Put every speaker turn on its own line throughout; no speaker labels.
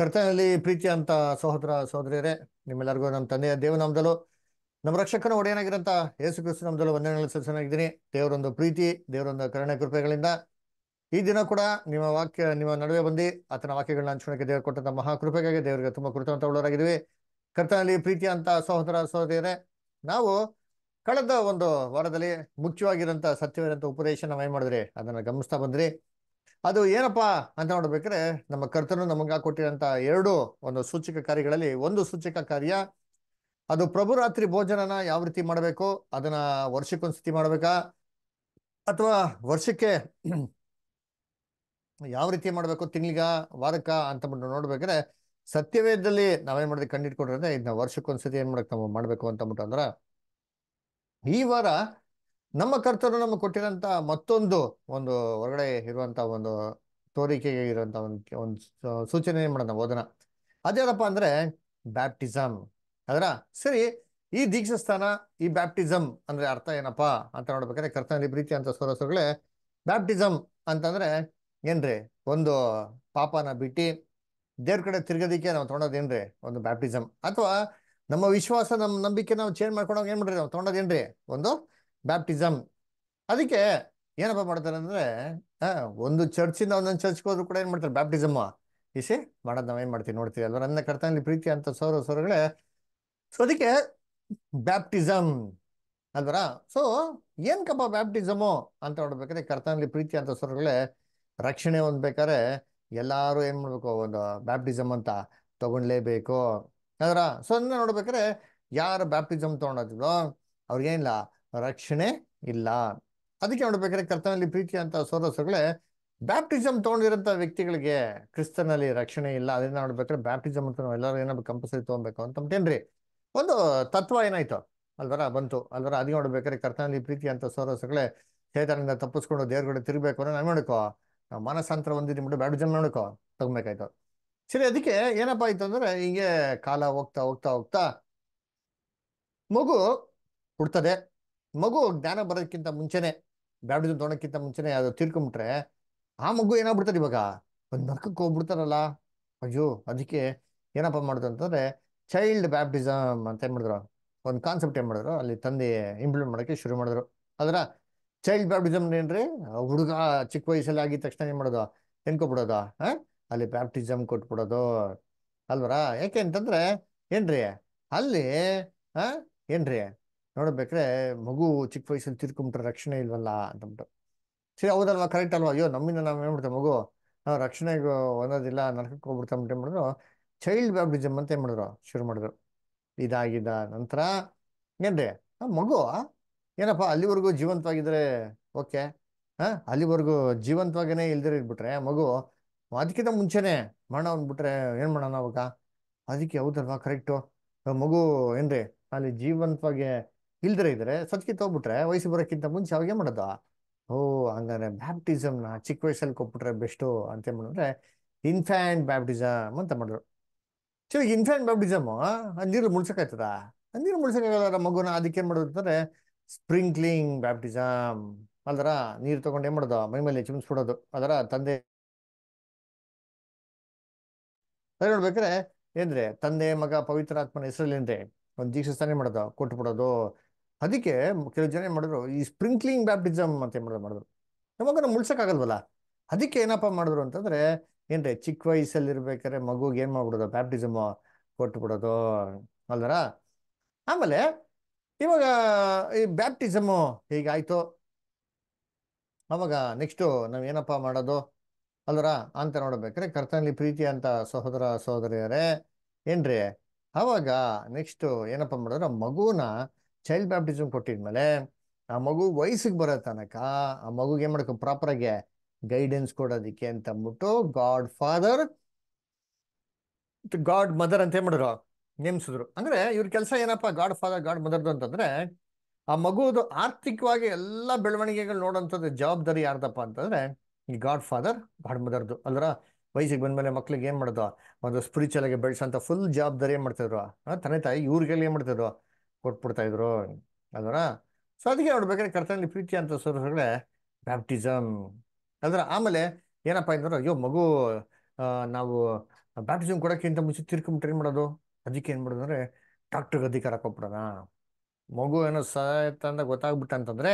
ಕರ್ತನಲ್ಲಿ ಪ್ರೀತಿ ಅಂತ ಸಹೋದರ ಸಹೋದರಿಯರೇ ನಿಮ್ಮೆಲ್ಲರಿಗೂ ನಮ್ಮ ತಂದೆಯ ದೇವನಾಮದಲು ನಮ್ಮ ರಕ್ಷಕನ ಒಡೆಯನಾಗಿರಂತ ಯೇಸು ಕ್ರಿಸ್ತು ನಮ್ದಲು ವಂದನೆಗಳು ದೇವರೊಂದು ಪ್ರೀತಿ ದೇವರೊಂದು ಕರುಣೆ ಕೃಪೆಗಳಿಂದ ಈ ದಿನ ಕೂಡ ನಿಮ್ಮ ವಾಕ್ಯ ನಿಮ್ಮ ನಡುವೆ ಬಂದು ಆತನ ವಾಕ್ಯಗಳನ್ನ ಹಂಚುಣಕ್ಕೆ ದೇವರು ಕೊಟ್ಟಂತ ಮಹಾ ಕೃಪೆಗಾಗಿ ದೇವರಿಗೆ ತುಂಬ ಕೃತವಂತವುಳ್ಳವರಾಗಿದ್ದೀವಿ ಕರ್ತನಲ್ಲಿ ಪ್ರೀತಿ ಅಂತ ಸಹೋದರ ಸಹೋದರಿಯರೇ ನಾವು ಕಳೆದ ಒಂದು ವಾರದಲ್ಲಿ ಮುಖ್ಯವಾಗಿರುವಂತಹ ಸತ್ಯವಿರೋಂಥ ಉಪದೇಶ ನಾವು ಏನು ಮಾಡಿದ್ರೆ ಅದನ್ನು ಗಮನಿಸ್ತಾ ಬಂದ್ರಿ ಅದು ಏನಪ್ಪ ಅಂತ ನೋಡ್ಬೇಕ್ರೆ ನಮ್ಮ ಕರ್ತನು ನಮಗ ಕೊಟ್ಟಿರಂತ ಎರಡು ಒಂದು ಸೂಚಕ ಕಾರ್ಯಗಳಲ್ಲಿ ಒಂದು ಸೂಚಕ ಕಾರ್ಯ ಅದು ಪ್ರಭು ರಾತ್ರಿ ಭೋಜನನ ಯಾವ ರೀತಿ ಮಾಡಬೇಕು ಅದನ್ನ ವರ್ಷಕ್ಕೊಂದ್ಸತಿ ಮಾಡ್ಬೇಕಾ ಅಥವಾ ವರ್ಷಕ್ಕೆ ಯಾವ ರೀತಿ ಮಾಡ್ಬೇಕು ತಿಂಗ್ಳಿಗ ವಾರಕ್ಕ ಅಂತ ನೋಡ್ಬೇಕಾದ್ರೆ ಸತ್ಯವೇದದಲ್ಲಿ ನಾವೇನ್ ಮಾಡಿದ್ವಿ ಕಂಡಿಟ್ಕೊಂಡ್ರೆ ಇದನ್ನ ವರ್ಷಕ್ಕೊಂದ್ಸತಿ ಏನ್ ಮಾಡಕ್ ನಾವು ಮಾಡ್ಬೇಕು ಅಂತ ಅಂದ್ರ ಈ ವಾರ ನಮ್ಮ ಕರ್ತರು ನಮಗೆ ಕೊಟ್ಟಿರೋಂಥ ಮತ್ತೊಂದು ಒಂದು ಹೊರಗಡೆ ಇರುವಂತ ಒಂದು ತೋರಿಕೆಗೆ ಇರುವಂತ ಒಂದು ಒಂದು ಸೂಚನೆ ಏನು ಮಾಡೋಣ ಓದನ ಅದೇನಪ್ಪ ಅಂದ್ರೆ ಬ್ಯಾಪ್ಟಿಸಮ್ ಅದರ ಸರಿ ಈ ದೀಕ್ಷಾಸ್ಥಾನ ಈ ಬ್ಯಾಪ್ಟಿಸಮ್ ಅಂದ್ರೆ ಅರ್ಥ ಏನಪ್ಪಾ ಅಂತ ನೋಡ್ಬೇಕಾದ್ರೆ ಕರ್ತನಲ್ಲಿ ಪ್ರೀತಿ ಅಂತ ಸೋರಸುಗಳೇ ಬ್ಯಾಪ್ಟಿಸಮ್ ಅಂತಂದ್ರೆ ಏನ್ರಿ ಒಂದು ಪಾಪನ ಬಿಟ್ಟು ದೇವ್ರ ಕಡೆ ತಿರ್ಗೋದಿಕ್ಕೆ ನಾವು ತೊಗೊಂಡೋದೇನ್ರಿ ಒಂದು ಬ್ಯಾಪ್ಟಿಸಮ್ ಅಥವಾ ನಮ್ಮ ವಿಶ್ವಾಸ ನಮ್ಮ ನಂಬಿಕೆ ನಾವು ಚೇಂಜ್ ಮಾಡ್ಕೊಂಡಾಗ ಏನು ಮಾಡ್ರಿ ನಾವು ತೊಗೊಂಡೋದೇನ್ರಿ ಒಂದು ಬ್ಯಾಪ್ಟಿಸಮ್ ಅದಕ್ಕೆ ಏನಪ್ಪ ಮಾಡ್ತಾರೆ ಅಂದರೆ ಒಂದು ಚರ್ಚಿಂದ ಒಂದೊಂದು ಚರ್ಚ್ಗೆ ಹೋದ್ರು ಕೂಡ ಏನು ಮಾಡ್ತಾರೆ ಬ್ಯಾಪ್ಟಿಸಮ್ ಇಸಿ ಮಾಡೋದು ಏನು ಮಾಡ್ತೀವಿ ನೋಡ್ತೀವಿ ಅಲ್ವ ನನ್ನ ಕರ್ತನಲ್ಲಿ ಪ್ರೀತಿ ಅಂತ ಸೌರ ಸೌರಗಳೇ ಸೊ ಅದಕ್ಕೆ ಬ್ಯಾಪ್ಟಿಸಮ್ ಅಲ್ವರ ಸೊ ಏನ್ಕಪ್ಪ ಬ್ಯಾಪ್ಟಿಸಮು ಅಂತ ನೋಡ್ಬೇಕಾದ್ರೆ ಕರ್ತನಲ್ಲಿ ಪ್ರೀತಿ ಅಂತ ಸೌರಗಳೇ ರಕ್ಷಣೆ ಹೊಂದ್ಬೇಕಾದ್ರೆ ಎಲ್ಲರೂ ಏನು ಮಾಡಬೇಕು ಒಂದು ಬ್ಯಾಪ್ಟಿಸಮ್ ಅಂತ ತಗೊಂಡ್ಲೇಬೇಕು ಅದರ ಸೊ ಅದನ್ನ ನೋಡ್ಬೇಕಾದ್ರೆ ಯಾರು ಬ್ಯಾಪ್ಟಿಸಮ್ ತೊಗೊಂಡಿದ್ರು ಅವ್ರಿಗೇನಿಲ್ಲ ರಕ್ಷಣೆ ಇಲ್ಲ ಅದಕ್ಕೆ ನೋಡ್ಬೇಕಾದ್ರೆ ಕರ್ತನಲ್ಲಿ ಪ್ರೀತಿ ಅಂತ ಸೋದಸಗಳೇ ಬ್ಯಾಪ್ಟಿಸಮ್ ತೊಗೊಂಡಿರೋಂಥ ವ್ಯಕ್ತಿಗಳಿಗೆ ಕ್ರಿಸ್ತನಲ್ಲಿ ರಕ್ಷಣೆ ಇಲ್ಲ ಅದನ್ನ ನೋಡ್ಬೇಕಾದ್ರೆ ಬ್ಯಾಪ್ಟಿಸಮ್ ಅಂತ ನಾವು ಎಲ್ಲರೂ ಏನಾದ್ರು ಕಂಪಲ್ಸರಿ ತೊಗೊಬೇಕು ಅಂತ ಅಂತೇನ್ರಿ ಒಂದು ತತ್ವ ಏನಾಯ್ತು ಅಲ್ವರ ಬಂತು ಅಲ್ವರ ಅದಕ್ಕೆ ನೋಡ್ಬೇಕಾದ್ರೆ ಕರ್ತನಲ್ಲಿ ಪ್ರೀತಿ ಅಂತ ಸೋದಸಗಳೇ ಚೇತನದಿಂದ ತಪ್ಪಿಸ್ಕೊಂಡು ದೇವ್ರಗಡೆ ತಿರ್ಬೇಕು ಅನ್ನೋ ನಾನು ನೋಡ್ಕೋ ಮನಸಾಂತರ ಒಂದಿದ್ದು ಬಿಟ್ಟು ಬ್ಯಾಪ್ಟಿಸಮ್ ನೋಡ್ಕೋ ತಗೊಬೇಕಾಯ್ತು ಸರಿ ಅದಕ್ಕೆ ಏನಪ್ಪ ಆಯ್ತು ಅಂದ್ರೆ ಹಿಂಗೆ ಕಾಲ ಹೋಗ್ತಾ ಹೋಗ್ತಾ ಹೋಗ್ತಾ ಮಗು ಹುಡ್ತದೆ ಮಗು ಜ್ಞಾನ ಬರೋದಕ್ಕಿಂತ ಮುಂಚೆನೆ ಬ್ಯಾಡೋದನ್ನ ತೊಗೊಳಕ್ಕಿಂತ ಮುಂಚೆನೆ ಅದು ತೀರ್ಕೊಂಬಿಟ್ರೆ ಆ ಮಗು ಏನಾಗ್ಬಿಡ್ತಾರೆ ಇವಾಗ ಒಂದು ನರ್ಕಕ್ಕೆ ಹೋಗ್ಬಿಡ್ತಾರಲ್ಲ ಅಯ್ಯೋ ಅದಕ್ಕೆ ಏನಪ್ಪ ಮಾಡೋದು ಅಂತಂದ್ರೆ ಚೈಲ್ಡ್ ಬ್ಯಾಪ್ಟಿಸಮ್ ಅಂತ ಏನು ಮಾಡಿದ್ರು ಒಂದು ಕಾನ್ಸೆಪ್ಟ್ ಏನು ಮಾಡಿದ್ರು ಅಲ್ಲಿ ತಂದೆ ಇಂಪ್ಲಿಮೆಂಟ್ ಮಾಡೋಕ್ಕೆ ಶುರು ಮಾಡಿದ್ರು ಅದರ ಚೈಲ್ಡ್ ಬ್ಯಾಪ್ಟಿಸಮ್ ಏನ್ರಿ ಹುಡುಗ ಚಿಕ್ಕ ವಯಸ್ಸಲ್ಲಿ ಆಗಿದ ತಕ್ಷಣ ಏನು ಮಾಡೋದು ಎನ್ಕೊಬಿಡೋದು ಹಾ ಅಲ್ಲಿ ಬ್ಯಾಪ್ಟಿಸಮ್ ಕೊಟ್ಬಿಡೋದು ಅಲ್ವರ ಯಾಕೆ ಅಂತಂದ್ರೆ ಏನ್ರಿ ಅಲ್ಲಿ ಹಾಂ ಏನ್ರಿ ನೋಡ್ಬೇಕ್ರೆ ಮಗು ಚಿಕ್ಕ ವಯಸ್ಸಲ್ಲಿ ತಿರ್ಕೊಂಬಿಟ್ರೆ ರಕ್ಷಣೆ ಇಲ್ವಲ್ಲ ಅಂತಂದ್ಬಿಟ್ಟು ಸರಿ ಹೌದಲ್ವಾ ಕರೆಕ್ಟ್ ಅಲ್ವಾ ಅಯ್ಯೋ ನಮ್ಮಿಂದ ನಾವು ಏನ್ಬಿಡ್ತೇವೆ ಮಗು ನಾವು ರಕ್ಷಣೆಗೆ ಒಂದೋದಿಲ್ಲ ನರಕಕ್ಕೆ ಹೋಗ್ಬಿಡ್ತಾ ಅಂತ ಮಾಡಿದ್ರು ಚೈಲ್ಡ್ ಬ್ಯಾಪ್ಟಿಸಮ್ ಅಂತ ಏನು ಮಾಡಿದ್ರು ಶುರು ಮಾಡಿದ್ರು ಇದಾಗಿದ್ದ ನಂತರ ಏನ್ರಿ ಮಗು ಏನಪ್ಪ ಅಲ್ಲಿವರೆಗೂ ಜೀವಂತವಾಗಿದ್ರೆ ಓಕೆ ಹಾ ಅಲ್ಲಿವರೆಗೂ ಜೀವಂತವಾಗೇನೆ ಇಲ್ದಿರ ಇದ್ಬಿಟ್ರೆ ಮಗು ಅದಕ್ಕಿಂತ ಮುಂಚೆನೆ ಮಾಡೋಣ ಅಂದ್ಬಿಟ್ರೆ ಏನು ಮಾಡೋಣ ಅವಾಗ ಅದಕ್ಕೆ ಹೌದಲ್ವಾ ಕರೆಕ್ಟು ಮಗು ಏನ್ರಿ ಅಲ್ಲಿ ಜೀವಂತವಾಗಿ ಇಲ್ದರೆ ಇದ್ರೆ ಸತ್ಕಿ ತೊಗೊಬಿಟ್ರೆ ವಯಸ್ಸು ಬರೋಕ್ಕಿಂತ ಮುಂಚೆ ಅವಾಗ ಏನ್ ಮಾಡೋದು ಓ ಹಂಗಾರೆ ಬ್ಯಾಪ್ಟಿಸಮ್ನ ಚಿಕ್ಕ ವಯಸ್ಸಲ್ಲಿ ಕೊಟ್ಬಿಟ್ರೆ ಬೆಸ್ಟು ಅಂತ ಮಾಡಿದ್ರೆ ಇನ್ಫ್ಯಾಂಟ್ ಬ್ಯಾಪ್ಟಿಸಮ್ ಅಂತ ಮಾಡಿದ್ರು ಸೊ ಇನ್ಫ್ಯಾಂಟ್ ಬ್ಯಾಪ್ಟಿಸಮ್ ನೀರು ಮುಳ್ಸೋಕ್ಕಾಯ್ತದ ನೀರು ಮುಳ್ಸೋಕ್ಕಾಗಲ್ಲ ಮಗುನ ಅದಕ್ಕೆ ಏನು ಮಾಡೋದು ಸ್ಪ್ರಿಂಕ್ಲಿಂಗ್ ಬ್ಯಾಪ್ಟಿಸಮ್ ಅಲ್ದರ ನೀರು ತೊಗೊಂಡು ಏನು ಮಾಡೋದು ಮೈ ಮೇಲೆ ಚಿಮ್ಸ್ಬಿಡೋದು ಅದರ ತಂದೆ ಸರಿ ನೋಡ್ಬೇಕಾರೆ ಏನ್ರಿ ತಂದೆ ಮಗ ಪವಿತ್ರಾತ್ಮನ ಹೆಸರಲ್ಲಿ ಏನ್ರಿ ಒಂದು ದೀಕ್ಷಸ್ಥಾನ ಸ್ಥಾನ ಮಾಡೋದು ಕೊಟ್ಬಿಡೋದು ಅದಕ್ಕೆ ಕೆಲವು ಜನ ಏನ್ ಮಾಡಿದ್ರು ಈ ಸ್ಪ್ರಿಂಕ್ಲಿಂಗ್ ಬ್ಯಾಪ್ಟಿಸಮ್ ಅಂತ ಮಾಡಿದ್ರು ನಮಗನ್ನು ಮುಳ್ಸೋಕ್ಕಾಗಲ್ವಲ್ಲ ಅದಕ್ಕೆ ಏನಪ್ಪಾ ಮಾಡಿದ್ರು ಅಂತಂದ್ರೆ ಏನ್ರಿ ಚಿಕ್ಕ ವಯಸ್ಸಲ್ಲಿ ಇರ್ಬೇಕಾದ್ರೆ ಮಗುಗೆ ಏನ್ ಮಾಡ್ಬಿಡೋದು ಬ್ಯಾಪ್ಟಿಸಮ್ ಬಿಡೋದು ಅಲ್ದರ ಆಮೇಲೆ ಇವಾಗ ಈ ಬ್ಯಾಪ್ಟಿಸಮು ಹೀಗಾಯ್ತು ಅವಾಗ ನೆಕ್ಸ್ಟು ನಾವು ಏನಪ್ಪ ಮಾಡೋದು ಅಲ್ದರ ಅಂತ ನೋಡ್ಬೇಕಾರೆ ಕರ್ತನಲ್ಲಿ ಪ್ರೀತಿ ಅಂತ ಸಹೋದರ ಸಹೋದರಿಯರೇ ಏನ್ರಿ ಅವಾಗ ನೆಕ್ಸ್ಟು ಏನಪ್ಪ ಮಾಡಿದ್ರೆ ಮಗುನ ಚೈಲ್ಡ್ ಬ್ಯಾಪ್ಟಿಸಮ್ ಕೊಟ್ಟಿದ್ಮೇಲೆ ಆ ಮಗು ವಯಸ್ಸಿಗೆ ಬರೋ ತನಕ ಆ ಮಗುಗೆ ಏನು ಪ್ರಾಪರ್ ಆಗಿ ಗೈಡೆನ್ಸ್ ಕೊಡೋದಿಕ್ಕೆ ಅಂತ ಅಂದ್ಬಿಟ್ಟು ಗಾಡ್ ಫಾದರ್ ಗಾಡ್ ಮದರ್ ಅಂತ ಏನ್ ಮಾಡಿದ್ರು ನೇಮಿಸಿದ್ರು ಅಂದ್ರೆ ಇವ್ರ ಕೆಲಸ ಏನಪ್ಪ ಗಾಡ್ ಫಾದರ್ ಗಾಡ್ ಮದರ್ದು ಅಂತಂದ್ರೆ ಆ ಮಗುದು ಆರ್ಥಿಕವಾಗಿ ಎಲ್ಲ ಬೆಳವಣಿಗೆಗಳು ನೋಡೋಂಥದ್ದು ಜವಾಬ್ದಾರಿ ಯಾರ್ದಪ್ಪ ಅಂತಂದ್ರೆ ಈ ಗಾಡ್ ಫಾದರ್ ಗಾಡ್ ಮದರ್ದು ಅಲ್ರ ವಯಸ್ಸಿಗೆ ಬಂದ್ಮೇಲೆ ಮಕ್ಳಿಗೆ ಏನು ಮಾಡೋದು ಒಂದು ಸ್ಪಿರಿಚುವಲ್ ಆಗಿ ಬೆಳೆಸೋಂಥ ಫುಲ್ ಜವಾಬ್ದಾರಿ ಏನ್ ಮಾಡ್ತಿದ್ರು ತಂದೆ ತಾಯಿ ಇವ್ರಿಗೆಲ್ಲ ಏನು ಮಾಡ್ತಿದ್ರು ಕೊಟ್ಬಿಡ್ತಾ ಇದ್ರು ಅದರ ಸೊ ಅದಕ್ಕೆ ನೋಡ್ಬೇಕಾದ್ರೆ ಕರ್ತನಲ್ಲಿ ಪ್ರೀತಿ ಅಂತ ಸೊರಸಗಳೇ ಬ್ಯಾಪ್ಟಿಸಮ್ ಅದರ ಆಮೇಲೆ ಏನಪ್ಪ ಅಂದ್ರೆ ಅಯ್ಯೋ ಮಗು ನಾವು ಬ್ಯಾಪ್ಟಿಸಮ್ ಕೊಡೋಕ್ಕಿಂತ ಮುಂಚೆ ತಿರ್ಕೊಂಬಿಟ್ಟು ಏನು ಮಾಡೋದು ಅದಕ್ಕೆ ಏನು ಮಾಡೋದು ಅಂದರೆ ಡಾಕ್ಟ್ರಿಗೆ ಅಧಿಕಾರ ಕೊಟ್ಬಿಡೋಣ ಮಗು ಏನೋ ಸಹಿತ ಗೊತ್ತಾಗ್ಬಿಟ್ಟ ಅಂತಂದರೆ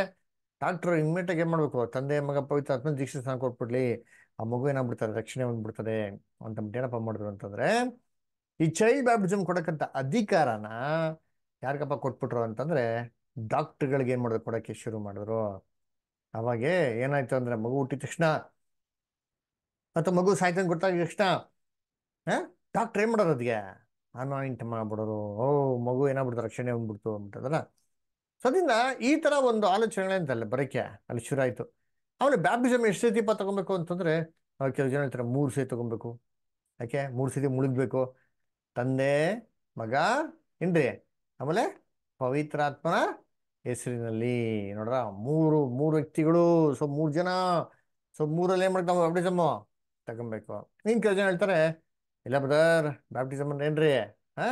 ಡಾಕ್ಟ್ರು ಇಮ್ಮಿಡಿಯೇಟಾಗಿ ಏನು ಮಾಡಬೇಕು ತಂದೆ ಮಗ ಪವಿತ್ರ ಆದ್ಮೇಲೆ ದೀಕ್ಷೆ ಸ್ನಾನ ಕೊಟ್ಬಿಡ್ಲಿ ಆ ಮಗು ಏನಾಗ್ಬಿಡ್ತಾರೆ ರಕ್ಷಣೆ ಬಂದ್ಬಿಡ್ತದೆ ಅಂತಂದ್ಬಿಟ್ಟು ಏನಪ್ಪ ಮಾಡಿದ್ರು ಅಂತಂದರೆ ಈ ಚೈಲ್ಡ್ ಬ್ಯಾಪ್ಟಿಸಮ್ ಕೊಡೋಕ್ಕಂಥ ಅಧಿಕಾರನ ಯಾರಿಗಪ್ಪ ಕೊಟ್ಬಿಟ್ರು ಅಂತಂದರೆ ಡಾಕ್ಟ್ರುಗಳಿಗೆ ಏನು ಮಾಡಿದ್ರು ಕೊಡೋಕ್ಕೆ ಶುರು ಮಾಡಿದ್ರು ಅವಾಗೆ ಏನಾಯಿತು ಅಂದರೆ ಮಗು ಹುಟ್ಟಿದ ತಕ್ಷಣ ಅಥವಾ ಮಗು ಸಾಯ್ತಂಗೆ ಗೊತ್ತಾಗಿದ ತಕ್ಷಣ ಹಾಂ ಡಾಕ್ಟ್ರ್ ಏನು ಮಾಡೋದು ಅದಕ್ಕೆ ಅನಾಯಿಂಟ್ ಮಾಡ್ಬಿಡೋರು ಓ ಮಗು ಏನಾಗ್ಬಿಡ್ತು ರಕ್ಷಣೆ ಬಂದ್ಬಿಡ್ತು ಬಿಟ್ಟದಲ್ಲ ಸೊ ಅದರಿಂದ ಈ ಥರ ಒಂದು ಅಂತಲ್ಲ ಬರೋಕ್ಕೆ ಅಲ್ಲಿ ಶುರು ಆಯಿತು ಆಮೇಲೆ ಬ್ಯಾಪ್ಟಿಸಮ್ ಎಷ್ಟು ಸತಿ ಪಾ ಅಂತಂದ್ರೆ ಅಂತಂದರೆ ಕೆಲವು ಜನ ಹೇಳ್ತಾರೆ ಮೂರು ಸತಿ ತೊಗೊಬೇಕು ಯಾಕೆ ಮೂರು ಸತಿ ಮುಳುಗಬೇಕು ತಂದೆ ಮಗ ಇನ್ರಿ ಆಮೇಲೆ ಪವಿತ್ರಾತ್ಮನ ಹೆಸರಿನಲ್ಲಿ ನೋಡ್ರ ಮೂರು ಮೂರು ವ್ಯಕ್ತಿಗಳು ಸೊ ಮೂರು ಜನ ಸೊ ಮೂರಲ್ಲಿ ಏನು ಮಾಡ್ತಾವ ಬ್ಯಾಪ್ಟಿಸಮ್ ತಗೊಬೇಕು ನೀನು ಕೆಲಸ ಹೇಳ್ತಾರೆ ಇಲ್ಲ ಬ್ರದರ್ ಬ್ಯಾಪ್ಟಿಸಮ್ ಅಂದ್ರೆ ಏನ್ರಿ ಹ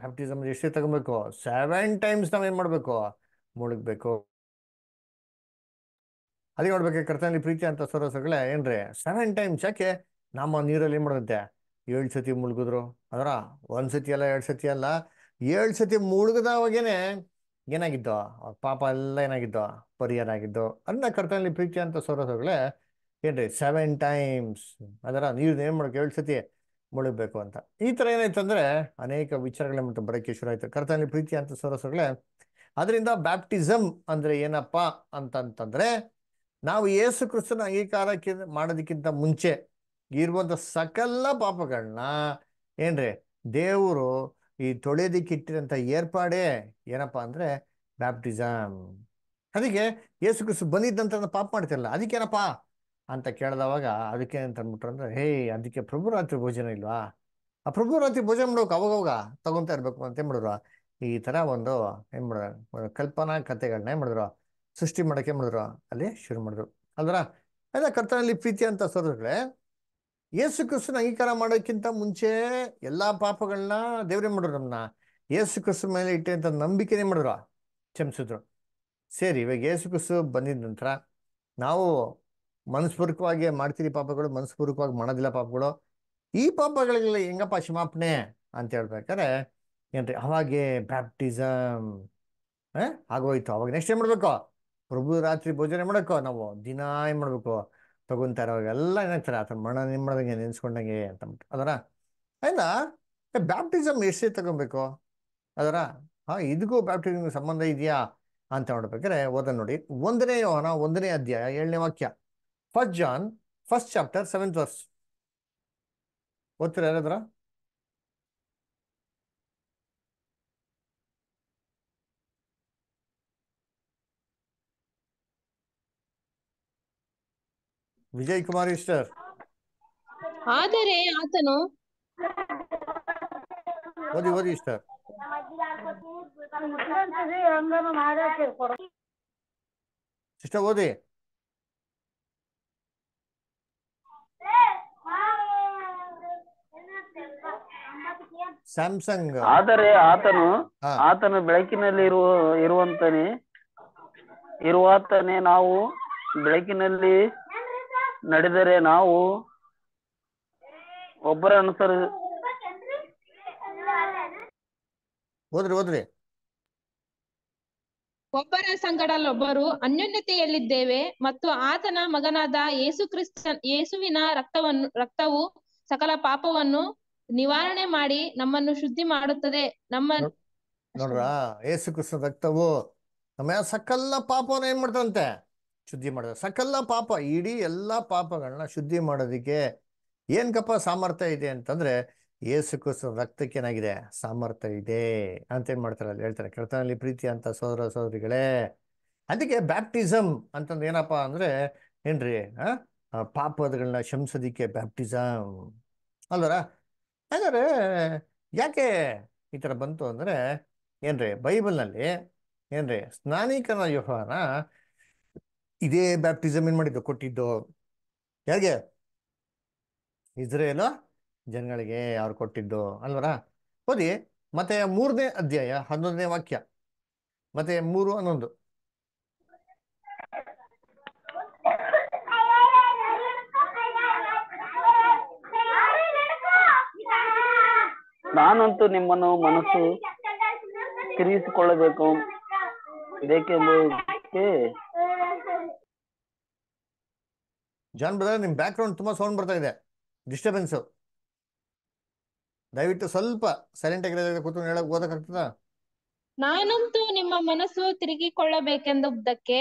ಬ್ಯಾಪ್ಟಿಸಮ್ ಎಷ್ಟೇ ತಗೊಬೇಕು ಸೆವೆನ್ ಟೈಮ್ಸ್ ನಾವು ಏನು ಮಾಡಬೇಕು ಮುಳುಗ್ಬೇಕು ಅದೇ ನೋಡ್ಬೇಕು ಕರ್ತನಲ್ಲಿ ಪ್ರೀತಿ ಅಂತ ಸರೋಸಗಳೇ ಏನ್ರಿ ಸೆವೆನ್ ಟೈಮ್ಸ್ ಯಾಕೆ ನಮ್ಮ ನೀರಲ್ಲಿ ಏನ್ ಮಾಡುತ್ತೆ ಏಳು ಸತಿ ಮುಳುಗಿದ್ರು ಅದರ ಒಂದು ಸತಿ ಅಲ್ಲ ಎರಡು ಸತಿ ಅಲ್ಲ ಏಳು ಸತಿ ಮುಳುಗದವಾಗೇನೆ ಏನಾಗಿದ್ದೋ ಅವ್ರ ಪಾಪ ಎಲ್ಲ ಏನಾಗಿದ್ದೋ ಪರಿಹಾರ ಆಗಿದ್ದು ಅನ್ನ ಕರ್ತನಲ್ಲಿ ಪ್ರೀತಿ ಅಂತ ಸೋರಸೋಗಳೇ ಏನ್ರಿ ಸೆವೆನ್ ಟೈಮ್ಸ್ ಅದರ ನೀರು ಏನು ಮಾಡೋಕೆ ಏಳು ಸತಿ ಮುಳುಗಬೇಕು ಅಂತ ಈ ಥರ ಏನಾಯ್ತು ಅನೇಕ ವಿಚಾರಗಳ ಮತ್ತು ಬರೋಕ್ಕೆ ಶುರು ಆಯಿತು ಕರ್ತನಲ್ಲಿ ಪ್ರೀತಿ ಅಂತ ಸೋರಸೋಗಳೇ ಅದರಿಂದ ಬ್ಯಾಪ್ಟಿಸಮ್ ಅಂದರೆ ಏನಪ್ಪ ಅಂತಂತಂದರೆ ನಾವು ಯೇಸು ಕ್ರಿಸ್ತನ ಅಂಗೀಕಾರಕ್ಕೆ ಮಾಡೋದಕ್ಕಿಂತ ಮುಂಚೆ ಇರುವಂಥ ಸಕಲ ಪಾಪಗಳನ್ನ ಏನ್ರಿ ದೇವರು ಈ ಇಟ್ಟಿರೋಂಥ ಏರ್ಪಾಡೇ ಏನಪ್ಪ ಅಂದರೆ ಬ್ಯಾಪ್ಟಿಸಮ್ ಅದಕ್ಕೆ ಯೇಸು ಕ್ರಿಸ್ತು ಬಂದಿದ್ದಂತ ಪಾಪ ಮಾಡ್ತಿರಲ್ಲ ಅದಕ್ಕೇನಪ್ಪ ಅಂತ ಕೇಳಿದವಾಗ ಅದಕ್ಕೆ ಅಂತ ಅಂದ್ಬಿಟ್ರು ಅಂದರೆ ಹೇ ಅದಕ್ಕೆ ಪ್ರಭು ರಾತ್ರಿ ಭೋಜನ ಇಲ್ವಾ ಆ ಪ್ರಭು ರಾತ್ರಿ ಭೋಜನ ಮಾಡೋಕೆ ಅವಾಗವಾಗ ತಗೊತಾ ಇರಬೇಕು ಅಂತ ಏನು ಮಾಡಿದ್ರು ಈ ಥರ ಒಂದು ಏನು ಮಾಡಿದ್ರು ಕಲ್ಪನಾ ಕಥೆಗಳನ್ನ ಏನು ಮಾಡಿದ್ರು ಸೃಷ್ಟಿ ಮಾಡೋಕೆ ಏನು ಮಾಡಿದ್ರು ಅಲ್ಲಿ ಶುರು ಮಾಡಿದ್ರು ಅಲ್ದ್ರ ಅದೇ ಕರ್ತನಲ್ಲಿ ಪ್ರೀತಿ ಅಂತ ಸೋದರ್ಗಳೇ ಯೇಸು ಕ್ರಿಸ್ತನ ಅಂಗೀಕಾರ ಮಾಡೋಕ್ಕಿಂತ ಮುಂಚೆ ಎಲ್ಲ ಪಾಪಗಳನ್ನ ದೇವ್ರೇ ಮಾಡಿದ್ರು ನಮ್ಮನ್ನ ಯೇಸು ಕ್ರಿಸ್ತ ಮೇಲೆ ಇಟ್ಟಂತ ನಂಬಿಕೆನೇ ಮಾಡಿದ್ರು ಕ್ಷಮಿಸಿದ್ರು ಸೇರಿ ಇವಾಗ ಯೇಸು ಕ್ರಿಸ್ತು ಬಂದಿದ ನಂತರ ನಾವು ಮನಸ್ಪೂರ್ವಕವಾಗಿ ಮಾಡ್ತೀರಿ ಪಾಪಗಳು ಮನಸ್ಪೂರ್ವಕವಾಗಿ ಮಾಡೋದಿಲ್ಲ ಪಾಪಗಳು ಈ ಪಾಪಗಳಿಗೆಲ್ಲ ಹೆಂಗಪ್ಪ ಕ್ಷಮಾಪಣೆ ಅಂತ ಹೇಳ್ಬೇಕಾದ್ರೆ ಏನ್ರಿ ಅವಾಗೆ ಬ್ಯಾಪ್ಟಿಸಮ್ ಆಗೋಯ್ತು ಅವಾಗ ನೆಕ್ಸ್ಟ್ ಏನ್ ಮಾಡ್ಬೇಕು ಪ್ರಭು ರಾತ್ರಿ ಭೋಜನ ಮಾಡಬೇಕು ನಾವು ದಿನ ಏನ್ ಮಾಡ್ಬೇಕು ತಗೊಂತಾರೆ ಅವಾಗೆಲ್ಲ ಏನಾಗ್ತಾರೆ ಆತನ ಮಣ ನಿಮ್ಮದಂಗೆ ನೆನೆಸ್ಕೊಂಡಂಗೆ ಅಂತಂದ್ಬಿಟ್ಟು ಅದರ ಆಯ್ತಾ ಬ್ಯಾಪ್ಟಿಸಮ್ ಎಷ್ಟೇ ತಗೊಬೇಕು ಅದರ ಹಾಂ ಇದಕ್ಕೂ ಬ್ಯಾಪ್ಟಿಸಮ್ ಸಂಬಂಧ ಇದೆಯಾ ಅಂತ ನೋಡ್ಬೇಕಾದ್ರೆ ಓದ ನೋಡಿ ಒಂದನೇ ಯೋಹನ ಒಂದನೇ ಅಧ್ಯಾಯ ಏಳನೇ ವಾಕ್ಯ first John first chapter seventh verse ಓದ್ತೀರ ಯಾರಾದ್ರ ವಿಜಯ್ ಕುಮಾರ್ ಇಸ್ಟರ್
ಆದರೆ
ಆತನು
ಓದಿ ಓದಿ ಇಸ್ಟರ್ ಇಷ್ಟ ಓದಿ
ಸ್ಯಾಮ್ಸಂಗ್
ಆದರೆ ಆತನು
ಆತನು ಬೆಳಕಿನಲ್ಲಿ ಇರುವ ಇರುವಂತನೇ ಇರುವಾತನೇ ನಾವು ಬೆಳಕಿನಲ್ಲಿ ನಡೆದರೆ ನಾವು ಒಬ್ಬರ ಅನುಸರ ಹೋದ್ರಿ ಹೋದ್ರಿ
ಒಬ್ಬರ ಅನ್ಯೋನ್ಯತೆಯಲ್ಲಿದ್ದೇವೆ ಮತ್ತು ಆತನ ಮಗನಾದ ಯೇಸು ಕ್ರಿಸ್ತನ್ ಯೇಸುವಿನ ರಕ್ತವನ್ನು ರಕ್ತವು ಸಕಲ ಪಾಪವನ್ನು ನಿವಾರಣೆ ಮಾಡಿ ನಮ್ಮನ್ನು ಶುದ್ಧಿ ಮಾಡುತ್ತದೆ ನಮ್ಮ
ನೋಡ್ರಾ ಯೇಸು ರಕ್ತವು ನಮ್ಮ ಸಕಲ ಪಾಪವನ್ನು ಏನ್ ಮಾಡ್ತಂತೆ ಶುದ್ಧಿ ಮಾಡಿದ್ರೆ ಸಕಲ ಪಾಪ ಇಡೀ ಎಲ್ಲ ಪಾಪಗಳನ್ನ ಶುದ್ಧಿ ಮಾಡೋದಕ್ಕೆ ಏನ್ಕಪ್ಪ ಸಾಮರ್ಥ್ಯ ಇದೆ ಅಂತಂದ್ರೆ ಏಸು ಕ್ರಿಸ್ತ ರಕ್ತಕ್ಕೆ ಏನಾಗಿದೆ ಸಾಮರ್ಥ್ಯ ಇದೆ ಅಂತ ಏನ್ ಮಾಡ್ತಾರೆ ಅಲ್ಲಿ ಹೇಳ್ತಾರೆ ಕರ್ತನಲ್ಲಿ ಪ್ರೀತಿ ಅಂತ ಸೋದರ ಸೋದರಿಗಳೇ ಅದಕ್ಕೆ ಬ್ಯಾಪ್ಟಿಸಮ್ ಅಂತಂದು ಏನಪ್ಪಾ ಅಂದ್ರೆ ಏನ್ರಿ ಪಾಪದಗಳನ್ನ ಪಾಪಗಳನ್ನ ಶಂಸದಿಕ್ಕೆ ಬ್ಯಾಪ್ಟಿಸಮ್ ಅಲ್ವರ ಹಾಗಾದ್ರೆ ಯಾಕೆ ಈ ಥರ ಬಂತು ಅಂದರೆ ಏನ್ರಿ ಬೈಬಲ್ನಲ್ಲಿ ಏನ್ರಿ ಸ್ನಾನಿಕನ ವ್ಯವಹಾರ ಇದೇ ಬ್ಯಾಪ್ಟಿಸಮ್ ಏನ್ ಮಾಡಿದ್ದು ಕೊಟ್ಟಿದ್ದು ಯಾರಿಗೆ ಇಸ್ರೇಲ್ ಜನಗಳಿಗೆ ಅವ್ರು ಕೊಟ್ಟಿದ್ದು ಅಲ್ವರ ಓದಿ ಮತ್ತೆ ಮೂರನೇ ಅಧ್ಯಾಯ ಹನ್ನೊಂದನೇ ವಾಕ್ಯ ಮತ್ತೆ ಮೂರು ಹನ್ನೊಂದು
ನಾನಂತೂ ನಿಮ್ಮನ್ನು ಮನಸ್ಸು
ತಿರುಗಿಸಿಕೊಳ್ಳಬೇಕು
ಬೇಕೆಂಬುದಕ್ಕೆ ಜಾನ್ ಬ್ರದರ್ ನಿಮ್ಮ ಬ್ಯಾಕ್ಗ್ರೌಂಡ್ ತುಂಬ ಸೌಂಡ್ ಬರ್ತಾ ಇದೆ ಡಿಸ್ಟರ್ಬೆನ್ಸು ದಯವಿಟ್ಟು ಸ್ವಲ್ಪ ಸೈಲೆಂಟ್ ಆಗಿರೋದ್ರೆ ಕೂತು ಹೇಳಕ್ ಓದಕ್ಕಾಗ್ತದ
ನಾನಂತೂ ನಿಮ್ಮ ಮನಸ್ಸು ತಿರುಗಿಕೊಳ್ಳಬೇಕೆಂದುದಕ್ಕೆ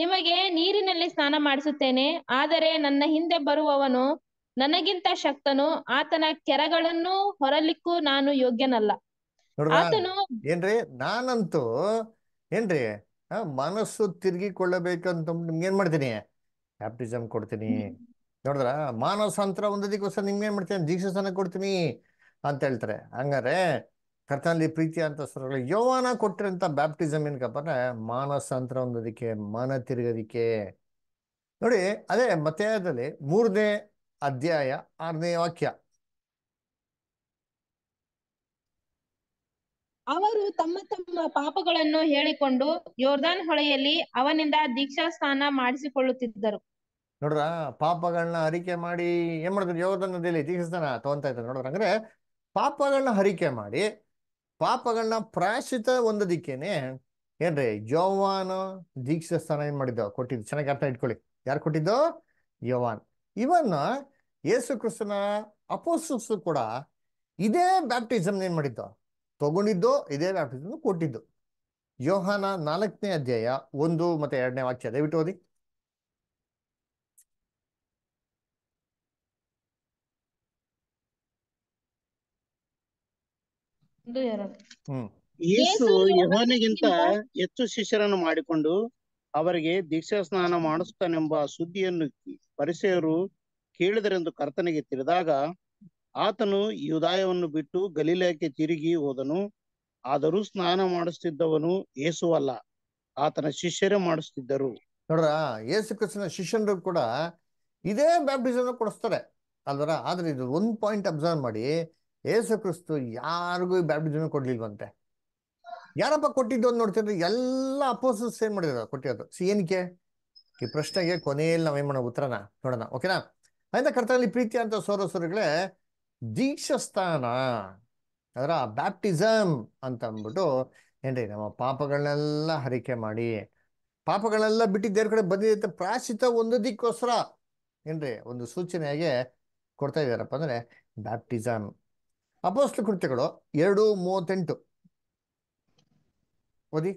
ನಿಮಗೆ ನೀರಿನಲ್ಲಿ ಸ್ನಾನ ಮಾಡಿಸುತ್ತೇನೆ ಆದರೆ ನನ್ನ ಹಿಂದೆ ಬರುವವನು ನನಗಿಂತ ಶಕ್ತನು ಆತನ ಕೆರಗಳನ್ನು ಹೊರಲಿಕ್ಕೂ ನಾನು ಯೋಗ್ಯನಲ್ಲ ಆತನು
ಏನ್ರಿ ನಾನಂತೂ ಏನ್ರಿ ಮನಸ್ಸು ತಿರುಗಿಕೊಳ್ಳಬೇಕಂತ ನಿಮ್ಗೆ ಏನ್ ಮಾಡ್ತೀನಿ ಬ್ಯಾಪ್ಟಿಸಮ್ ಕೊಡ್ತೀನಿ ನೋಡಿದ್ರ ಮಾನಸಾಂತರ ಒಂದದಿ ನಿಮ್ಗೆ ಏನು ಮಾಡ್ತೀನಿ ಸ್ಥಾನ ಕೊಡ್ತೀನಿ ಅಂತ ಹೇಳ್ತಾರೆ ಹಂಗಾರೆ ಕರ್ತನಲ್ಲಿ ಪ್ರೀತಿ ಅಂತ ಸ್ವರಗಳು ಯೋವಾನ ಕೊಟ್ಟಿರೋಂಥ ಬ್ಯಾಪ್ಟಿಸಮ್ ಏನಕ್ಕಪ್ಪ ಅಂದ್ರೆ ಮಾನಸಾಂತರ ಒಂದೋದಕ್ಕೆ ಮಾನ ತಿರುಗೋದಿಕ್ಕೆ ನೋಡಿ ಅದೇ ಮತಯದಲ್ಲಿ ಮೂರನೇ ಅಧ್ಯಾಯ ಆರನೇ ವಾಕ್ಯ
ಅವರು ತಮ್ಮ ತಮ್ಮ ಪಾಪಗಳನ್ನು ಹೇಳಿಕೊಂಡು ಯೋರ್ದಾನ್ ಹೊಳೆಯಲ್ಲಿ ಅವನಿಂದ ದೀಕ್ಷಾ ಸ್ನಾನ ಮಾಡಿಸಿಕೊಳ್ಳುತ್ತಿದ್ದರು
ನೋಡ್ರ ಪಾಪಗಳನ್ನ ಹರಿಕೆ ಮಾಡಿ ಏನ್ ಮಾಡಿದ್ರು ಯೋಗದ ನದಿಯಲ್ಲಿ ತೀಕ್ಷಿಸ್ತಾನ ತಗೊಂತ ಇದ್ದಾರೆ ನೋಡ್ರ ಅಂದ್ರೆ ಪಾಪಗಳನ್ನ ಹರಿಕೆ ಮಾಡಿ ಪಾಪಗಳನ್ನ ಪ್ರಾಯಶ್ಚಿತ ಹೊಂದದಿಕ್ಕೇನೆ ಏನ್ರಿ ಯೋವಾನ ಸ್ಥಾನ ಏನ್ ಮಾಡಿದ್ದ ಕೊಟ್ಟಿದ್ದು ಚೆನ್ನಾಗಿ ಅರ್ಥ ಇಟ್ಕೊಳ್ಳಿ ಯಾರು ಕೊಟ್ಟಿದ್ದು ಯೋವಾನ್ ಇವನ್ನ ಯೇಸು ಕ್ರಿಸ್ತನ ಅಪೋಸು ಕೂಡ ಇದೇ ಬ್ಯಾಪ್ಟಿಸಮ್ ಏನ್ ಮಾಡಿದ್ದ ತಗೊಂಡಿದ್ದು ಇದೇ ಬ್ಯಾಪ್ಟಿಸಮ್ ಕೊಟ್ಟಿದ್ದು ಯೋಹಾನ ನಾಲ್ಕನೇ ಅಧ್ಯಾಯ ಒಂದು ಮತ್ತೆ ಎರಡನೇ ವಾಕ್ಯ ದಯವಿಟ್ಟು ಓದಿ
ಯೇಸು
ಯೋಹಾನಿಗಿಂತ ಹೆಚ್ಚು ಶಿಷ್ಯರನ್ನು ಮಾಡಿಕೊಂಡು ಅವರಿಗೆ ದೀಕ್ಷಾ ಸ್ನಾನ ಮಾಡಿಸುತ್ತಾನೆಂಬ ಸುದ್ದಿಯನ್ನು ಪರಿಸೆಯರು ಕೇಳಿದರೆಂದು ಕರ್ತನಿಗೆ ತಿಳಿದಾಗ ಆತನು ಯುದಾಯವನ್ನು ಬಿಟ್ಟು ಗಲೀಲಕ್ಕೆ ತಿರುಗಿ ಹೋದನು ಆದರೂ ಸ್ನಾನ ಮಾಡಿಸುತ್ತಿದ್ದವನು ಅಲ್ಲ ಆತನ ಶಿಷ್ಯರೇ ಮಾಡಿಸ್ತಿದ್ದರು ನೋಡ್ರ
ಏಸು ಕ್ರಿಸ್ತನ ಶಿಷ್ಯನರು ಕೂಡ ಇದೇ ಬ್ಯಾಪ್ಟಿಸಮ್ ಕೊಡಿಸ್ತಾರೆ ಅಲ್ವರ ಆದ್ರೆ ಇದು ಒಂದ್ ಪಾಯಿಂಟ್ ಅಬ್ಸರ್ವ್ ಮಾಡಿ ಏಸು ಕ್ರಿಸ್ತು ಯಾರಿಗೂ ಬ್ಯಾಪ್ಟಿಸಮ್ ಕೊಡ್ಲಿಲ್ವಂತೆ ಯಾರಪ್ಪ ಕೊಟ್ಟಿದ್ದು ಅಂತ ನೋಡ್ತಿದ್ರೆ ಎಲ್ಲ ಅಪೋಸಸ್ ಏನ್ ಮಾಡಿದ್ರು ಕೊಟ್ಟಿರೋದು ಸಿ ಏನಕ್ಕೆ ಈ ಪ್ರಶ್ನೆಗೆ ಕೊನೆಯಲ್ಲಿ ನಾವೇನ್ ಮಾಡೋ ಉತ್ತರನ ನೋಡೋಣ ಓಕೆನಾ ಆಯ್ತಾ ಕರ್ತನಲ್ಲಿ ಪ್ರೀತಿ ಅಂತ ಸೋರ ದೀಕ್ಷಾಸ್ಥಾನ ದೀಕ್ಷಸ್ಥಾನ ಅದರ ಬ್ಯಾಪ್ಟಿಸಮ್ ಅಂತ ಅಂದ್ಬಿಟ್ಟು ಏನ್ರಿ ನಮ್ಮ ಪಾಪಗಳನ್ನೆಲ್ಲ ಹರಿಕೆ ಮಾಡಿ ಪಾಪಗಳೆಲ್ಲ ಬಿಟ್ಟು ದೇವ್ರ ಕಡೆ ಬಂದಿದ್ದ ಪ್ರಾಶ್ಚಿತ ಒಂದೋದಿಕ್ಕೋಸ್ಕರ ಏನ್ರಿ ಒಂದು ಸೂಚನೆಯಾಗೆ ಕೊಡ್ತಾ ಇದ್ದಾರಪ್ಪ ಅಂದ್ರೆ ಬ್ಯಾಪ್ಟಿಸಮ್ ಅಪೋಸ್ಲ ಕೃತ್ಯಗಳು ಎರಡು ಮೂವತ್ತೆಂಟು ಓದಿ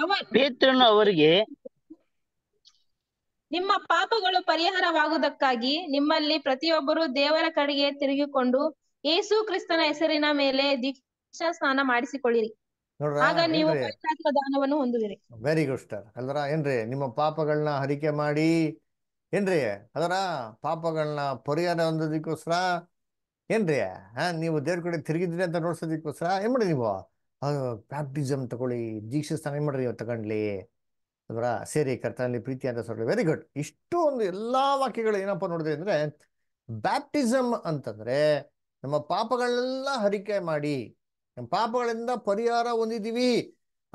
ಅವರಿಗೆ
ನಿಮ್ಮ ಪಾಪಗಳು ಪರಿಹಾರವಾಗುವುದಕ್ಕಾಗಿ ನಿಮ್ಮಲ್ಲಿ ಪ್ರತಿಯೊಬ್ಬರು ದೇವರ ಕಡೆಗೆ ತಿರುಗಿಕೊಂಡು ಯೇಸು ಕ್ರಿಸ್ತನ ಹೆಸರಿನ ಮೇಲೆ ದೀಕ್ಷಾ ಸ್ನಾನ ಮಾಡಿಸಿಕೊಳ್ಳಿರಿ
ವೆರಿ ಗುಡ್ ಸ್ಟಾರ್ ಅಲ್ದ್ರ ಏನ್ರಿ ನಿಮ್ಮ ಪಾಪಗಳನ್ನ ಹರಿಕೆ ಮಾಡಿ ಏನ್ರಿ ಅದರ ಪಾಪಗಳನ್ನ ಪರಿಹಾರ ಹೊಂದೋದಕ್ಕೋಸ್ಕರ ಏನ್ರಿ ಹಾ ನೀವು ದೇವ್ರ ಕಡೆ ತಿರುಗಿದ್ರಿ ಅಂತ ನೋಡ್ಸೋದಕ್ಕೋಸ್ಕರ ಏನ್ ಮಾಡಿ ನೀವು ಬ್ಯಾಪ್ಟಿಸಮ್ ತಗೊಳ್ಳಿ ದೀಕ್ಷೆ ಸ್ಥಾನ ಏನ್ ಮಾಡ್ರಿ ನೀವು ತಗೊಂಡ್ಲಿ ಅದರ ಸೇರಿ ಕರ್ತನಲ್ಲಿ ಪ್ರೀತಿ ಅಂತ ಸೊಳ್ಳಿ ವೆರಿ ಗುಡ್ ಇಷ್ಟು ಒಂದು ಎಲ್ಲಾ ವಾಕ್ಯಗಳು ಏನಪ್ಪ ನೋಡಿದ್ರಿ ಅಂದ್ರೆ ಬ್ಯಾಪ್ಟಿಸಮ್ ಅಂತಂದ್ರೆ ನಮ್ಮ ಪಾಪಗಳನ್ನೆಲ್ಲ ಹರಿಕೆ ಮಾಡಿ ನಮ್ಮ ಪಾಪಗಳಿಂದ ಪರಿಹಾರ ಹೊಂದಿದ್ದೀವಿ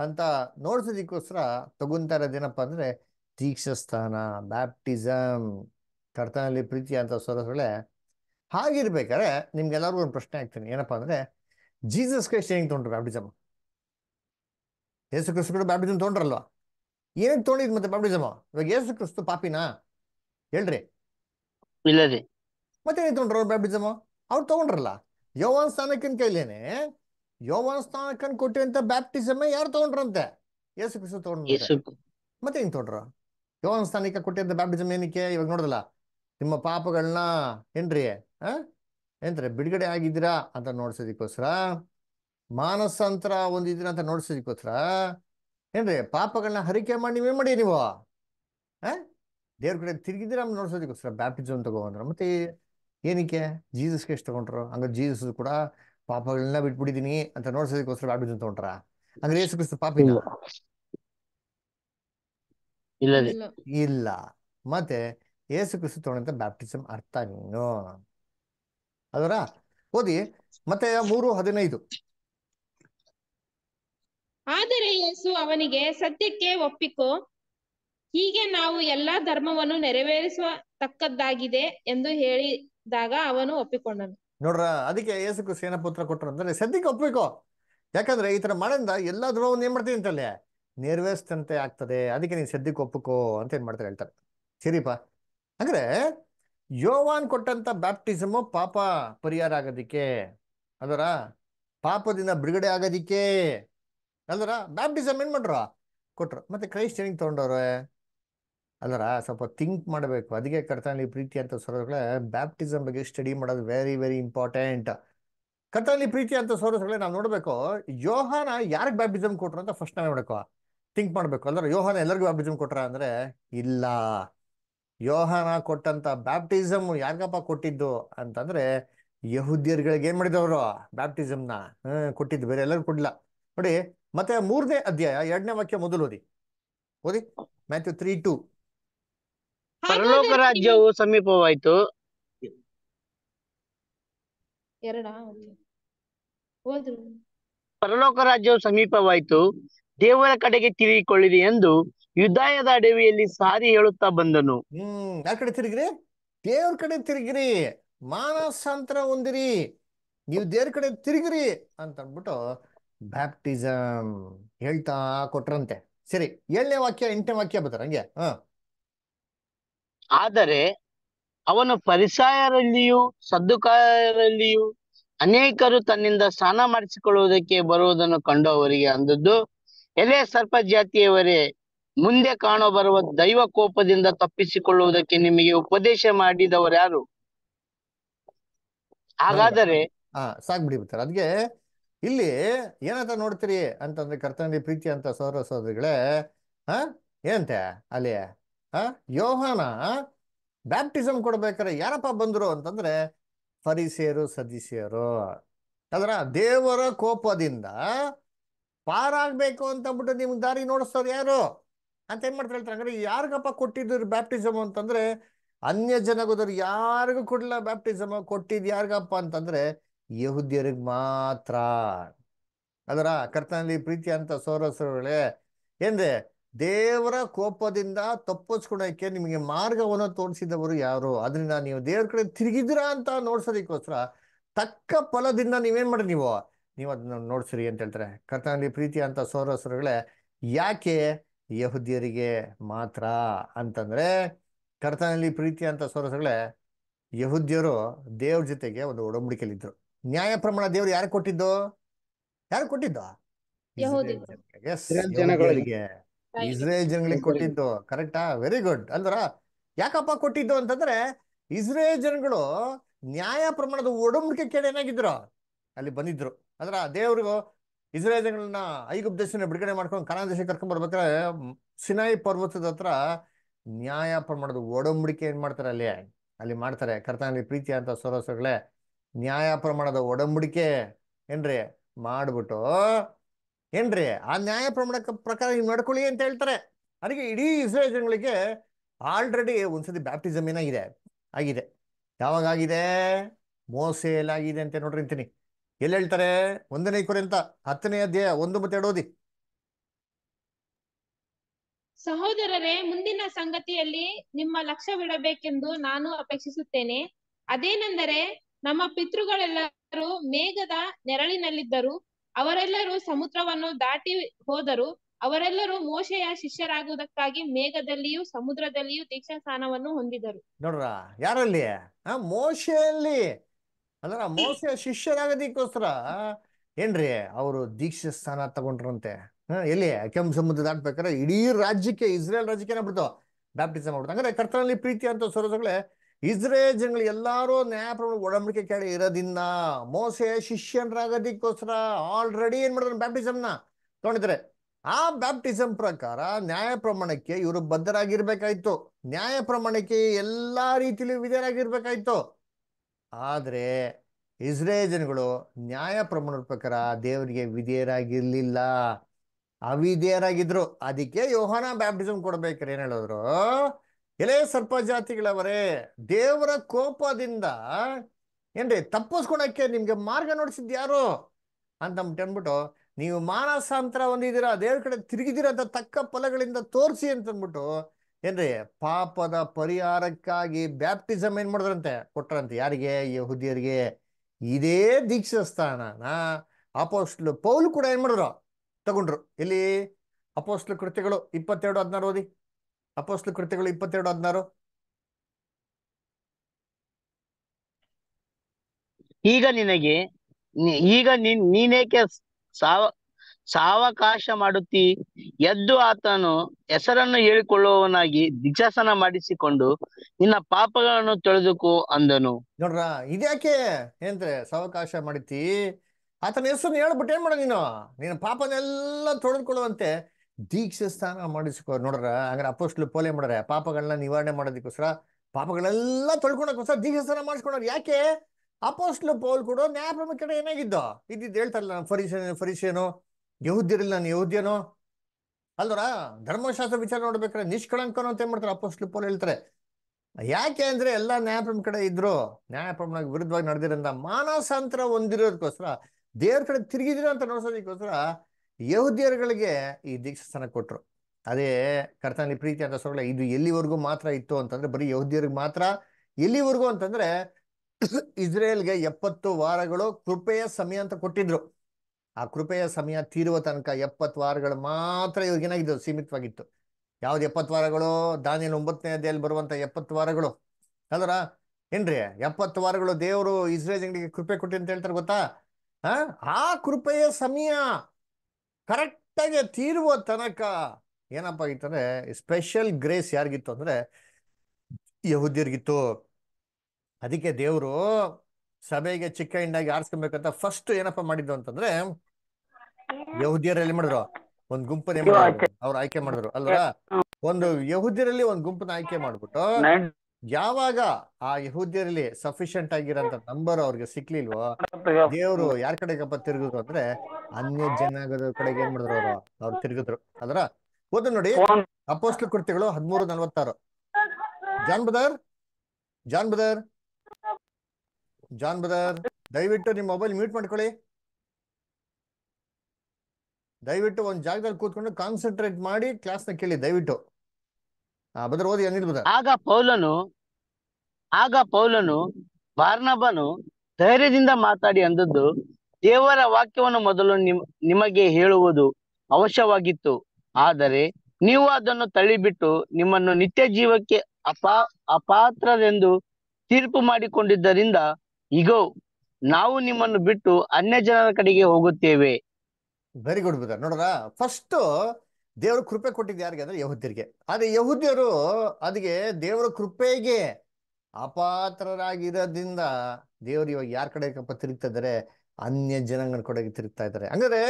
ಅಂತ ನೋಡ್ಸೋದಕ್ಕೋಸ್ಕರ ತಗೊಂತಾರೆ ಏನಪ್ಪ ಅಂದರೆ ದೀಕ್ಷಸ್ಥಾನ ಬ್ಯಾಪ್ಟಿಸಮ್ ಕರ್ತನಲ್ಲಿ ಪ್ರೀತಿ ಅಂತ ಸೊರಸಳೆ ಹಾಗಿರ್ಬೇಕಾದ್ರೆ ನಿಮ್ಗೆಲ್ಲರಿಗೂ ಒಂದು ಪ್ರಶ್ನೆ ಆಗ್ತೀನಿ ಏನಪ್ಪ ಅಂದರೆ ಜೀಸಸ್ ಕ್ರೈಸ್ಟ್ ಹೆಂಗೆ ತೊಗೊಂಡ್ರು ಬ್ಯಾಪ್ಟಿಸಮ್ ಯೇಸು ಕ್ರಿಸ್ತು ಕೂಡ ಬ್ಯಾಪ್ಟಿಸಮ್ ತೊಗೊಂಡ್ರಲ್ವ ಏನಕ್ಕೆ ತೊಗೊಂಡಿದ್ ಮತ್ತೆ ಬ್ಯಾಪ್ಟಿಸಮ್ ಇವಾಗ ಯೇಸು ಕ್ರಿಸ್ತು ಪಾಪಿನಾ ಹೇಳ್ರಿ ಇಲ್ಲ ರೀ ಮತ್ತೆ ತೊಗೊಂಡ್ರು ಬ್ಯಾಪ್ಟಿಸಮ್ ಅವ್ರು ತೊಗೊಂಡ್ರಲ್ಲ ಯೋವನ್ ಸ್ಥಾನಕ್ಕಿಂತ ಕೈಲೇನೆ ಯೋವನ ಸ್ನಾನಕನ್ ಕೊಟ್ಟಿರಂತ ಬ್ಯಾಪ್ಟಿಸಮ್ ಯಾರು ತಗೊಂಡ್ರಂತೆ ಯೇಸು ಕ್ರಿಸ್ತ ತಗೊಂಡ್ರ ಮತ್ತೆ ಹಿಂಗ್ ತಗೊಂಡ್ರ ಯೋವನ ಸ್ಥಾನಕ್ಕೆ ಕೊಟ್ಟಿದ್ದ ಬ್ಯಾಪ್ಟಿಸಮ್ ಏನಕ್ಕೆ ಇವಾಗ ನೋಡಿದಲ್ಲ ನಿಮ್ಮ ಪಾಪಗಳನ್ನ ಏನ್ರಿ ಏನ್ರಿ ಬಿಡುಗಡೆ ಆಗಿದ್ದೀರಾ ಅಂತ ನೋಡ್ಸೋದಕ್ಕೋಸ್ಕರ ಮಾನಸಾಂತರ ಒಂದಿದ್ರ ಅಂತ ನೋಡ್ಸೋದಕ್ಕೋಸ್ಕರ ಏನ್ರಿ ಪಾಪಗಳನ್ನ ಹರಿಕೆ ಮಾಡಿ ನೀವೇ ಮಾಡಿ ನೀವು ಆ ದೇವ್ರ ಕಡೆ ತಿರುಗಿದ್ರೆ ನಮ್ಗೆ ನೋಡ್ಸೋದಕ್ಕೋಸ್ಕರ ಬ್ಯಾಪ್ಟಿಸಮ್ ತಗೊಂಡ್ರ ಮತ್ತೆ ಏನಕ್ಕೆ ಜೀಸಸ್ ಎಷ್ಟು ತಗೊಂಡ್ರು ಹಂಗ ಜೀಸಸ್ ಕೂಡ ಪಾಪಗಳನ್ನ ಬಿಟ್ಬಿಟ್ಟಿದೀನಿ ಅಂತ ನೋಡ್ಸೋದಕ್ಕೋಸ್ಕರ ಬ್ಯಾಪ್ಟಿಸಮ್ ತಗೊಂಡ್ರ ಅಂದ್ರೆ ಯೇಸು ಕ್ರಿಸ್ತ ಪಾಪ ಇಲ್ಲ ಇಲ್ಲ ಮತ್ತೆ ಯೇಸು ಕ್ರಿಸ್ತ ತಗೊಂಡಂತ ಬ್ಯಾಪ್ಟಿಸಮ್ ಅರ್ಥ ನೀನು ಅದರ ಓದಿ ಮತ್ತೆ ಮೂರು ಹದಿನೈದು
ಆದರೆ ಯೇಸು ಅವನಿಗೆ ಸತ್ಯಕ್ಕೆ ಒಪ್ಪಿಕೋ ಹೀಗೆ ನಾವು ಎಲ್ಲಾ ಧರ್ಮವನ್ನು ನೆರವೇರಿಸುವ ತಕ್ಕದ್ದಾಗಿದೆ ಎಂದು ಹೇಳಿದಾಗ ಅವನು ಒಪ್ಪಿಕೊಂಡನು
ನೋಡ್ರ ಅದಕ್ಕೆ ಯೇಸು ಸೇನಾಪುತ್ರ ಕೊಟ್ಟರು ಅಂದ್ರೆ ಸದ್ಯಕ್ಕೆ ಒಪ್ಬೇಕು ಯಾಕಂದ್ರೆ ಈ ತರ ಮಾಡಿಂದ ಎಲ್ಲ ದ್ರೋಹವನ್ನು ಏನ್ ಮಾಡ್ತೀನಿ ಅಂತಲ್ಲೇ ನೆರವೇರಿಸ್ತಂತೆ ಆಗ್ತದೆ ಅದಕ್ಕೆ ನೀನ್ ಸದ್ಯಕ್ಕೆ ಒಪ್ಪಿಕೋ ಅಂತ ಏನ್ ಮಾಡ್ತಾರೆ ಹೇಳ್ತಾರೆ ಸರಿಪ ಅಂದ್ರೆ ಯೋವಾನ್ ಕೊಟ್ಟಂತ ಬ್ಯಾಪ್ಟಿಸಮು ಪಾಪ ಪರಿಹಾರ ಆಗೋದಿಕ್ಕೆ ಅದರ ಪಾಪದಿಂದ ಬಿಡುಗಡೆ ಆಗೋದಿಕ್ಕೆ ಅಲ್ದರ ಬ್ಯಾಪ್ಟಿಸಮ್ ಏನ್ ಮಾಡ್ರ ಕೊಟ್ರು ಮತ್ತೆ ಕ್ರೈಸ್ಟ್ ಏನಿಗೆ ತಗೊಂಡವ್ರೆ ಅಲ್ಲರ ಸ್ವಲ್ಪ ಥಿಂಕ್ ಮಾಡಬೇಕು ಅದಕ್ಕೆ ಕರ್ತನಲ್ಲಿ ಪ್ರೀತಿ ಅಂತ ಸೋದರಗಳೇ ಬ್ಯಾಪ್ಟಿಸಮ್ ಬಗ್ಗೆ ಸ್ಟಡಿ ಮಾಡೋದು ವೆರಿ ವೆರಿ ಇಂಪಾರ್ಟೆಂಟ್ ಕರ್ತನಲ್ಲಿ ಪ್ರೀತಿ ಅಂತ ಸೋದರಗಳೇ ನಾವು ನೋಡಬೇಕು ಯೋಹಾನ ಯಾರಿಗೆ ಬ್ಯಾಪ್ಟಿಸಮ್ ಕೊಟ್ರು ಅಂತ ಫಸ್ಟ್ ನಾವೇ ಮಾಡಬೇಕು ಥಿಂಕ್ ಮಾಡಬೇಕು ಅಲ್ಲರ ಯೋಹಾನ ಎಲ್ಲರಿಗೂ ಬ್ಯಾಪ್ಟಿಸಮ್ ಕೊಟ್ರ ಅಂದ್ರೆ ಇಲ್ಲ ಯೋಹಾನ ಕೊಟ್ಟಂತ ಬ್ಯಾಪ್ಟಿಸಮ್ ಯಾರಿಗಪ್ಪ ಕೊಟ್ಟಿದ್ದು ಅಂತಂದ್ರೆ ಯಹುದ್ಯರ್ಗಳಿಗೆ ಏನ್ ಮಾಡಿದವರು ಬ್ಯಾಪ್ಟಿಸಮ್ನ ಕೊಟ್ಟಿದ್ದು ಬೇರೆ ಎಲ್ಲರಿಗೂ ಕೊಡ್ಲಿಲ್ಲ ನೋಡಿ ಮತ್ತೆ ಮೂರನೇ ಅಧ್ಯಾಯ ಎರಡನೇ ವಾಕ್ಯ ಮೊದಲು ಓದಿ ಓದಿ ಮ್ಯಾಥ್ಯೂ ತ್ರೀ ಟು ಪರಲೋಕ ರಾಜ್ಯವು
ಸಮೀಪವಾಯ್ತು ಪರಲೋಕ ರಾಜ್ಯವು ಸಮೀಪವಾಯ್ತು ದೇವರ ಕಡೆಗೆ ತಿರುಗಿಕೊಳ್ಳಿರಿ ಎಂದು ಯುದ್ಧಾಯದ ಅಡವಿಯಲ್ಲಿ ಸಾರಿ ಹೇಳುತ್ತಾ ಬಂದನು ಹ್ಮ್
ಯಾರ ಕಡೆ ತಿರುಗಿರಿ ದೇವ್ರ ಕಡೆ ತಿರುಗಿರಿ ಮಾನಸಾಂತರ ಹೊಂದಿರಿ ನೀವು ದೇವ್ರ ಕಡೆ ತಿರುಗಿರಿ ಅಂತ ಅಂದ್ಬಿಟ್ಟು ಬ್ಯಾಪ್ಟಿಸಮ್ ಹೇಳ್ತಾ ಕೊಟ್ರಂತೆ
ಸರಿ ಏಳನೇ ವಾಕ್ಯ ಎಂಟನೇ ವಾಕ್ಯ ಬರ್ತಾರ ಹಂಗೆ ಹಾ ಆದರೆ ಅವನು ಪರಿಸಾಯರಲ್ಲಿಯೂ ಸದ್ದುಕಾಯರಲ್ಲಿಯೂ ಅನೇಕರು ತನ್ನಿಂದ ಸ್ನಾನ ಮಾಡಿಸಿಕೊಳ್ಳುವುದಕ್ಕೆ ಬರುವುದನ್ನು ಅವರಿಗೆ ಅಂದದ್ದು ಎಲೆ ಸರ್ಪ ಜಾತಿಯವರೇ ಮುಂದೆ ಕಾಣೋ ಬರುವ ದೈವ ಕೋಪದಿಂದ ತಪ್ಪಿಸಿಕೊಳ್ಳುವುದಕ್ಕೆ ನಿಮಗೆ ಉಪದೇಶ ಮಾಡಿದವರು ಯಾರು ಹಾಗಾದರೆ
ಸಾಕ್ಬಿಡಿ ಬಿಡ್ತಾರೆ ಅದ್ಗೆ ಇಲ್ಲಿ ಏನಂತ ನೋಡ್ತೀರಿ ಅಂತಂದ್ರೆ ಕರ್ತನಲ್ಲಿ ಪ್ರೀತಿ ಅಂತ ಸೋದರ ಸೋದರಿಗಳೇ ಹ ಏನಂತೆ ಅಲ್ಲಿ ಆ ಯೋಹನ ಬ್ಯಾಪ್ಟಿಸಮ್ ಕೊಡ್ಬೇಕಾರೆ ಯಾರಪ್ಪ ಬಂದರು ಅಂತಂದ್ರೆ ಫರಿಸೇರು ಸದಿಸಿಯರು ಅದರ ದೇವರ ಕೋಪದಿಂದ ಪಾರಾಗಬೇಕು ಅಂತಂದ್ಬಿಟ್ಟು ನಿಮ್ಗೆ ದಾರಿ ನೋಡಿಸ್ತಾರೆ ಯಾರು ಅಂತ ಏನ್ ಮಾಡ್ತಾರೆ ಹೇಳ್ತಾರೆ ಅಂದ್ರೆ ಯಾರಿಗಪ್ಪ ಕೊಟ್ಟಿದ್ರು ಬ್ಯಾಪ್ಟಿಸಮ್ ಅಂತಂದ್ರೆ ಅನ್ಯ ಜನಗೋದವ್ರು ಯಾರಿಗೂ ಕೊಡ್ಲ ಬ್ಯಾಪ್ಟಿಸಮ್ ಕೊಟ್ಟಿದ್ ಯಾರಿಗಪ್ಪ ಅಂತಂದ್ರೆ ಯಹುದ್ಯರಿಗೆ ಮಾತ್ರ ಅದರ ಕರ್ತನಲ್ಲಿ ಪ್ರೀತಿ ಅಂತ ಸೋರಸರುಗಳೇ ಎಂದೆ ದೇವರ ಕೋಪದಿಂದ ತಪ್ಪಿಸ್ಕೊಳಕ್ಕೆ ನಿಮಗೆ ಮಾರ್ಗವನ್ನು ತೋರಿಸಿದವರು ಯಾರು ಅದರಿಂದ ನೀವು ದೇವ್ರ ಕಡೆ ತಿರುಗಿದ್ರಾ ಅಂತ ನೋಡ್ಸೋದಕ್ಕೋಸ್ಕರ ತಕ್ಕ ಫಲದಿಂದ ನೀವೇನ್ ಮಾಡಿ ನೀವು ನೀವು ಅದನ್ನ ನೋಡ್ಸ್ರಿ ಅಂತ ಹೇಳ್ತಾರೆ ಕರ್ತನಲ್ಲಿ ಪ್ರೀತಿ ಅಂತ ಸೋರಸರುಗಳೇ ಯಾಕೆ ಯಹುದಿಯರಿಗೆ ಮಾತ್ರ ಅಂತಂದ್ರೆ ಕರ್ತನಲ್ಲಿ ಪ್ರೀತಿ ಅಂತ ಸೋರಸರುಗಳೇ ಯಹುದ್ಯರು ದೇವ್ರ ಜೊತೆಗೆ ಒಂದು ಒಡಂಬಡಿಕೆಯಲ್ಲಿದ್ದರು ನ್ಯಾಯ ಪ್ರಮಾಣ ದೇವ್ರು ಯಾರು ಕೊಟ್ಟಿದ್ದು ಯಾರು ಕೊಟ್ಟಿದ್ದು ಇಸ್ರೇಲ್ ಜನಗಳಿಗೆ ಕೊಟ್ಟಿದ್ದು ಕರೆಕ್ಟಾ ವೆರಿ ಗುಡ್ ಅಂದ್ರ ಯಾಕಪ್ಪ ಕೊಟ್ಟಿದ್ದು ಅಂತಂದ್ರೆ ಇಸ್ರೇಲ್ ಜನಗಳು ನ್ಯಾಯ ಪ್ರಮಾಣದ ಒಡಂಬಡಿಕೆ ಏನಾಗಿದ್ರು ಅಲ್ಲಿ ಬಂದಿದ್ರು ಅಂದ್ರ ದೇವ್ರಿಗೂ ಇಸ್ರೇಲ್ ಜನಗಳನ್ನ ಐಗುಪ್ ದೇಶನ ಬಿಡುಗಡೆ ಮಾಡ್ಕೊಂಡು ಕನ್ನಡ ದೇಶ ಕರ್ಕೊಂಡ್ ಬರ್ಬೇಕಾದ್ರೆ ಸಿನಾಯಿ ಪರ್ವತದ ಹತ್ರ ನ್ಯಾಯ ಪ್ರಮಾಣದ ಒಡಂಬಡಿಕೆ ಏನ್ ಮಾಡ್ತಾರೆ ಅಲ್ಲಿ ಅಲ್ಲಿ ಮಾಡ್ತಾರೆ ಕರ್ತನಲ್ಲಿ ಪ್ರೀತಿ ಅಂತ ಸರೋಸಗಳೇ ನ್ಯಾಯ ಪ್ರಮಾಣದ ಒಡಂಬಡಿಕೆ ಏನ್ರಿ ಮಾಡ್ಬಿಟ್ಟು ಏನ್ರಿ ಆ ನ್ಯಾಯ ಪ್ರಮಾಣ ಪ್ರಕಾರ ನೀವು ನಡ್ಕೊಳ್ಳಿ ಅಂತ ಹೇಳ್ತಾರೆ ಅದಕ್ಕೆ ಇಡೀ ಇಸ್ರೇಲ್ ಜನಗಳಿಗೆ ಆಲ್ರೆಡಿ ಒಂದ್ಸತಿ ಬ್ಯಾಪ್ಟಿಸಮ್ ಏನಾಗಿದೆ ಆಗಿದೆ ಯಾವಾಗ ಆಗಿದೆ ಅಂತ ನೋಡ್ರಿ ಅಂತೀನಿ ಎಲ್ಲಿ ಹೇಳ್ತಾರೆ ಒಂದನೇ ಅಂತ ಹತ್ತನೇ ಅಧ್ಯಾಯ ಒಂದು ಮತ್ತೆ ಎರಡೋದಿ
ಸಹೋದರರೇ ಮುಂದಿನ ಸಂಗತಿಯಲ್ಲಿ ನಿಮ್ಮ ಲಕ್ಷ್ಯವಿಡಬೇಕೆಂದು ನಾನು ಅಪೇಕ್ಷಿಸುತ್ತೇನೆ ಅದೇನೆಂದರೆ ನಮ್ಮ ಪಿತೃಗಳೆಲ್ಲರೂ ಮೇಘದ ನೆರಳಿನಲ್ಲಿದ್ದರು ಅವರೆಲ್ಲರೂ ಸಮುದ್ರವನ್ನು ದಾಟಿ ಹೋದರು ಅವರೆಲ್ಲರೂ ಮೋಶೆಯ ಶಿಷ್ಯರಾಗುವುದಕ್ಕಾಗಿ ಮೇಘದಲ್ಲಿಯೂ ಸಮುದ್ರದಲ್ಲಿಯೂ ದೀಕ್ಷಾ ಸ್ಥಾನವನ್ನು ಹೊಂದಿದರು
ನೋಡ್ರ ಯಾರಲ್ಲಿ ಮೋಶೆಯಲ್ಲಿ ಅಂದ್ರ ಮೋಶೆಯ ಶಿಷ್ಯರಾಗದಿಕ್ಕೋಸ್ಕರ ಏನ್ರಿ ಅವರು ದೀಕ್ಷಾ ಸ್ಥಾನ ತಗೊಂಡ್ರಂತೆ ಎಲ್ಲಿ ಕೆಂಪು ಸಮುದ್ರ ದಾಟ್ಬೇಕಾದ್ರೆ ಇಡೀ ರಾಜ್ಯಕ್ಕೆ ಇಸ್ರೇಲ್ ರಾಜ್ಯಕ್ಕೆ ಏನಾಗ್ಬಿಡ್ತು ಬ್ಯಾಪ್ಟಿಸಮ್ ಮಾಡ್ಬಿಟ್ಟು ಅಂದ್ರೆ ಕರ್ತನಲ್ಲಿ ಪ್ರೀತಿ ಅಂತ ಸರೋಸಗಳೇ ಇಸ್ರೇಲ್ ಜನಗಳು ಎಲ್ಲಾರು ನ್ಯಾಯಪ್ರಭು ಒಡಂಬಡಿಕೆ ಕೇಳಿ ಇರೋದಿನ್ನ ಮೋಸೆ ಶಿಷ್ಯನರಾಗೋದಕ್ಕೋಸ್ಕರ ಆಲ್ರೆಡಿ ಏನ್ ಮಾಡಿದ್ರು ಬ್ಯಾಪ್ಟಿಸಮ್ನ ತಗೊಂಡಿದ್ರೆ ಆ ಬ್ಯಾಪ್ಟಿಸಮ್ ಪ್ರಕಾರ ನ್ಯಾಯ ಪ್ರಮಾಣಕ್ಕೆ ಇವರು ಬದ್ಧರಾಗಿರ್ಬೇಕಾಯ್ತು ನ್ಯಾಯ ಪ್ರಮಾಣಕ್ಕೆ ಎಲ್ಲಾ ರೀತಿಯಲ್ಲೂ ವಿಧೇಯರಾಗಿರ್ಬೇಕಾಯ್ತು ಆದ್ರೆ ಇಸ್ರೇಲ್ ಜನಗಳು ನ್ಯಾಯ ಪ್ರಮಾಣದ ಪ್ರಕಾರ ದೇವರಿಗೆ ವಿಧೇಯರಾಗಿರ್ಲಿಲ್ಲ ಅವಿಧೇಯರಾಗಿದ್ರು ಅದಕ್ಕೆ ಯೋಹಾನ ಬ್ಯಾಪ್ಟಿಸಮ್ ಕೊಡ್ಬೇಕ್ರೆ ಏನ್ ಹೇಳಿದ್ರು ಎಲೆ ಸರ್ಪ ಜಾತಿಗಳವರೇ ದೇವರ ಕೋಪದಿಂದ ಏನ್ರಿ ತಪ್ಪಿಸ್ಕೊಳಕ್ಕೆ ನಿಮ್ಗೆ ಮಾರ್ಗ ನೋಡಿಸಿದ್ ಯಾರು ಅಂತ ಅಂದ್ಬಿಟ್ಟು ನೀವು ಮಾನಸಾಂತರ ಹೊಂದಿದ್ದೀರಾ ದೇವ್ರ ಕಡೆ ತಿರುಗಿದಿರ ಅಂತ ತಕ್ಕ ಫಲಗಳಿಂದ ತೋರಿಸಿ ಅಂದ್ಬಿಟ್ಟು ಏನ್ರಿ ಪಾಪದ ಪರಿಹಾರಕ್ಕಾಗಿ ಬ್ಯಾಪ್ಟಿಸಮ್ ಏನ್ ಮಾಡಿದ್ರಂತೆ ಕೊಟ್ರಂತೆ ಯಾರಿಗೆ ಯಹುದಿಯರಿಗೆ ಇದೇ ದೀಕ್ಷಾ ಸ್ಥಾನನಾ ಅಪೋಸ್ಟ್ಲು ಪೌಲ್ ಕೂಡ ಏನ್ ಮಾಡಿದ್ರು ತಗೊಂಡ್ರು ಇಲ್ಲಿ ಅಪೋಸ್ಟ್ಲು ಕೃತ್ಯಗಳು ಇಪ್ಪತ್ತೆರಡು ಹದಿನಾರು ಓದಿ ಅಪೋಸ್ಲು ಕೃತಿಗಳು ಇಪ್ಪತ್ತೆರಡು ಹದಿನಾರು
ಈಗ ನಿನಗೆ ಈಗ ನೀನ್ ನೀನೇಕೆ ಸಾವ ಸಾವಕಾಶ ಮಾಡುತ್ತಿ ಎದ್ದು ಆತನು ಹೆಸರನ್ನು ಹೇಳಿಕೊಳ್ಳುವವನಾಗಿ ದಿಕ್ಷಾಸನ ಮಾಡಿಸಿಕೊಂಡು ನಿನ್ನ ಪಾಪಗಳನ್ನು ತೊಳೆದುಕು ಅಂದನು
ನೋಡ್ರ ಇದ್ಯಾಕೆ ಏನಂತಾರೆ ಸಾವಕಾಶ ಮಾಡುತ್ತಿ ಆತನ ಹೆಸರು ಹೇಳ್ಬಿಟ್ಟು ಏನ್ ಮಾಡ ನೀನು ನಿನ್ನ ಪಾಪನೆಲ್ಲ ತೊಳೆದುಕೊಳ್ಳುವಂತೆ ದೀಕ್ಷೆ ಸ್ಥಾನ ಮಾಡಿಸ್ಕೋ ನೋಡ್ರ ಹಂಗಾರೆ ಅಪೋಸ್ಟ್ಲು ಪೋಲೆ ಮಾಡ್ರೆ ಪಾಪಗಳನ್ನ ನಿವಾರಣೆ ಮಾಡೋದಕ್ಕೋಸ್ಕರ ಪಾಪಗಳೆಲ್ಲ ತೊಳ್ಕೊಳಕ್ಕೋಸ್ಕರ ದೀಕ್ಷೆ ಸ್ಥಾನ ಮಾಡಿಸ್ಕೊಂಡ್ರು ಯಾಕೆ ಅಪೋಸ್ಟ್ಲು ಪೋಲ್ ಕೂಡ ನ್ಯಾಯಪ್ರಮ ಕಡೆ ಏನಾಗಿದ್ದೋ ಇದ್ದಿದ್ದು ಹೇಳ್ತಾರಲ್ಲ ನಾನು ಫರೀಶ್ ಫರಿಶೇನು ಯಹುದ್ಯರಿಲ್ಲ ನಾನು ಯಹುದ್ಯನೋ ಅಲ್ದರ ಧರ್ಮಶಾಸ್ತ್ರ ವಿಚಾರ ನೋಡ್ಬೇಕಾದ್ರೆ ನಿಷ್ಕಳಂಕನು ಅಂತ ಏನ್ ಮಾಡ್ತಾರೆ ಅಪೋಸ್ಟ್ಲು ಪೋಲ್ ಹೇಳ್ತಾರೆ ಯಾಕೆ ಅಂದ್ರೆ ಎಲ್ಲ ನ್ಯಾಯಪ್ರಮ ಕಡೆ ಇದ್ರು ನ್ಯಾಯಪ್ರಮಣ ವಿರುದ್ಧವಾಗಿ ನಡೆದಿರೋದ್ರಿಂದ ಮಾನಸಾಂತರ ಹೊಂದಿರೋದಕ್ಕೋಸ್ಕರ ದೇವ್ರ ಕಡೆ ತಿರುಗಿದಿರೋ ಅಂತ ನೋಡ್ಸೋದಕ್ಕೋಸ್ಕರ ಯಹುದಿಯರ್ಗಳಿಗೆ ಈ ದೀಕ್ಷಾಸ್ಥಾನ ಕೊಟ್ಟರು ಅದೇ ಕರ್ತನ ಪ್ರೀತಿ ಅಂತ ಸೊಗಳ ಇದು ಎಲ್ಲಿವರೆಗೂ ಮಾತ್ರ ಇತ್ತು ಅಂತಂದ್ರೆ ಬರೀ ಯಹುದಿಯರ್ಗೆ ಮಾತ್ರ ಎಲ್ಲಿವರೆಗೂ ಅಂತಂದ್ರೆ ಇಸ್ರೇಲ್ಗೆ ಎಪ್ಪತ್ತು ವಾರಗಳು ಕೃಪೆಯ ಸಮಯ ಅಂತ ಕೊಟ್ಟಿದ್ರು ಆ ಕೃಪೆಯ ಸಮಯ ತೀರುವ ತನಕ ಎಪ್ಪತ್ತು ವಾರಗಳು ಮಾತ್ರ ಇವ್ರಿಗೇನಾಗಿದ್ದು ಸೀಮಿತವಾಗಿತ್ತು ಯಾವ್ದು ಎಪ್ಪತ್ತು ವಾರಗಳು ದಾನಿಯಲ್ ಒಂಬತ್ತನೇ ಅಧ್ಯಾಯಲ್ಲಿ ಬರುವಂತ ಎಪ್ಪತ್ತು ವಾರಗಳು ಅಂದ್ರ ಏನ್ರಿ ಎಪ್ಪತ್ತು ವಾರಗಳು ದೇವರು ಇಸ್ರೇಲ್ ಜನಗಳಿಗೆ ಕೃಪೆ ಕೊಟ್ಟಿ ಅಂತ ಹೇಳ್ತಾರೆ ಗೊತ್ತಾ ಆ ಕೃಪೆಯ ಸಮಯ ಕರೆಕ್ಟಾಗಿ ತೀರುವ ತನಕ ಏನಪ್ಪ ಆಗಿತ್ತಂದ್ರೆ ಸ್ಪೆಷಲ್ ಗ್ರೇಸ್ ಯಾರಿಗಿತ್ತು ಅಂದ್ರೆ ಯಹುದ್ಯರಿಗಿತ್ತು ಅದಕ್ಕೆ ದೇವರು ಸಭೆಗೆ ಚಿಕ್ಕ ಹಿಂಡಾಗಿ ಆರಿಸ್ಕೊಬೇಕಂತ ಫಸ್ಟ್ ಏನಪ್ಪ ಮಾಡಿದ್ರು ಅಂತಂದ್ರೆ ಯಹುದಿಯರಲ್ಲಿ ಮಾಡಿದ್ರು ಒಂದ್ ಗುಂಪನ್ನ ಮಾಡಿದ್ರು ಅವ್ರು ಆಯ್ಕೆ ಮಾಡಿದ್ರು ಅಲ್ವಾ ಒಂದು ಯಹುದಿಯರಲ್ಲಿ ಒಂದ್ ಗುಂಪನ್ನ ಆಯ್ಕೆ ಮಾಡ್ಬಿಟ್ಟು ಯಾವಾಗ ಆ ಯಹೂದ್ಯರಲ್ಲಿ ಸಫಿಶಿಯಂಟ್ ಆಗಿರೋ ನಂಬರ್ ಅವ್ರಿಗೆ ಸಿಕ್ಲಿಲ್ವೋ ದೇವರು ಯಾರ ಕಡೆಗಪ್ಪ ತಿರುಗಿದ್ರು ಅಂದ್ರೆ ಅನ್ಯ ಜನಾಂಗದ ಕಡೆಗೆ ಏನ್ ಮಾಡಿದ್ರು ಅವರು ಅವ್ರು ತಿರುಗಿದ್ರು ಅದರ ಓದು ನೋಡಿ ಅಪೋಸ್ಟ್ ಕೃತ್ಯಗಳು ಹದಿಮೂರು ನಲ್ವತ್ತಾರು John brother John brother John brother ದಯವಿಟ್ಟು ನಿಮ್ ಮೊಬೈಲ್ ಮ್ಯೂಟ್ ಮಾಡ್ಕೊಳ್ಳಿ ದಯವಿಟ್ಟು ಒಂದ್ ಜಾಗದಲ್ಲಿ ಕೂತ್ಕೊಂಡು ಕಾನ್ಸಂಟ್ರೇಟ್ ಮಾಡಿ
ಕ್ಲಾಸ್ ನ ಕೇಳಿ ದಯವಿಟ್ಟು ಆಗ ಪೌಲನು ಆಗ ಪೌಲನು ಬಾರ್ನಬನು ಧೈರ್ಯದಿಂದ ಮಾತಾಡಿ ಅಂದದ್ದು ದೇವರ ವಾಕ್ಯವನ್ನು ಮೊದಲು ನಿಮಗೆ ಹೇಳುವುದು ಅವಶ್ಯವಾಗಿತ್ತು ಆದರೆ ನೀವು ಅದನ್ನು ತಳ್ಳಿಬಿಟ್ಟು ನಿಮ್ಮನ್ನು ನಿತ್ಯ ಜೀವಕ್ಕೆ ಅಪಾ ಅಪಾತ್ರರೆಂದು ತೀರ್ಪು ಮಾಡಿಕೊಂಡಿದ್ದರಿಂದ ಈಗ ನಾವು ನಿಮ್ಮನ್ನು ಬಿಟ್ಟು ಅನ್ಯ ಜನರ ಕಡೆಗೆ ಹೋಗುತ್ತೇವೆ ವೆರಿ ಗುಡ್ ಬದರ್ ನೋಡ್ರ ಫಸ್ಟ್ ದೇವರು
ಕೃಪೆ ಕೊಟ್ಟಿದ್ದು ಯಾರಿಗೆ ಅಂದ್ರೆ ಯಹುದ್ಯರಿಗೆ ಆದ್ರೆ ಯಹುದ್ಯರು ಅದಕ್ಕೆ ದೇವರ ಕೃಪೆಗೆ ಅಪಾತ್ರರಾಗಿರೋದ್ರಿಂದ ದೇವರು ಇವಾಗ ಯಾರ ಕಪ್ಪ ತಿರುಗ್ತಾ ಇದ್ದಾರೆ ಅನ್ಯ ಜನಗಳ ಕಡೆಗೆ ತಿರುಗ್ತಾ ಇದ್ದಾರೆ ಅಂದ್ರೆ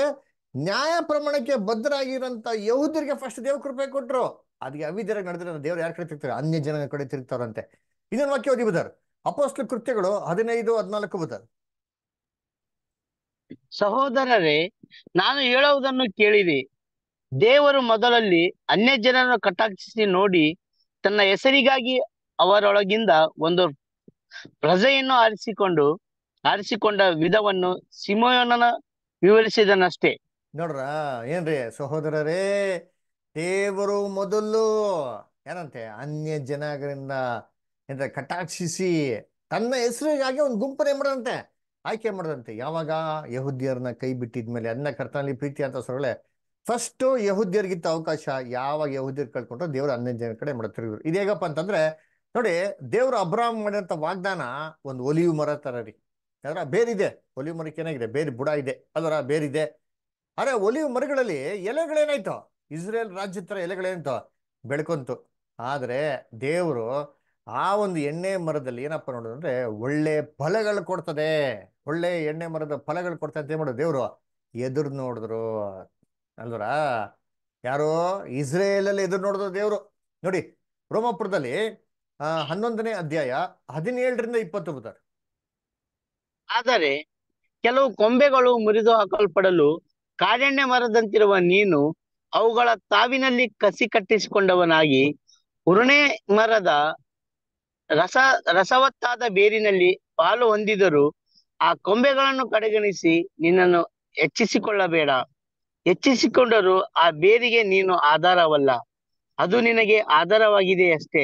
ನ್ಯಾಯ ಪ್ರಮಾಣಕ್ಕೆ ಬದ್ಧರಾಗಿರೋಂಥ ಯಹುದ್ಯರಿಗೆ ಫಸ್ಟ್ ದೇವ್ರ ಕೃಪೆ ಕೊಟ್ಟರು ಅದಕ್ಕೆ ಅವಿದ್ಯರ ನಡೆದ್ರೆ ದೇವ್ರು ಯಾರ ಕಡೆ ತಿರುಗ್ತಾರೆ ಅನ್ಯ ಜನಗಳ ಕಡೆ ತಿರುಗ್ತಾರಂತೆ ಇದನ್ನು
ವಾಕ್ಯ ಓದಿ ಬದರ್ ಕೃತ್ಯಗಳು ಹದಿನೈದು ಹದಿನಾಲ್ಕು ಬದರ್ ಸಹೋದರರೇ ನಾನು ಹೇಳುವುದನ್ನು ಕೇಳಿದೆ ದೇವರು ಮೊದಲಲ್ಲಿ ಅನ್ಯ ಜನರನ್ನು ಕಟಾಕ್ಷಿಸಿ ನೋಡಿ ತನ್ನ ಹೆಸರಿಗಾಗಿ ಅವರೊಳಗಿಂದ ಒಂದು ಪ್ರಜೆಯನ್ನು ಆರಿಸಿಕೊಂಡು ಆರಿಸಿಕೊಂಡ ವಿಧವನ್ನು ಸಿಮೋಯನನ ವಿವರಿಸಿದನಷ್ಟೇ
ನೋಡ್ರ ಏನ್ರಿ ಸಹೋದರರೇ ದೇವರು ಮೊದಲು ಏನಂತೆ ಅನ್ಯ ಜನಗಳಿಂದ ಏನ್ರ ಕಟಾಕ್ಷಿಸಿ ತನ್ನ ಹೆಸರಿಗಾಗಿ ಒಂದು ಏನ್ ಮಾಡದಂತೆ ಆಯ್ಕೆ ಮಾಡದಂತೆ ಯಾವಾಗ ಯಹುದಿಯರನ್ನ ಕೈ ಬಿಟ್ಟಿದ್ಮೇಲೆ ಅನ್ನ ಕರ್ತನಲ್ಲಿ ಪ್ರೀತಿ ಅಂತ ಸೊರಳೆ ಫಸ್ಟು ಯಹುದ್ಯರಿಗಿಂತ ಅವಕಾಶ ಯಾವಾಗ ಯಹುದ್ಯರು ಕಳ್ಕೊಂಡ್ರು ದೇವ್ರ ಹನ್ನೊಂದು ಜನ ಕಡೆ ಇದು ಹೇಗಪ್ಪ ಅಂತಂದ್ರೆ ನೋಡಿ ದೇವ್ರು ಅಬ್ರಾಮ್ ಮಾಡಿದಂಥ ವಾಗ್ದಾನ ಒಂದು ಒಲಿಯು ಮರ ತರ ರೀ ಅದರ ಬೇರಿದೆ ಒಲಿಯು ಮರಕ್ಕೆ ಏನಾಗಿದೆ ಬೇರೆ ಬುಡ ಇದೆ ಅದರ ಬೇರಿದೆ ಅರೆ ಒಲಿಯು ಮರಗಳಲ್ಲಿ ಎಲೆಗಳೇನಾಯ್ತು ಇಸ್ರೇಲ್ ರಾಜ್ಯದ ಥರ ಎಲೆಗಳೇನಾಯ್ತು ಬೆಳ್ಕೊಂತು ಆದರೆ ದೇವರು ಆ ಒಂದು ಎಣ್ಣೆ ಮರದಲ್ಲಿ ಏನಪ್ಪ ನೋಡೋದಂದ್ರೆ ಒಳ್ಳೆ ಫಲಗಳು ಕೊಡ್ತದೆ ಒಳ್ಳೆ ಎಣ್ಣೆ ಮರದ ಫಲಗಳು ಕೊಡ್ತದೆ ಅಂತ ಏನು ಮಾಡೋದು ದೇವರು ಎದುರು ನೋಡಿದ್ರು ಅಲ್ದರ ಯಾರು ಇಸ್ರೇಲಲ್ಲಿ ಎದುರು ನೋಡಿದ್ರು ದೇವರು ನೋಡಿ ರೋಮಪುರದಲ್ಲಿ ಹನ್ನೊಂದನೇ ಅಧ್ಯಾಯ
ಹದಿನೇಳರಿಂದ ಇಪ್ಪತ್ತು ಬರ್ತಾರೆ ಆದರೆ ಕೆಲವು ಕೊಂಬೆಗಳು ಮುರಿದು ಹಾಕಲ್ಪಡಲು ಕಾಡೆಣ್ಣೆ ಮರದಂತಿರುವ ನೀನು ಅವುಗಳ ತಾವಿನಲ್ಲಿ ಕಸಿ ಕಟ್ಟಿಸಿಕೊಂಡವನಾಗಿ ಹುರುಣೆ ಮರದ ರಸ ರಸವತ್ತಾದ ಬೇರಿನಲ್ಲಿ ಪಾಲು ಹೊಂದಿದರೂ ಆ ಕೊಂಬೆಗಳನ್ನು ಕಡೆಗಣಿಸಿ ನಿನ್ನನ್ನು ಹೆಚ್ಚಿಸಿಕೊಳ್ಳಬೇಡ ಹೆಚ್ಚಿಸಿಕೊಂಡರೂ ಆ ಬೇರಿಗೆ ನೀನು ಆಧಾರವಲ್ಲ ಅದು ನಿನಗೆ ಆಧಾರವಾಗಿದೆ ಅಷ್ಟೇ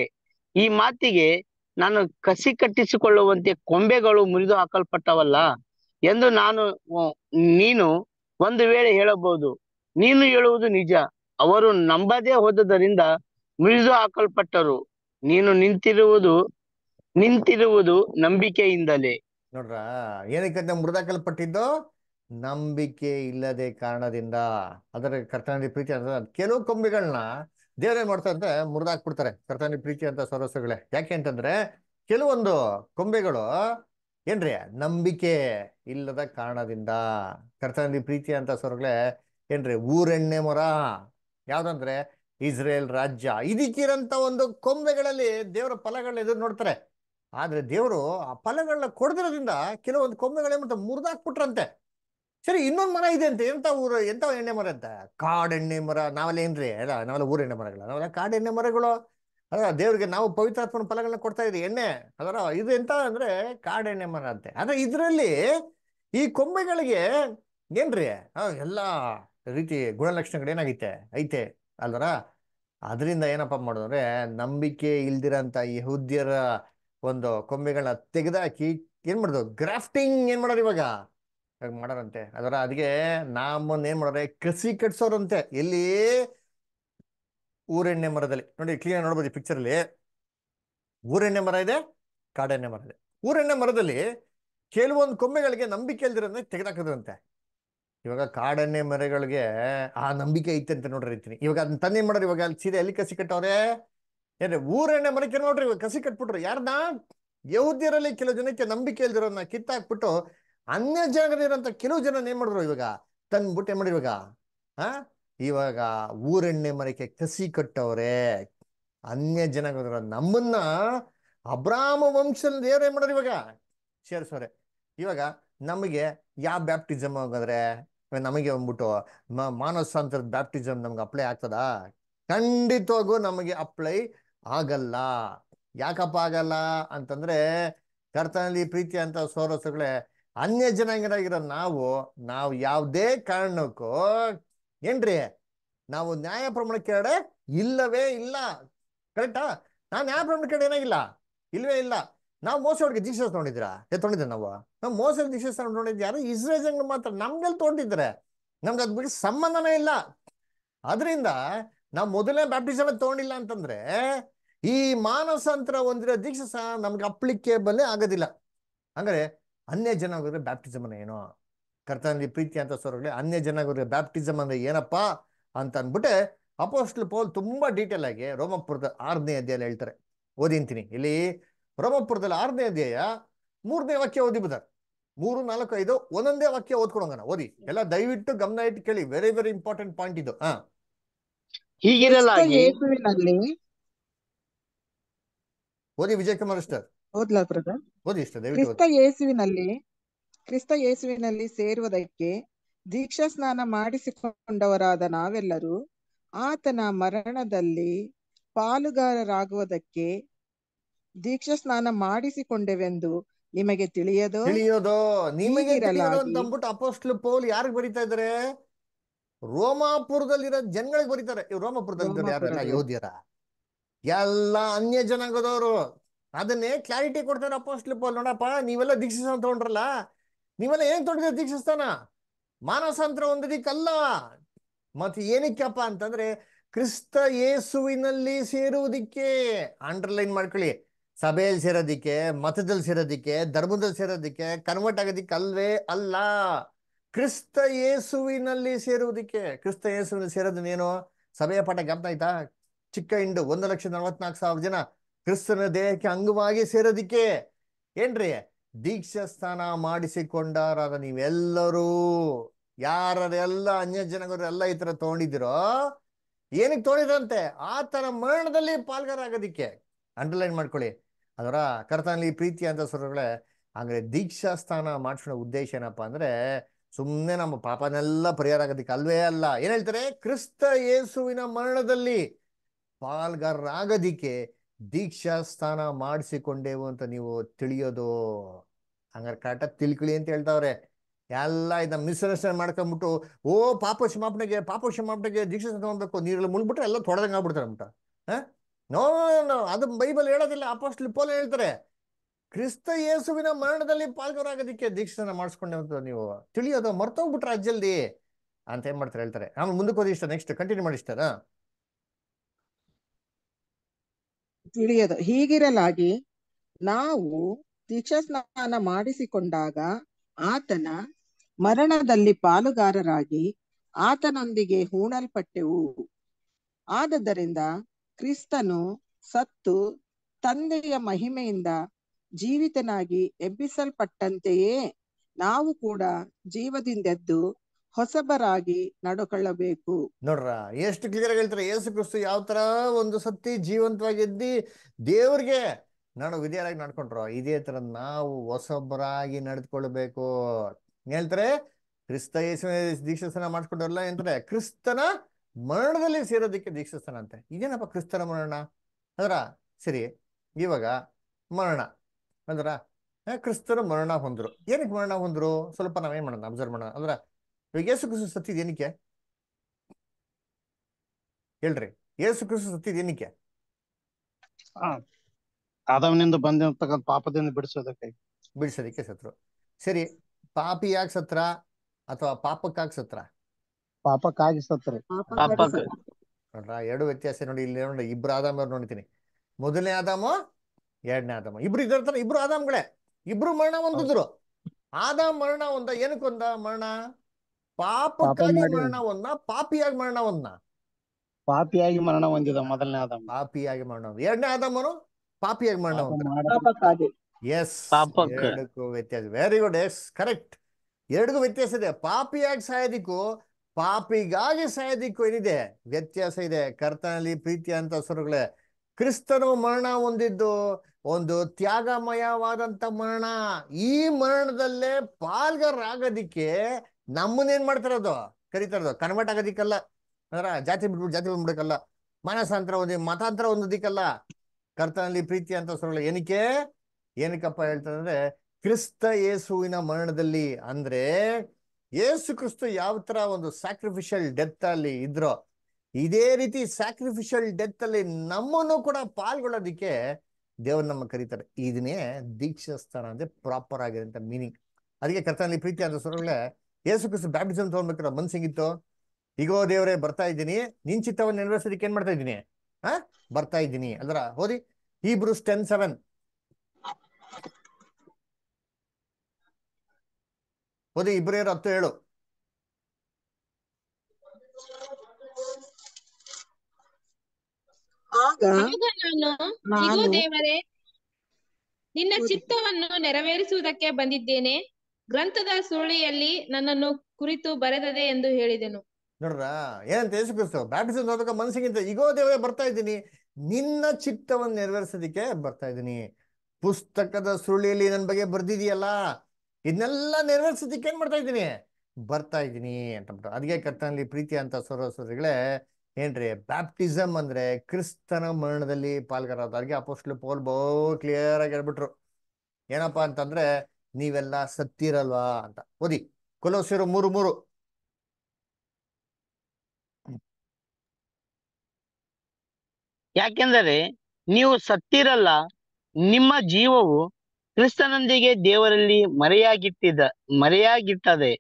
ಈ ಮಾತಿಗೆ ನಾನು ಕಸಿ ಕಟ್ಟಿಸಿಕೊಳ್ಳುವಂತೆ ಕೊಂಬೆಗಳು ಮುರಿದು ಹಾಕಲ್ಪಟ್ಟವಲ್ಲ ಎಂದು ನಾನು ನೀನು ಒಂದು ವೇಳೆ ಹೇಳಬಹುದು ನೀನು ಹೇಳುವುದು ನಿಜ ಅವರು ನಂಬದೇ ಹೋದದರಿಂದ ಮುರಿದು ಹಾಕಲ್ಪಟ್ಟರು ನೀನು ನಿಂತಿರುವುದು ನಿಂತಿರುವುದು ನಂಬಿಕೆಯಿಂದಲೇ ನೋಡ್ರ ಏನಕ್ಕೆ ಮುರಿದಾಕಲ್ಪಟ್ಟಿದ್ದು
ನಂಬಿಕೆ ಇಲ್ಲದೆ ಕಾರಣದಿಂದ ಅದರ ಕರ್ತನಲ್ಲಿ ಪ್ರೀತಿ ಅಂತ ಕೆಲವು ಕೊಂಬೆಗಳನ್ನ ದೇವರೇ ಮಾಡ್ತಾರೆ ಮುರಿದಾಕ್ಬಿಡ್ತಾರೆ ಕರ್ತನಲ್ಲಿ ಪ್ರೀತಿ ಅಂತ ಸರಸ್ಸುಗಳೇ ಯಾಕೆ ಅಂತಂದ್ರೆ ಕೆಲವೊಂದು ಕೊಂಬೆಗಳು ಏನ್ರಿ ನಂಬಿಕೆ ಇಲ್ಲದ ಕಾರಣದಿಂದ ಕರ್ತನಲ್ಲಿ ಪ್ರೀತಿ ಅಂತ ಸ್ವರಗಳೇ ಏನ್ರಿ ಊರೆಣ್ಣೆ ಮೊರ ಯಾವ್ದಂದ್ರೆ ಇಸ್ರೇಲ್ ರಾಜ್ಯ ಇದಕ್ಕಿರಂತ ಒಂದು ಕೊಂಬೆಗಳಲ್ಲಿ ದೇವರ ಫಲಗಳನ್ನ ಎದುರು ನೋಡ್ತಾರೆ ಆದ್ರೆ ದೇವರು ಆ ಫಲಗಳನ್ನ ಕೊಡದಿರೋದ್ರಿಂದ ಕೆಲವೊಂದು ಕೊಂಬೆಗಳೇ ಮತ್ತೆ ಮುರಿದಾಕ್ಬಿಟ್ರಂತೆ ಸರಿ ಇನ್ನೊಂದು ಮರ ಇದೆ ಅಂತ ಎಂತ ಊರು ಎಂತ ಎಣ್ಣೆ ಮರ ಅಂತ ಕಾಡೆಣ್ಣೆ ಮರ ನಾವೆಲ್ಲ ಏನ್ರಿ ಅಲ್ಲ ನಾವೆಲ್ಲ ಎಣ್ಣೆ ಮರಗಳ ನಾವೆಲ್ಲ ಕಾಡೆಣ್ಣೆ ಮರಗಳು ಅದರ ದೇವ್ರಿಗೆ ನಾವು ಪವಿತ್ರಾತ್ಮನ ಫಲಗಳನ್ನ ಕೊಡ್ತಾ ಇದ್ದೀವಿ ಎಣ್ಣೆ ಅದರ ಇದು ಎಂತ ಅಂದ್ರೆ ಕಾಡೆಣ್ಣೆ ಮರ ಅಂತೆ ಅದ ಇದ್ರಲ್ಲಿ ಈ ಕೊಂಬೆಗಳಿಗೆ ಏನ್ರಿ ಎಲ್ಲಾ ರೀತಿ ಗುಣಲಕ್ಷಣಗಳು ಏನಾಗೈತೆ ಐತೆ ಅಲ್ವರ ಅದರಿಂದ ಏನಪ್ಪ ಮಾಡೋದಂದ್ರೆ ನಂಬಿಕೆ ಇಲ್ದಿರಂತ ಯಹೂದ್ಯರ ಒಂದು ಕೊಂಬೆಗಳನ್ನ ತೆಗೆದಾಕಿ ಏನ್ ಮಾಡುದು ಗ್ರಾಫ್ಟಿಂಗ್ ಏನ್ ಮಾಡೋದು ಇವಾಗ ಹೇಗೆ ಮಾಡೋರಂತೆ ಅದರ ಅದ್ಗೆ ನಮ್ಮನ್ನ ಏನ್ ಮಾಡೋರೆ ಕಸಿ ಕಟ್ಸೋರಂತೆ ಎಲ್ಲಿ ಊರೆಣ್ಣೆ ಮರದಲ್ಲಿ ನೋಡಿ ಕ್ಲಿಯರ್ ನೋಡ್ಬೋದು ಪಿಕ್ಚರ್ ಅಲ್ಲಿ ಊರೆಣ್ಣೆ ಮರ ಇದೆ ಕಾಡೆಣ್ಣೆ ಮರ ಇದೆ ಊರೆಣ್ಣೆ ಮರದಲ್ಲಿ ಕೆಲವೊಂದು ಕೊಂಬೆಗಳಿಗೆ ನಂಬಿಕೆ ಇಲ್ದಿರೋದನ್ನ ತೆಗೆದಾಕದ್ರಂತೆ ಇವಾಗ ಕಾಡೆಣ್ಣೆ ಮರಗಳಿಗೆ ಆ ನಂಬಿಕೆ ಐತೆ ಅಂತ ನೋಡ್ರಿ ಇರ್ತೀನಿ ಇವಾಗ ಅದನ್ನ ತಂದೆ ಮಾಡೋರು ಇವಾಗ ಅಲ್ಲಿ ಸೀರೆ ಎಲ್ಲಿ ಕಸಿ ಕಟ್ಟವ್ರೆ ಏನ್ರಿ ಊರೆಣ್ಣೆ ಮರಕ್ಕೆ ನೋಡ್ರಿ ಇವಾಗ ಕಸಿ ಕಟ್ಬಿಟ್ರು ಯಾರನ್ನ ಯೌದ್ಯರಲ್ಲಿ ಕೆಲವು ಜನಕ್ಕೆ ನಂಬಿಕೆ ಇಲ್ದಿರೋದನ್ನ ಕಿತ್ತಾಕ್ಬಿಟ್ಟು ಅನ್ಯ ಜನಗಳಿರೋಂಥ ಕೆಲವು ಜನ ಏನ್ ಮಾಡಿದ್ರು ಇವಾಗ ತಂದ್ಬಿಟ್ಟು ಏನ್ ಇವಾಗ ಆ ಇವಾಗ ಊರೆಣ್ಣೆ ಮರಕ್ಕೆ ಕಸಿ ಕಟ್ಟವ್ರೆ ಅನ್ಯ ಜನಗಳ ನಮ್ಮನ್ನ ಅಬ್ರಾಮ ವಂಶದ ಏನ್ ಮಾಡೋರು ಇವಾಗ ಸೇರಿಸೋರೆ ಇವಾಗ ನಮಗೆ ಯಾವ ಬ್ಯಾಪ್ಟಿಸಮ್ ಆಗೋದ್ರೆ ನಮಗೆ ಬಂದ್ಬಿಟ್ಟು ಮಾನಸಾಂತರ ಬ್ಯಾಪ್ಟಿಸಮ್ ನಮ್ಗೆ ಅಪ್ಲೈ ಆಗ್ತದ ಖಂಡಿತವಾಗೂ ನಮಗೆ ಅಪ್ಲೈ ಆಗಲ್ಲ ಯಾಕಪ್ಪ ಆಗಲ್ಲ ಅಂತಂದ್ರೆ ಕರ್ತನಲ್ಲಿ ಪ್ರೀತಿ ಅಂತ ಸೋರಸುಗಳೇ ಅನ್ಯ ಜನಾಂಗರಾಗಿರೋ ನಾವು ನಾವು ಯಾವುದೇ ಕಾರಣಕ್ಕೂ ಏನ್ರಿ ನಾವು ನ್ಯಾಯ ಪ್ರಮಾಣ ಕಡೆ ಇಲ್ಲವೇ ಇಲ್ಲ ಕರೆಕ್ಟಾ ನಾನು ನ್ಯಾಯ ಪ್ರಮಾಣ ಕಡೆ ಏನಾಗಿಲ್ಲ ಇಲ್ವೇ ಇಲ್ಲ ನಾವು ಮೋಸ ಹೊಡ್ಗೆ ದೀಕ್ಷಾಸ್ ನೋಡಿದ್ರಾ ತೊಗೊಂಡಿದ್ರೆ ನಾವು ನಾವು ಮೋಸ ದೀಕ್ಷಾಸ್ ನೋಡಿದ್ ಯಾರು ಇಸ್ರೇಲ್ ಜನ ಮಾತ್ರ ನಮ್ಗೆಲ್ಲ ತೊಗೊಂಡಿದ್ರೆ ನಮ್ಗೆ ಅದ್ ಬಿಟ್ಟು ಸಂಬಂಧನೇ ಇಲ್ಲ ಅದರಿಂದ ನಾವು ಮೊದಲನೇ ಬ್ಯಾಪ್ಟಿಸಮ್ ತೊಗೊಂಡಿಲ್ಲ ಅಂತಂದ್ರೆ ಈ ಮಾನಸಾಂತರ ಹೊಂದಿರೋ ದೀಕ್ಷಾಸ ನಮ್ಗೆ ಅಪ್ಲಿಕೇಬಲ್ ಆಗೋದಿಲ್ಲ ಅಂದ್ರೆ ಅನ್ಯ ಜನಾಂಗರಿಗೆ ಬ್ಯಾಪ್ಟಿಸಮ್ ಅಂದ್ರೆ ಏನೋ ಕರ್ತನಲ್ಲಿ ಪ್ರೀತಿ ಅಂತ ಸ್ವರಗಳೇ ಅನ್ಯ ಜನಾಂಗರಿಗೆ ಬ್ಯಾಪ್ಟಿಸಮ್ ಅಂದ್ರೆ ಏನಪ್ಪಾ ಅಂತ ಅಂದ್ಬಿಟ್ಟೆ ಅಪೋಸ್ಟ್ಲ್ ಪೋಲ್ ತುಂಬಾ ಡೀಟೇಲ್ ಆಗಿ ರೋಮಪುರದ ಆರನೇ ಅಧ್ಯಾಯ ಹೇಳ್ತಾರೆ ಓದಿಂತೀನಿ ಇಲ್ಲಿ ರೋಮಪುರದಲ್ಲಿ ಆರನೇ ಅಧ್ಯಾಯ ಮೂರನೇ ವಾಕ್ಯ ಓದಿಬಿದ್ದಾರೆ ಮೂರು ನಾಲ್ಕು ಐದು ಒಂದೊಂದೇ ವಾಕ್ಯ ಓದ್ಕೊಡೋಣ ಓದಿ ಎಲ್ಲ ದಯವಿಟ್ಟು ಗಮನ ಇಟ್ಟು ಕೇಳಿ ವೆರಿ ವೆರಿ ಇಂಪಾರ್ಟೆಂಟ್ ಪಾಯಿಂಟ್ ಇದು ಹೀಗಿರಲ್ಲ ಓದಿ ವಿಜಯ್ ಕುಮಾರ್ ಓದ್ಲಾ ಕ್ರಿಸ್ತ
ಯೇಸುವಿನಲ್ಲಿ ಕ್ರಿಸ್ತ ಯೇಸುವಿನಲ್ಲಿ ಸೇರುವುದಕ್ಕೆ ದೀಕ್ಷಾ ಸ್ನಾನ ಮಾಡಿಸಿಕೊಂಡವರಾದ ನಾವೆಲ್ಲರೂ ಆತನ ಮರಣದಲ್ಲಿ ಪಾಲುಗಾರರಾಗುವುದಕ್ಕೆ ದೀಕ್ಷಾ ಸ್ನಾನ ಮಾಡಿಸಿಕೊಂಡೆವೆಂದು ನಿಮಗೆ ತಿಳಿಯದು ತಿಳಿಯೋದೋ ನಿಮಗೆ ಅಂದ್ಬಿಟ್ಟು
ಅಪೋಸ್ಟ್ಲು ಪೌಲ್ ಯಾರಿಗೆ ಬರೀತಾ ಇದ್ರೆ ರೋಮಾಪುರದಲ್ಲಿರೋ ಜನಗಳಿಗೆ ಬರೀತಾರೆ ರೋಮಾಪುರದಲ್ಲಿ ಯಾರ ಯೋಧ್ಯರ ಎಲ್ಲ ಅನ್ಯ ಜನಾಂಗದವರು ಅದನ್ನೇ ಕ್ಲಾರಿಟಿ ಕೊಡ್ತಾನೆ ಅಪೋಸ್ಟ್ಲಿ ಪಾಲ್ ನೋಡಪ್ಪ ನೀವೆಲ್ಲ ದೀಕ್ಷಿಸ್ತಾನ ತಗೊಂಡ್ರಲ್ಲ ನೀವೆಲ್ಲ ಏನ್ ತೊಗೊಂಡಿದ್ರೆ ದೀಕ್ಷಿಸ್ತಾನ ಮಾನಸಾಂತರ ಹೊಂದದಿಕ್ಕಲ್ಲ ಮತ್ ಏನಕ್ಕಪ್ಪ ಅಂತಂದ್ರೆ ಕ್ರಿಸ್ತ ಯೇಸುವಿನಲ್ಲಿ ಸೇರುವುದಕ್ಕೆ ಅಂಡರ್ಲೈನ್ ಮಾಡ್ಕೊಳ್ಳಿ ಸಭೆಯಲ್ಲಿ ಸೇರೋದಿಕ್ಕೆ ಮತದಲ್ಲಿ ಸೇರೋದಿಕ್ಕೆ ಧರ್ಮದಲ್ಲಿ ಸೇರೋದಿಕ್ಕೆ ಕನ್ವರ್ಟ್ ಆಗೋದಿಕ್ಕೆ ಅಲ್ವೇ ಅಲ್ಲ ಕ್ರಿಸ್ತ ಯೇಸುವಿನಲ್ಲಿ ಸೇರುವುದಕ್ಕೆ ಕ್ರಿಸ್ತ ಏಸುವಿನಲ್ಲಿ ಸೇರೋದನ್ನೇನು ಸಭೆಯ ಪಾಠ ಗಮನ ಆಯ್ತಾ ಚಿಕ್ಕ ಇಂಡು ಒಂದು ಲಕ್ಷ ನಲವತ್ನಾಲ್ಕು ಸಾವಿರ ಜನ ಕ್ರಿಸ್ತನ ದೇಹಕ್ಕೆ ಅಂಗವಾಗಿ ಸೇರೋದಿಕ್ಕೆ ಏನ್ರಿ ದೀಕ್ಷಾ ಸ್ನಾನ ಮಾಡಿಸಿಕೊಂಡಾರಾದ ನೀವೆಲ್ಲರೂ ಯಾರೆಲ್ಲ ಅನ್ಯ ಜನಗರು ಎಲ್ಲ ಈ ತರ ತಗೊಂಡಿದ್ದೀರೋ ಏನಕ್ಕೆ ತೋಡಿದ್ರಂತೆ ಆತನ ತರ ಮರಣದಲ್ಲಿ ಪಾಲ್ಗಾರಾಗೋದಿಕ್ಕೆ ಅಂಡರ್ಲೈನ್ ಮಾಡ್ಕೊಳ್ಳಿ ಅದರ ಕರ್ತನಲ್ಲಿ ಪ್ರೀತಿ ಅಂತ ಸ್ವರಗಳೇ ಅಂದ್ರೆ ದೀಕ್ಷಾ ಸ್ಥಾನ ಮಾಡಿಸೋ ಉದ್ದೇಶ ಏನಪ್ಪಾ ಅಂದ್ರೆ ಸುಮ್ಮನೆ ನಮ್ಮ ಪಾಪನೆಲ್ಲ ಪರಿಹಾರ ಆಗೋದಿಕ್ಕೆ ಅಲ್ವೇ ಅಲ್ಲ ಏನ್ ಹೇಳ್ತಾರೆ ಕ್ರಿಸ್ತ ಯೇಸುವಿನ ಮರಣದಲ್ಲಿ ಪಾಲ್ಗಾರರಾಗೋದಿಕ್ಕೆ ದೀಕ್ಷಾ ಸ್ಥಾನ ಮಾಡಿಸಿಕೊಂಡೆವು ಅಂತ ನೀವು ತಿಳಿಯೋದು ಹಂಗಾರೆ ಕಾಟ ತಿಳ್ಕಳಿ ಅಂತ ಹೇಳ್ತಾವ್ರೆ ಎಲ್ಲ ಇದನ್ನ ಮಿಸ್ಅಂಡರ್ಸ್ಟ್ಯಾಂಡ್ ಮಾಡ್ಕೊಂಬಿಟ್ಟು ಓ ಪಾಪ ಮಾಪನೆಗೆ ಪಾಪ ಮಾಪನೆಗೆ ದೀಕ್ಷಾ ತಗೊಬೇಕು ನೀರಲ್ಲಿ ಮುಳುಗ್ಬಿಟ್ರೆ ಎಲ್ಲ ತೊಡೆದಂಗೆ ಆಗ್ಬಿಡ್ತಾರೆ ಅಂತ ನೋ ನೋ ಅದು ಬೈಬಲ್ ಹೇಳೋದಿಲ್ಲ ಅಪೋಸ್ಟ್ಲಿ ಪೋಲ್ ಹೇಳ್ತಾರೆ ಕ್ರಿಸ್ತ ಯೇಸುವಿನ ಮರಣದಲ್ಲಿ ಪಾಲ್ಗೊರಾಗೋದಿಕ್ಕೆ ದೀಕ್ಷೆನ ಮಾಡಿಸ್ಕೊಂಡೆ ನೀವು ತಿಳಿಯೋದು ಮರ್ತೋಗ್ಬಿಟ್ರೆ ಅಜ್ಜಲ್ದಿ ಅಂತ ಏನ್ ಮಾಡ್ತಾರೆ ಹೇಳ್ತಾರೆ ಆಮೇಲೆ ಮುಂದಕ್ಕೆ ಇಷ್ಟ ನೆಕ್ಸ್ಟ್ ಕಂಟಿನ್ಯೂ ಇಷ್ಟ
ತಿಳಿಯದು ಹೀಗಿರಲಾಗಿ ನಾವು ದೀಕ್ಷಾಸ್ನಾನ ಮಾಡಿಸಿಕೊಂಡಾಗ ಆತನ ಮರಣದಲ್ಲಿ ಪಾಲುಗಾರರಾಗಿ ಆತನೊಂದಿಗೆ ಹೂಣಲ್ಪಟ್ಟೆವು ಆದ್ದರಿಂದ ಕ್ರಿಸ್ತನು ಸತ್ತು ತಂದೆಯ ಮಹಿಮೆಯಿಂದ ಜೀವಿತನಾಗಿ ಎಬ್ಬಿಸಲ್ಪಟ್ಟಂತೆಯೇ ನಾವು ಕೂಡ ಜೀವದಿಂದೆದ್ದು ಹೊಸಬರಾಗಿ ನಡ್ಕೊಳ್ಳಬೇಕು
ನೋಡ್ರ ಎಷ್ಟು ಕ್ಲಿಯರ್ ಆಗಿ ಹೇಳ್ತಾರೆ ಯೇಸು ಕ್ರಿಸ್ತು ಯಾವ ತರ ಒಂದು ಸತ್ತಿ ಜೀವಂತವಾಗಿದ್ದಿ ದೇವ್ರಿಗೆ ನಾನು ವಿದ್ಯಾರಾಗಿ ನಡ್ಕೊಂಡ್ರು ಇದೇ ತರ ನಾವು ಹೊಸಬರಾಗಿ ನಡೆದುಕೊಳ್ಬೇಕು ಹೇಳ್ತಾರೆ ಕ್ರಿಸ್ತ ಯೇಸುವಿನ ದೀಕ್ಷಾಸ್ಥಾನ ಮಾಡ್ಕೊಂಡವ್ರಲ್ಲ ಏನಂತಾರೆ ಕ್ರಿಸ್ತನ ಮರಣದಲ್ಲಿ ಸೇರೋದಕ್ಕೆ ದೀಕ್ಷಾಸ್ಥಾನ ಅಂತೆ ಇದೇನಪ್ಪ ಕ್ರಿಸ್ತನ ಮರಣ ಅದರ ಸರಿ ಇವಾಗ ಮರಣ ಅಂದ್ರ ಕ್ರಿಸ್ತರು ಮರಣ ಹೊಂದ್ರು ಏನಕ್ಕೆ ಮರಣ ಹೊಂದ್ರು ಸ್ವಲ್ಪ ನಾವೇನ್ ಮಾಡೋಣ ಅಬ್ಸರ್ವ್ ಮಾಡೋಣ ಅಂದ್ರ ಇವಾಗ ಯೇಸು ಕ್ರಿಸ್ತು ಸತ್ತಿದ್ ಏನಕ್ಕೆ ಹೇಳ್ರಿ ಯೇಸು ಕ್ರಿಸ್ತು ಸತ್ತಿದ್ ಏನಕ್ಕೆ ಆದವನಿಂದ ಬಂದಿರತಕ್ಕಂಥ ಪಾಪದಿಂದ ಬಿಡಿಸೋದಕ್ಕೆ ಬಿಡಿಸೋದಕ್ಕೆ ಸತ್ರು ಸರಿ ಪಾಪಿ ಯಾಕೆ ಸತ್ರ ಅಥವಾ ಪಾಪಕ್ಕಾಗಿ ಸತ್ರ
ಪಾಪಕ್ಕಾಗಿ ಸತ್ರ
ನೋಡ್ರ ಎರಡು ವ್ಯತ್ಯಾಸ ನೋಡಿ ಇಲ್ಲಿ ನೋಡಿ ಇಬ್ರು ಆದಾಮ್ ಅವ್ರು ನೋಡ್ತೀನಿ ಮೊದಲನೇ ಆದಾಮ ಎರಡನೇ ಆದಾಮ ಇಬ್ರು ಇದ್ರ ಇಬ್ರು ಆದಾಮ್ಗಳೇ ಇಬ್ರು ಮರಣ ಹೊಂದಿದ್ರು ಆದಾಮ್ ಮರಣ ಒಂದ ಏನಕ್ಕೊಂದ ಮರಣ ಪಾಪಕ್ಕಾಗಿ ಮರಣವನ್ನ ಪಾಪಿಯಾಗಿ ಮರಣವನ್ನ ಪಾಪಿಯಾಗಿ ಮರಣ ಹೊಂದಿದ ಮೊದಲನೇ ಆದ ಪಾಪಿಯಾಗಿ ಮರಣ ಎರಡನೇ ಆದಮನು ಪಾಪಿಯಾಗಿ ಮರಣ ಎಸ್ ಎರಡಕ್ಕೂ ವ್ಯತ್ಯಾಸ ವೆರಿ ಗುಡ್ ಎಸ್ ಕರೆಕ್ಟ್ ಎರಡಿಗೂ ವ್ಯತ್ಯಾಸ ಇದೆ ಪಾಪಿಯಾಗಿ ಸಾಯೋದಿಕ್ಕೂ ಪಾಪಿಗಾಗಿ ಸಾಯೋದಿಕ್ಕೂ ಏನಿದೆ ವ್ಯತ್ಯಾಸ ಇದೆ ಕರ್ತನಲ್ಲಿ ಪ್ರೀತಿ ಅಂತ ಸುರುಗಳೇ ಕ್ರಿಸ್ತನು ಮರಣ ಹೊಂದಿದ್ದು ಒಂದು ತ್ಯಾಗಮಯವಾದಂತ ಮರಣ ಈ ಮರಣದಲ್ಲೇ ಪಾಲ್ಗರಾಗದಿಕ್ಕೆ ನಮ್ಮನ್ನ ಏನ್ ಮಾಡ್ತಾರದು ಕರಿತಾರದು ಕನ್ವರ್ಟ್ ಆಗೋದಿಕ್ಕಲ್ಲ ಅಂದ್ರ ಜಾತಿ ಬಿಟ್ಬಿಟ್ಟು ಜಾತಿ ಬಂದ್ಬಿಡಕ್ಕಲ್ಲ ಮಾನಸಾಂತರ ಒಂದು ಮತಾಂತರ ಒಂದಿಕ್ಕಲ್ಲ ಕರ್ತನಲ್ಲಿ ಪ್ರೀತಿ ಅಂತ ಸೊರಳ ಏನಕ್ಕೆ ಏನಕ್ಕಪ್ಪ ಅಂದ್ರೆ ಕ್ರಿಸ್ತ ಯೇಸುವಿನ ಮರಣದಲ್ಲಿ ಅಂದ್ರೆ ಏಸು ಕ್ರಿಸ್ತು ಯಾವ ತರ ಒಂದು ಸ್ಯಾಕ್ರಿಫಿಷಿಯಲ್ ಡೆತ್ ಅಲ್ಲಿ ಇದ್ರೋ ಇದೇ ರೀತಿ ಸ್ಯಾಕ್ರಿಫಿಷಿಯಲ್ ಡೆತ್ ಅಲ್ಲಿ ನಮ್ಮನ್ನು ಕೂಡ ಪಾಲ್ಗೊಳ್ಳೋದಿಕ್ಕೆ ದೇವರು ನಮ್ಮ ಕರೀತಾರೆ ಇದನ್ನೇ ದೀಕ್ಷಾಸ್ಥಾನ ಅಂದ್ರೆ ಪ್ರಾಪರ್ ಆಗಿದೆ ಅಂತ ಮೀನಿಂಗ್ ಅದಕ್ಕೆ ಕರ್ತನಲ್ಲಿ ಪ್ರೀತಿ ಅಂತ ಸೊರಳೆ ಯೇಸು ಕ್ರಿಸ್ತ ಬ್ಯಾಪ್ಟಿಸಮ್ ತಗೊಂಡ್ಬೇಕಾರ ಮನ್ಸು ಸಿಗಿತ್ತು ಈಗೋ ದೇವರೇ ಬರ್ತಾ ಇದ್ದೀನಿ ನಿನ್ ಚಿತ್ತವನ್ನು ನೆರವೇರ್ಸೋದಕ್ಕೆ ಏನ್ ಮಾಡ್ತಾ ಇದ್ದೀನಿ ಹಾ ಬರ್ತಾ ಇದ್ದೀನಿ ಅಲ್ದ್ರ ಓದಿ ಹೀಬ್ರೂಸ್ ಟೆನ್ ಸೆವೆನ್ ಓದಿ ಇಬ್ರಿಯರು ಹತ್ತು ಹೇಳು
ದೇವರೇ ನಿನ್ನ ಚಿತ್ತವನ್ನು ನೆರವೇರಿಸುವುದಕ್ಕೆ ಬಂದಿದ್ದೇನೆ ಗ್ರಂಥದ ಸುರುಳಿಯಲ್ಲಿ ನನ್ನನ್ನು ಕುರಿತು ಬರೆದದೆ ಎಂದು ಹೇಳಿದೆನು
ನೋಡ್ರ ಏನಂತ ಯೇಸು ಕ್ರಿಸ್ತು ಬ್ಯಾಪ್ಟಿಸಮ್ ನೋಡಕ ಮನಸ್ಸಿಗಿಂತ ಈಗೋ ದೇವರೇ ಬರ್ತಾ ಇದ್ದೀನಿ ನಿನ್ನ ಚಿತ್ತವನ್ನು ನೆರವೇರಿಸೋದಕ್ಕೆ ಬರ್ತಾ ಇದ್ದೀನಿ ಪುಸ್ತಕದ ಸುರುಳಿಯಲ್ಲಿ ನನ್ನ ಬಗ್ಗೆ ಬರ್ದಿದೆಯಲ್ಲ ಇದನ್ನೆಲ್ಲ ನೆರವೇರಿಸೋದಕ್ಕೆ ಏನ್ ಮಾಡ್ತಾ ಇದ್ದೀನಿ ಬರ್ತಾ ಇದ್ದೀನಿ ಅಂತಂದ್ಬಿಟ್ಟು ಅದಕ್ಕೆ ಕರ್ತನಲ್ಲಿ ಪ್ರೀತಿ ಅಂತ ಸರೋಸರಿಗಳೇ ಏನ್ರಿ ಬ್ಯಾಪ್ಟಿಸಮ್ ಅಂದ್ರೆ ಕ್ರಿಸ್ತನ ಮರಣದಲ್ಲಿ ಪಾಲ್ಗಾರ ಅದಕ್ಕೆ ಅಪೋಸ್ಟ್ಲು ಪೋಲ್ ಬಹು ಕ್ಲಿಯರ್ ಆಗಿ ಹೇಳ್ಬಿಟ್ರು ಏನಪ್ಪಾ ಅಂತಂದ್ರೆ ನೀವೆಲ್ಲ ಸತ್ತಿರಲ್ವಾ ಅಂತ ಓದಿ ಕೊಲೋಸಿರು ಮೂರು
ಮೂರು ಯಾಕೆಂದರೆ ನೀವು ಸತ್ತಿರಲ್ಲ ನಿಮ್ಮ ಜೀವವು ಕ್ರಿಸ್ತನೊಂದಿಗೆ ದೇವರಲ್ಲಿ ಮರೆಯಾಗಿಟ್ಟಿದ ಮರೆಯಾಗಿಟ್ಟದೆ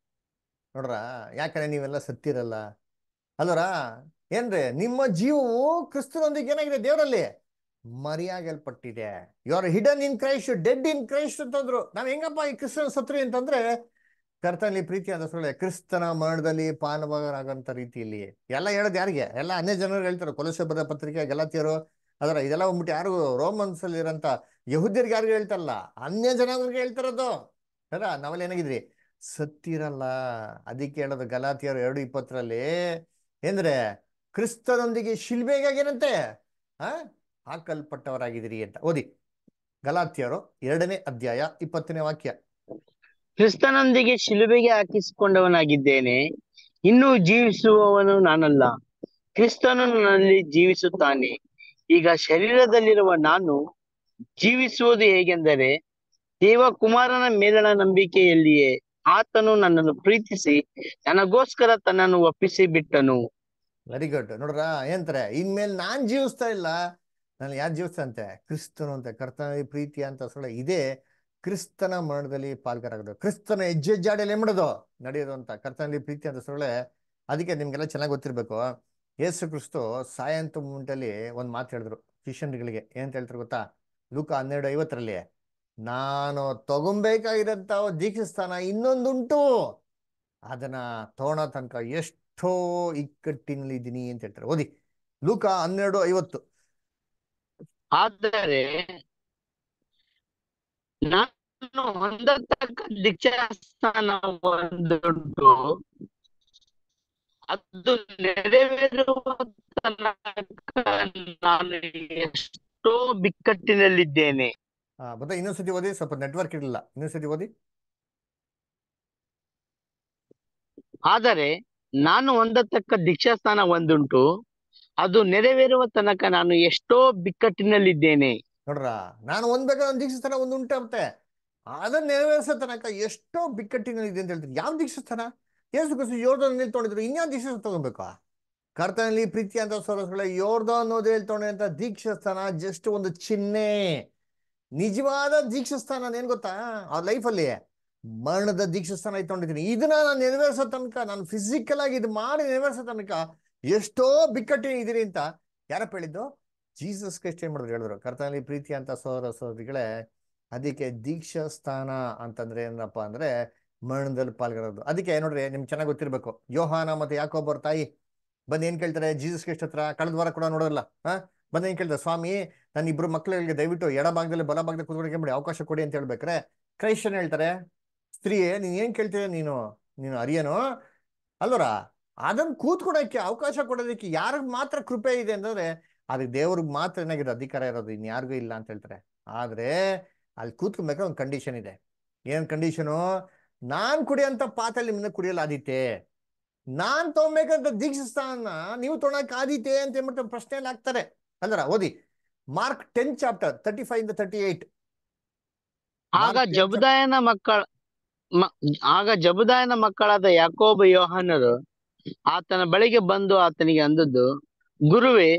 ನೋಡ್ರ ಯಾಕಂದ್ರೆ ನೀವೆಲ್ಲ ಸತ್ತಿರಲ್ಲ ಅಲ್ಲರ ಏನ್ರಿ ನಿಮ್ಮ ಜೀವವು ಕ್ರಿಸ್ತನೊಂದಿಗೆ ಏನಾಗಿದೆ ದೇವರಲ್ಲಿ ಮರಿಯಾಗಲ್ಪಟ್ಟಿದೆ you are hidden in Christ dead in Christ ಅಂತಂದ್ರು ನಾವ್ ಹೆಂಗಪ್ಪ ಈ ಕ್ರಿಸ್ತನ ಸತ್ರಿ ಅಂತಂದ್ರೆ ಕರ್ತನಲ್ಲಿ ಪ್ರೀತಿಯಾದ ಸುಳ್ಳೆ ಕ್ರಿಸ್ತನ ಮರಣದಲ್ಲಿ ಪಾನಭಾಗರಾಗಂತ ರೀತಿಯಲ್ಲಿ ಎಲ್ಲ ಹೇಳೋದು ಯಾರಿಗೆ ಎಲ್ಲ ಅನ್ಯ ಜನರು ಹೇಳ್ತಾರೆ ಕೊಲಸೆ ಬದ ಪತ್ರಿಕೆ ಗಲಾತಿಯರು ಅದರ ಇದೆಲ್ಲ ಬಂದ್ಬಿಟ್ಟು ಯಾರು ರೋಮನ್ಸ್ ಅಲ್ಲಿ ಇರಂತ ಯಹುದ್ಯರಿಗೆ ಯಾರಿಗೂ ಹೇಳ್ತಾರಲ್ಲ ಅನ್ಯ ಜನರಿಗೆ ಹೇಳ್ತಾರದು ಅಲ್ಲ ನಾವಲ್ಲಿ ಏನಾಗಿದ್ರಿ ಸತ್ತಿರಲ್ಲ ಅದಕ್ಕೆ ಹೇಳೋದು ಗಲಾತಿಯರು ಎರಡು ಇಪ್ಪತ್ತರಲ್ಲಿ ಏಂದ್ರೆ ಕ್ರಿಸ್ತನೊಂದಿಗೆ ಶಿಲ್ಬೆಗಾಗಿರಂತೆ ಆ ಹಾಕಲ್ಪಟ್ಟವರಾಗಿದ್ದೀರಿ ಅಂತ ಓದಿ ಗಲಾತಿಯರು ಎರಡನೇ ಅಧ್ಯಾಯ ಇಪ್ಪತ್ತನೇ ವಾಕ್ಯ
ಕ್ರಿಸ್ತನೊಂದಿಗೆ ಶಿಲುಬೆಗೆ ಹಾಕಿಸಿಕೊಂಡವನಾಗಿದ್ದೇನೆ ಇನ್ನು ಜೀವಿಸುವವನು ನಾನಲ್ಲ ಕ್ರಿಸ್ತನು ನನ್ನಲ್ಲಿ ಜೀವಿಸುತ್ತಾನೆ ಈಗ ಶರೀರದಲ್ಲಿರುವ ನಾನು ಜೀವಿಸುವುದು ಹೇಗೆಂದರೆ ದೇವಕುಮಾರನ ಮೇಲಣ ನಂಬಿಕೆಯಲ್ಲಿಯೇ ಆತನು ನನ್ನನ್ನು ಪ್ರೀತಿಸಿ ನನಗೋಸ್ಕರ ತನ್ನನ್ನು ಒಪ್ಪಿಸಿ ಬಿಟ್ಟನು
ವೆರಿ ಗುಡ್ ನೋಡ್ರ ಏನ್ ಇನ್ಮೇಲೆ ನಾನ್ ಜೀವಿಸ್ತಾ ಇಲ್ಲ ನಾನು ಯಾರು ಜೀವಿಸ್ತಂತೆ ಕ್ರಿಸ್ತನು ಅಂತೆ ಕರ್ತನ ಪ್ರೀತಿ ಅಂತ ಸುಳ್ಳ ಇದೇ ಕ್ರಿಸ್ತನ ಮರಣದಲ್ಲಿ ಪಾಲ್ಗರಾಗೋದು ಕ್ರಿಸ್ತನ ಹೆಜ್ಜೆಜ್ಜಾಡಿಯಲ್ಲಿ ಏನು ಮಾಡೋದು ನಡೆಯೋದು ಅಂತ ಕರ್ತನಲ್ಲಿ ಪ್ರೀತಿ ಅಂತ ಸೊಳ್ಳೆ ಅದಕ್ಕೆ ನಿಮಗೆಲ್ಲ ಚೆನ್ನಾಗಿ ಗೊತ್ತಿರಬೇಕು ಯೇಸು ಕ್ರಿಸ್ತು ಸಾಯಂತ ಮುಂಟಲ್ಲಿ ಒಂದು ಮಾತು ಹೇಳಿದ್ರು ಶಿಷ್ಯನ್ಗಳಿಗೆ ಏನಂತ ಹೇಳ್ತಾರೆ ಗೊತ್ತಾ ಲೂಕ ಹನ್ನೆರಡು ಐವತ್ತರಲ್ಲಿ ನಾನು ತಗೊಬೇಕಾಗಿರೋಂಥ ದೀಕ್ಷಿಸ್ತಾನ ಇನ್ನೊಂದುಂಟು ಅದನ್ನ ತೋಣ ತನಕ ಎಷ್ಟೋ ಇಕ್ಕಟ್ಟಿನಲ್ಲಿ ಇದ್ದೀನಿ ಅಂತ ಹೇಳ್ತಾರೆ ಓದಿ ಲೂಕ
ಹನ್ನೆರಡು ಐವತ್ತು ಆದರೆ ನಾನು ಹೊಂದತಕ್ಕ ದೀಕ್ಷಾಸ್ಥಾನ ಒಂದುಂಟು ಅದು ನೆರವೇರುವ ನಾನು ಎಷ್ಟೋ ಬಿಕ್ಕಟ್ಟಿನಲ್ಲಿದ್ದೇನೆ ಮತ್ತೆ ಇನ್ನೊಂದ್ಸತಿ ಓದಿ ಸ್ವಲ್ಪ ನೆಟ್ವರ್ಕ್ ಇರಲಿಲ್ಲ ಇನ್ನೊಂದ್ಸತಿ ಓದಿ ಆದರೆ ನಾನು ಹೊಂದತಕ್ಕ ಸ್ಥಾನ ಒಂದುಂಟು ಅದು ನೆರವೇರುವ ತನಕ ನಾನು ಎಷ್ಟೋ ಬಿಕ್ಕಟ್ಟಿನಲ್ಲಿದ್ದೇನೆ ನೋಡ್ರ
ನಾನು ಒಂದ್ ಬೇಕಾದ್ರೆ ಒಂದು ದೀಕ್ಷಸ್ಥಾನ ಒಂದು ಉಂಟಾಗುತ್ತೆ ಅದನ್ನ ನೆರವೇರಿಸೋ ತನಕ ಎಷ್ಟೋ ಬಿಕ್ಕಟ್ಟಿನಲ್ಲಿದೆ ಅಂತ ಹೇಳ್ತೀನಿ ಯಾವ ದೀಕ್ಷಾಸ್ಥಾನ ಯೇಸು ಕ್ರಿಸ್ತು ಯೋರ್ಧನಲ್ಲಿ ತೊಗೊಂಡಿದ್ರು ಇನ್ಯಾವ ದೀಕ್ಷಸ್ಥಾನ ತಗೊಬೇಕಾ ಕರ್ತನಲ್ಲಿ ಪ್ರೀತಿ ಅಂತ ಸೊರಸ್ಗಳ ಯೋರ್ಧ ಅನ್ನೋದ್ರಲ್ಲಿ ಅಂತ ದೀಕ್ಷಸ್ಥಾನ ಜಸ್ಟ್ ಒಂದು ಚಿಹ್ನೆ ನಿಜವಾದ ದೀಕ್ಷಸ್ಥಾನ ಏನ್ ಗೊತ್ತಾ ಲೈಫ್ ಲೈಫಲ್ಲಿ ಮರಣದ ದೀಕ್ಷಸ್ಥಾನ ಇತ್ತೊಂಡಿದ್ದೀನಿ ಇದನ್ನ ನಾನು ನೆರವೇರಿಸೋ ತನಕ ನಾನು ಫಿಸಿಕಲ್ ಆಗಿ ಇದು ಮಾಡಿ ನೆರವೇರಿಸೋ ತನಕ ಎಷ್ಟೋ ಬಿಕ್ಕಟ್ಟಿನ ಇದ್ದೀರಿ ಅಂತ ಯಾರಪ್ಪ ಹೇಳಿದ್ದು ಜೀಸಸ್ ಕ್ರಿಸ್ಟ್ ಏನ್ ಮಾಡಿದ್ರು ಹೇಳಿದ್ರು ಕರ್ತನಲ್ಲಿ ಪ್ರೀತಿ ಅಂತ ಸೋದರ ಸೋದರಿಗಳೇ ಅದಕ್ಕೆ ದೀಕ್ಷಾ ಸ್ಥಾನ ಅಂತಂದ್ರೆ ಏನಪ್ಪಾ ಅಂದ್ರೆ ಮರಣದಲ್ಲಿ ಪಾಲ್ಗೊಳ್ಳೋದು ಅದಕ್ಕೆ ನೋಡ್ರಿ ನಿಮ್ಗೆ ಚೆನ್ನಾಗಿ ಗೊತ್ತಿರ್ಬೇಕು ಯೋಹಾನ ಮತ್ತೆ ಯಾಕೋಬ್ಬರ್ ತಾಯಿ ಬಂದು ಏನ್ ಕೇಳ್ತಾರೆ ಜೀಸಸ್ ಕ್ರಿಸ್ಟ್ ಹತ್ರ ಕಳೆದ ವಾರ ಕೂಡ ನೋಡಲ್ಲ ಹ ಬಂದು ಏನ್ ಕೇಳ್ತಾರೆ ಸ್ವಾಮಿ ನನ್ನ ಇಬ್ರು ಮಕ್ಕಳಿಗೆ ದಯವಿಟ್ಟು ಎಡ ಭಾಗದಲ್ಲಿ ಬಲ ಭಾಗದಲ್ಲಿ ಮಾಡಿ ಅವಕಾಶ ಕೊಡಿ ಅಂತ ಹೇಳ್ಬೇಕ್ರೆ ಕ್ರೈಶನ್ ಹೇಳ್ತಾರೆ ಸ್ತ್ರೀಯೇ ನೀನ್ ಏನ್ ಕೇಳ್ತೀಯ ನೀನು ನೀನು ಅರಿಯನು ಅಲ್ವರಾ ಅದನ್ನ ಕೂತ್ಕೊಡಕ್ಕೆ ಅವಕಾಶ ಕೊಡೋದಕ್ಕೆ ಯಾರಿಗ ಮಾತ್ರ ಕೃಪೆ ಇದೆ ಅಂತಂದ್ರೆ ಅದಕ್ಕೆ ದೇವ್ರಿಗೆ ಮಾತ್ರ ಏನಾಗಿದೆ ಅಧಿಕಾರ ಇರೋದು ಇನ್ಯಾರಿಗೂ ಇಲ್ಲ ಅಂತ ಹೇಳ್ತಾರೆ ಆದ್ರೆ ಅಲ್ಲಿ ಕೂತ್ಕೊಬೇಕಾದ್ರೆ ಒಂದು ಕಂಡೀಷನ್ ಇದೆ ಏನ್ ಕಂಡೀಷನು ನಾನ್ ಕುಡಿಯಂತ ಪಾತ್ರ ನಿಮ್ಮನ್ನ ಕುಡಿಯಲ್ಲ ನಾನು ನಾನ್ ತಗೊಬೇಕಂತ ಸ್ಥಾನ ನೀವು ತೊಗೊಳಕ್ ಆದಿತ್ಯ ಅಂತ ಪ್ರಶ್ನೆ ಪ್ರಶ್ನೆಯಲ್ಲಿ
ಹಾಕ್ತಾರೆ ಅಂದ್ರ ಓದಿ Mark ten chapter thirty five ಇಂದ ತರ್ಟಿ ಏಟ್ ಆಗ ಜಬುದಾಯನ ಮಕ್ಕಳ ಆಗ ಜಬುದಾಯನ ಮಕ್ಕಳಾದ ಯಾಕೋಬ ಯೋಹನರು ಆತನ ಬಳಿಗೆ ಬಂದು ಆತನಿಗೆ ಅಂದದ್ದು ಗುರುವೇ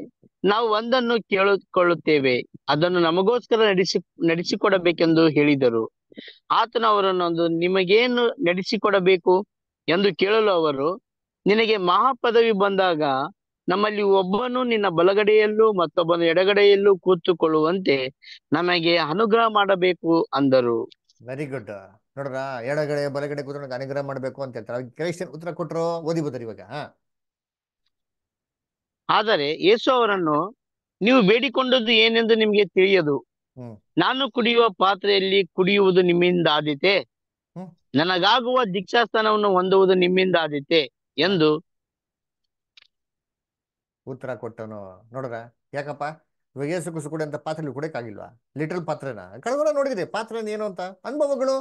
ನಾವು ಒಂದನ್ನು ಕೇಳಿಕೊಳ್ಳುತ್ತೇವೆ ಅದನ್ನು ನಮಗೋಸ್ಕರ ನಡೆಸಿ ನಡೆಸಿಕೊಡಬೇಕೆಂದು ಹೇಳಿದರು ಆತನು ಅವರನ್ನೊಂದು ನಿಮಗೇನು ನಡೆಸಿಕೊಡಬೇಕು ಎಂದು ಕೇಳಲು ಅವರು ನಿನಗೆ ಮಹಾಪದವಿ ಬಂದಾಗ ನಮ್ಮಲ್ಲಿ ಒಬ್ಬನು ನಿನ್ನ ಬಲಗಡೆಯಲ್ಲೂ ಮತ್ತೊಬ್ಬನು ಎಡಗಡೆಯಲ್ಲೂ ಕೂತುಕೊಳ್ಳುವಂತೆ ನಮಗೆ ಅನುಗ್ರಹ ಮಾಡಬೇಕು ಅಂದರು ವೆರಿ ಗುಡ್
ನೋಡ್ರ ಎಡಗಡೆ ಬಲಗಡೆ ಕೂತ್ಕೊಂಡು ಅನುಗ್ರಹ ಮಾಡ್ಬೇಕು ಅಂತ ಹೇಳ್ತಾರೆ ಕ್ರೈಸ್ತನ್ ಉತ್ತರ
ಕೊಟ್ಟರು ಓದಿಬೋದ್ರ ಇವಾಗ ಆದರೆ ಯೇಸು ಅವರನ್ನು ನೀವು ಬೇಡಿಕೊಂಡದ್ದು ಏನೆಂದು ನಿಮ್ಗೆ ತಿಳಿಯದು ನಾನು ಕುಡಿಯುವ ಪಾತ್ರೆಯಲ್ಲಿ ಕುಡಿಯುವುದು ನಿಮ್ಮಿಂದ ಆದಿತ್ಯ ನನಗಾಗುವ ದೀಕ್ಷಾಸ್ಥಾನವನ್ನು ಹೊಂದುವುದು ನಿಮ್ಮಿಂದ ಆದಿತೆ ಎಂದು
ಉತ್ತರ ಕೊಟ್ಟನು ನೋಡ್ರ ಯಾಕಪ್ಪ ಇವಾಗ ಯೇಸು ಕುಸು ಅಂತ ಪಾತ್ರೆ ಕೂಡ ಲಿಟಲ್ ಪಾತ್ರೆನ ಕಳೆದ ನೋಡಿದ್ರಿ ಪಾತ್ರೆ ಏನು ಅಂತ ಅನುಭವಗಳು